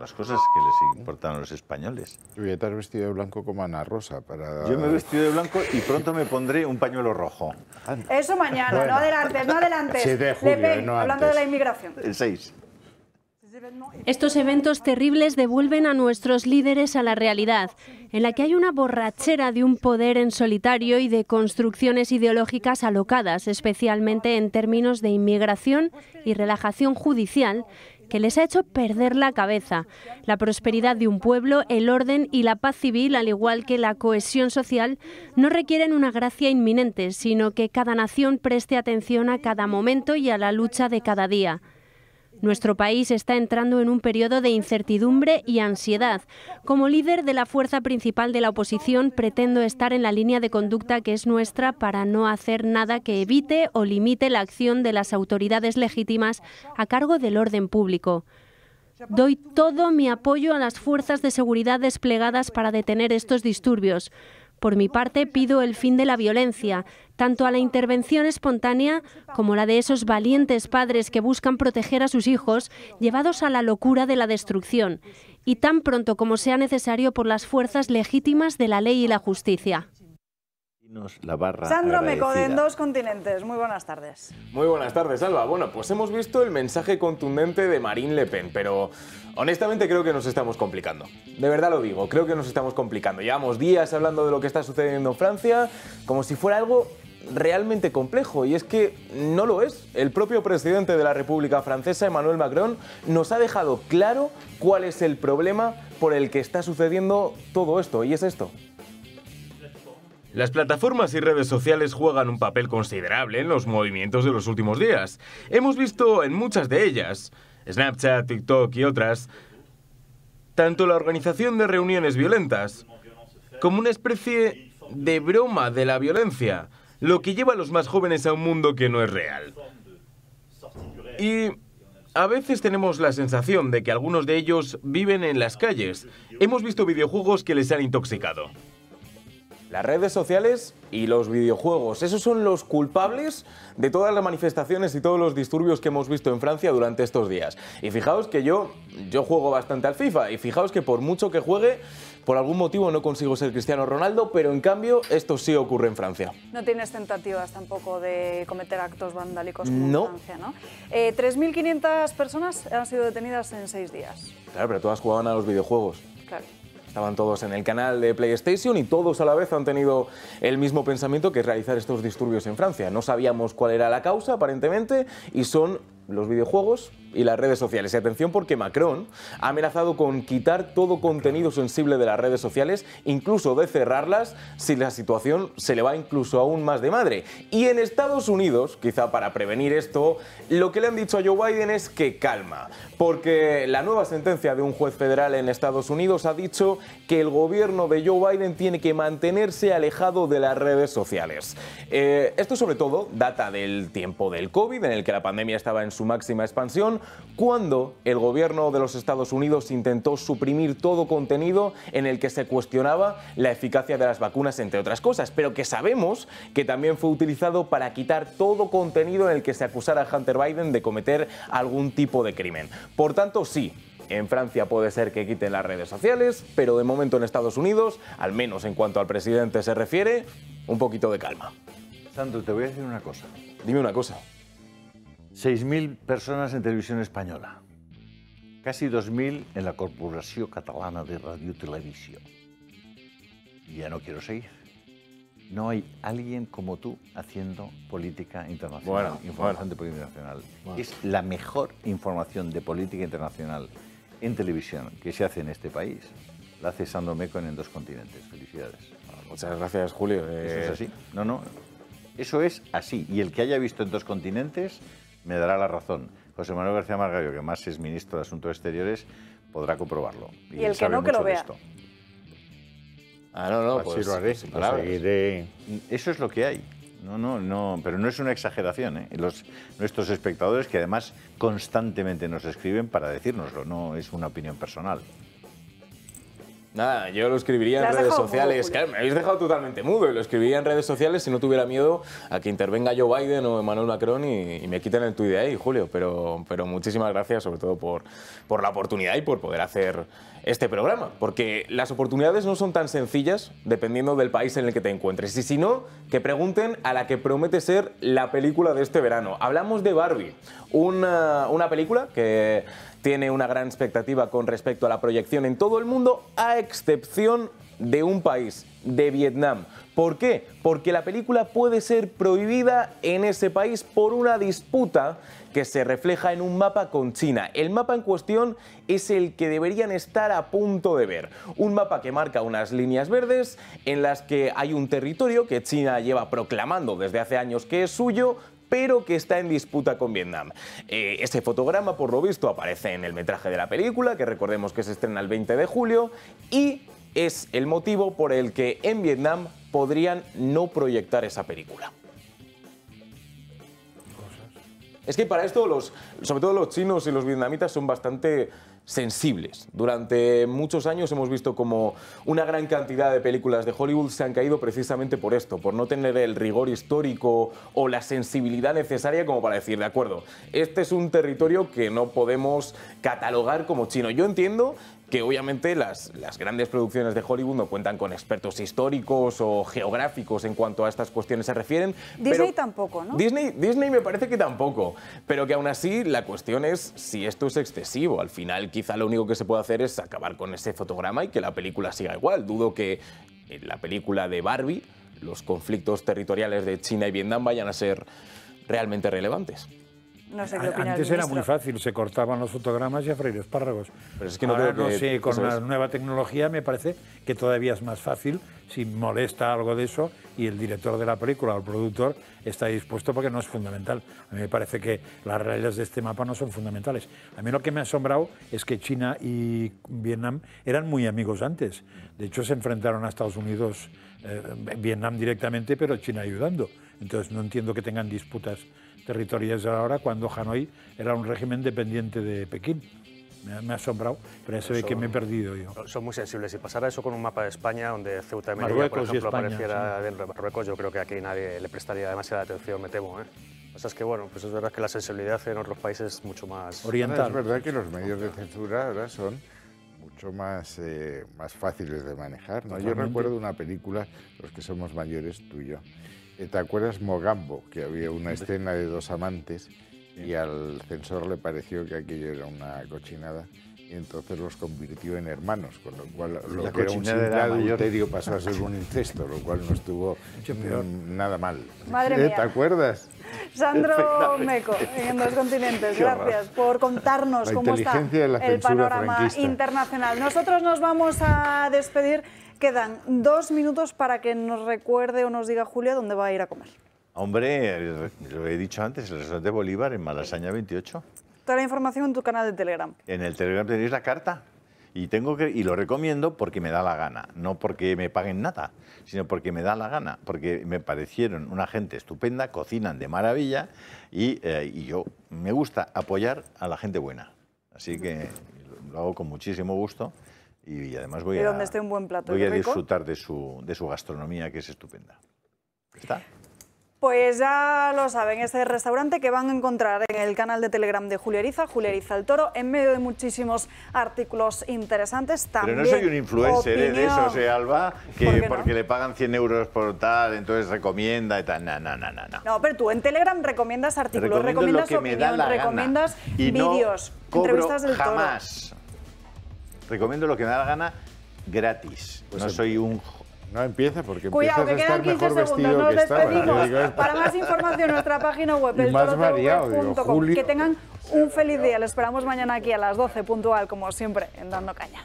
las cosas que les importan a los españoles. Yo ya vestido de blanco como Ana Rosa para... Yo me he vestido de blanco y pronto me pondré un pañuelo rojo. Eso mañana, no adelante, no adelante. julio, eh, hablando de la inmigración. El 6. Estos eventos terribles devuelven a nuestros líderes a la realidad, en la que hay una borrachera de un poder en solitario y de construcciones ideológicas alocadas, especialmente en términos de inmigración y relajación judicial, que les ha hecho perder la cabeza. La prosperidad de un pueblo, el orden y la paz civil, al igual que la cohesión social, no requieren una gracia inminente, sino que cada nación preste atención a cada momento y a la lucha de cada día. Nuestro país está entrando en un periodo de incertidumbre y ansiedad. Como líder de la fuerza principal de la oposición, pretendo estar en la línea de conducta que es nuestra para no hacer nada que evite o limite la acción de las autoridades legítimas a cargo del orden público. Doy todo mi apoyo a las fuerzas de seguridad desplegadas para detener estos disturbios. Por mi parte, pido el fin de la violencia, tanto a la intervención espontánea como la de esos valientes padres que buscan proteger a sus hijos llevados a la locura de la destrucción, y tan pronto como sea necesario por las fuerzas legítimas de la ley y la justicia. La barra Sandro en dos continentes. Muy buenas tardes. Muy buenas tardes, Alba. Bueno, pues hemos visto el mensaje contundente de Marine Le Pen, pero honestamente creo que nos estamos complicando. De verdad lo digo, creo que nos estamos complicando. Llevamos días hablando de lo que está sucediendo en Francia, como si fuera algo realmente complejo y es que no lo es. El propio presidente de la República Francesa, Emmanuel Macron, nos ha dejado claro cuál es el problema por el que está sucediendo todo esto y es esto. Las plataformas y redes sociales juegan un papel considerable en los movimientos de los últimos días. Hemos visto en muchas de ellas, Snapchat, TikTok y otras, tanto la organización de reuniones violentas como una especie de broma de la violencia, lo que lleva a los más jóvenes a un mundo que no es real. Y a veces tenemos la sensación de que algunos de ellos viven en las calles. Hemos visto videojuegos que les han intoxicado las redes sociales y los videojuegos. Esos son los culpables de todas las manifestaciones y todos los disturbios que hemos visto en Francia durante estos días. Y fijaos que yo, yo juego bastante al FIFA y fijaos que por mucho que juegue, por algún motivo no consigo ser Cristiano Ronaldo, pero en cambio esto sí ocurre en Francia. No tienes tentativas tampoco de cometer actos vandálicos como no. en Francia, ¿no? 3.500 eh, personas han sido detenidas en seis días. Claro, pero todas jugaban a los videojuegos. Claro. Estaban todos en el canal de PlayStation y todos a la vez han tenido el mismo pensamiento que realizar estos disturbios en Francia. No sabíamos cuál era la causa, aparentemente, y son los videojuegos y las redes sociales. Y atención porque Macron ha amenazado con quitar todo contenido sensible de las redes sociales, incluso de cerrarlas si la situación se le va incluso aún más de madre. Y en Estados Unidos, quizá para prevenir esto, lo que le han dicho a Joe Biden es que calma, porque la nueva sentencia de un juez federal en Estados Unidos ha dicho que el gobierno de Joe Biden tiene que mantenerse alejado de las redes sociales. Eh, esto sobre todo data del tiempo del COVID, en el que la pandemia estaba en su máxima expansión, cuando el gobierno de los Estados Unidos intentó suprimir todo contenido en el que se cuestionaba la eficacia de las vacunas, entre otras cosas, pero que sabemos que también fue utilizado para quitar todo contenido en el que se acusara a Hunter Biden de cometer algún tipo de crimen. Por tanto, sí, en Francia puede ser que quiten las redes sociales, pero de momento en Estados Unidos, al menos en cuanto al presidente se refiere, un poquito de calma. Santo, te voy a decir una cosa. Dime una cosa. 6.000 personas en televisión española, casi 2.000 en la Corporación Catalana de Radio y Televisión. Ya no quiero seguir. No hay alguien como tú haciendo política internacional, bueno, información de política internacional. Es la mejor información de política internacional en televisión que se hace en este país. La hace Sandro Mecon en dos continentes. Felicidades. Muchas gracias, Julio. Eso es eh, así. No, no. Eso es así. Y el que haya visto en dos continentes me dará la razón. José Manuel García Margallo, que más es ministro de Asuntos Exteriores, podrá comprobarlo. Y, el que no, que lo vea. Ah, no, no, pues, lo Eso es lo que hay. No, no, no, pero no es una exageración. ¿eh? Los, nuestros espectadores, que además constantemente nos escriben para decírnoslo, no es una opinión personal. Nada, yo lo escribiría en redes sociales. me habéis dejado totalmente mudo. Lo escribiría en redes sociales si no tuviera miedo a que intervenga Joe Biden o Emmanuel Macron y, me quiten el tuit de ahí, Julio. Pero, pero muchísimas gracias, sobre todo por, por la oportunidad y por poder hacer este programa. Porque las oportunidades no son tan sencillas dependiendo del país en el que te encuentres. Y si no, que pregunten a la que promete ser la película de este verano. Hablamos de Barbie, una, una película que tiene una gran expectativa con respecto a la proyección en todo el mundo, a excepción de un país, de Vietnam. ¿Por qué? Porque la película puede ser prohibida en ese país por una disputa que se refleja en un mapa con China. El mapa en cuestión es el que deberían estar a punto de ver. Un mapa que marca unas líneas verdes en las que hay un territorio que China lleva proclamando desde hace años que es suyo, pero que está en disputa con Vietnam. Ese eh, este fotograma, por lo visto, aparece en el metraje de la película, que recordemos que se estrena el 20 de julio, y es el motivo por el que en Vietnam podrían no proyectar esa película. Es que para esto, los, sobre todo los chinos y los vietnamitas son bastante sensibles. Durante muchos años hemos visto como una gran cantidad de películas de Hollywood se han caído precisamente por esto, por no tener el rigor histórico o la sensibilidad necesaria como para decir, de acuerdo, este es un territorio que no podemos catalogar como chino. Yo entiendo que obviamente las, grandes producciones de Hollywood no cuentan con expertos históricos o geográficos en cuanto a estas cuestiones se refieren. Disney tampoco, ¿no? Disney, Disney me parece que tampoco, pero que aún así la cuestión es si esto es excesivo. Al final quizá lo único que se puede hacer es acabar con ese fotograma y que la película siga igual. Dudo que en la película de Barbie los conflictos territoriales de China y Vietnam vayan a ser realmente relevantes. No sé qué Antes era muy fácil, se cortaban los fotogramas y a freír espárragos. Pero es que no, con la nueva tecnología me parece que todavía es más fácil si molesta algo de eso y el director de la película o el productor está dispuesto porque no es fundamental. A mí me parece que las realidades de este mapa no son fundamentales. A mí lo que me ha asombrado es que China y Vietnam eran muy amigos antes. De hecho, se enfrentaron a Estados Unidos, eh, Vietnam directamente, pero China ayudando. Entonces no entiendo que tengan disputas territoriales de ahora cuando Hanoi era un régimen dependiente de Pekín. Me, ha asombrado, pero ya se ve que me he perdido yo. Son muy sensibles. Si pasara eso con un mapa de España, donde Ceuta y Marruecos por ejemplo, apareciera dentro de Marruecos, yo creo que aquí nadie le prestaría demasiada atención, me temo. ¿eh? O es que, bueno, pues es verdad que la sensibilidad en otros países es mucho más... Oriental. es verdad que los medios de censura ahora son mucho más, eh, más fáciles de manejar. Yo recuerdo una película, los que somos mayores, tú y yo, eh, ¿Te acuerdas Mogambo? Que había una escena de dos amantes y al censor le pareció que aquello era una cochinada y entonces los convirtió en hermanos, con lo cual lo que era un pasó a ser un incesto, lo cual no estuvo mm, nada mal. Madre ¿Eh? mía. ¿Te acuerdas? Sandro Meco, en dos continentes, gracias por contarnos cómo está el panorama internacional. Nosotros nos vamos a despedir quedan dos minutos para que nos recuerde o nos diga Julia dónde va a ir a comer. Hombre, lo he dicho antes, el restaurante Bolívar en Malasaña 28. Toda la información en tu canal de Telegram. En el Telegram tenéis la carta. Y, tengo que, y lo recomiendo porque me da la gana, no porque me paguen nada, sino porque me da la gana, porque me parecieron una gente estupenda, cocinan de maravilla y, eh, y yo me gusta apoyar a la gente buena. Así que lo hago con muchísimo gusto y además voy, a, a disfrutar de su, de su gastronomía, que es estupenda. ¿Está? Pues ya lo saben, este restaurante que van a encontrar en el canal de Telegram de Julia Ariza, el Toro, en medio de muchísimos artículos interesantes. También Pero no soy un influencer ¿eh? de eso ¿eh, Alba? Que porque le pagan 100 euros por tal, entonces recomienda y tal. No, no, no, no. pero tú en Telegram recomiendas artículos, recomiendas opinión, recomiendas vídeos, entrevistas del jamás. Toro recomiendo lo que me da la gana gratis. Pues no em- soy un no empieza porque Cuidado, que quedan 15 segundos, nos despedimos. Para más información, nuestra página web, el Que tengan un feliz día. Les esperamos mañana aquí a las 12 puntual, como siempre, en Dando Caña.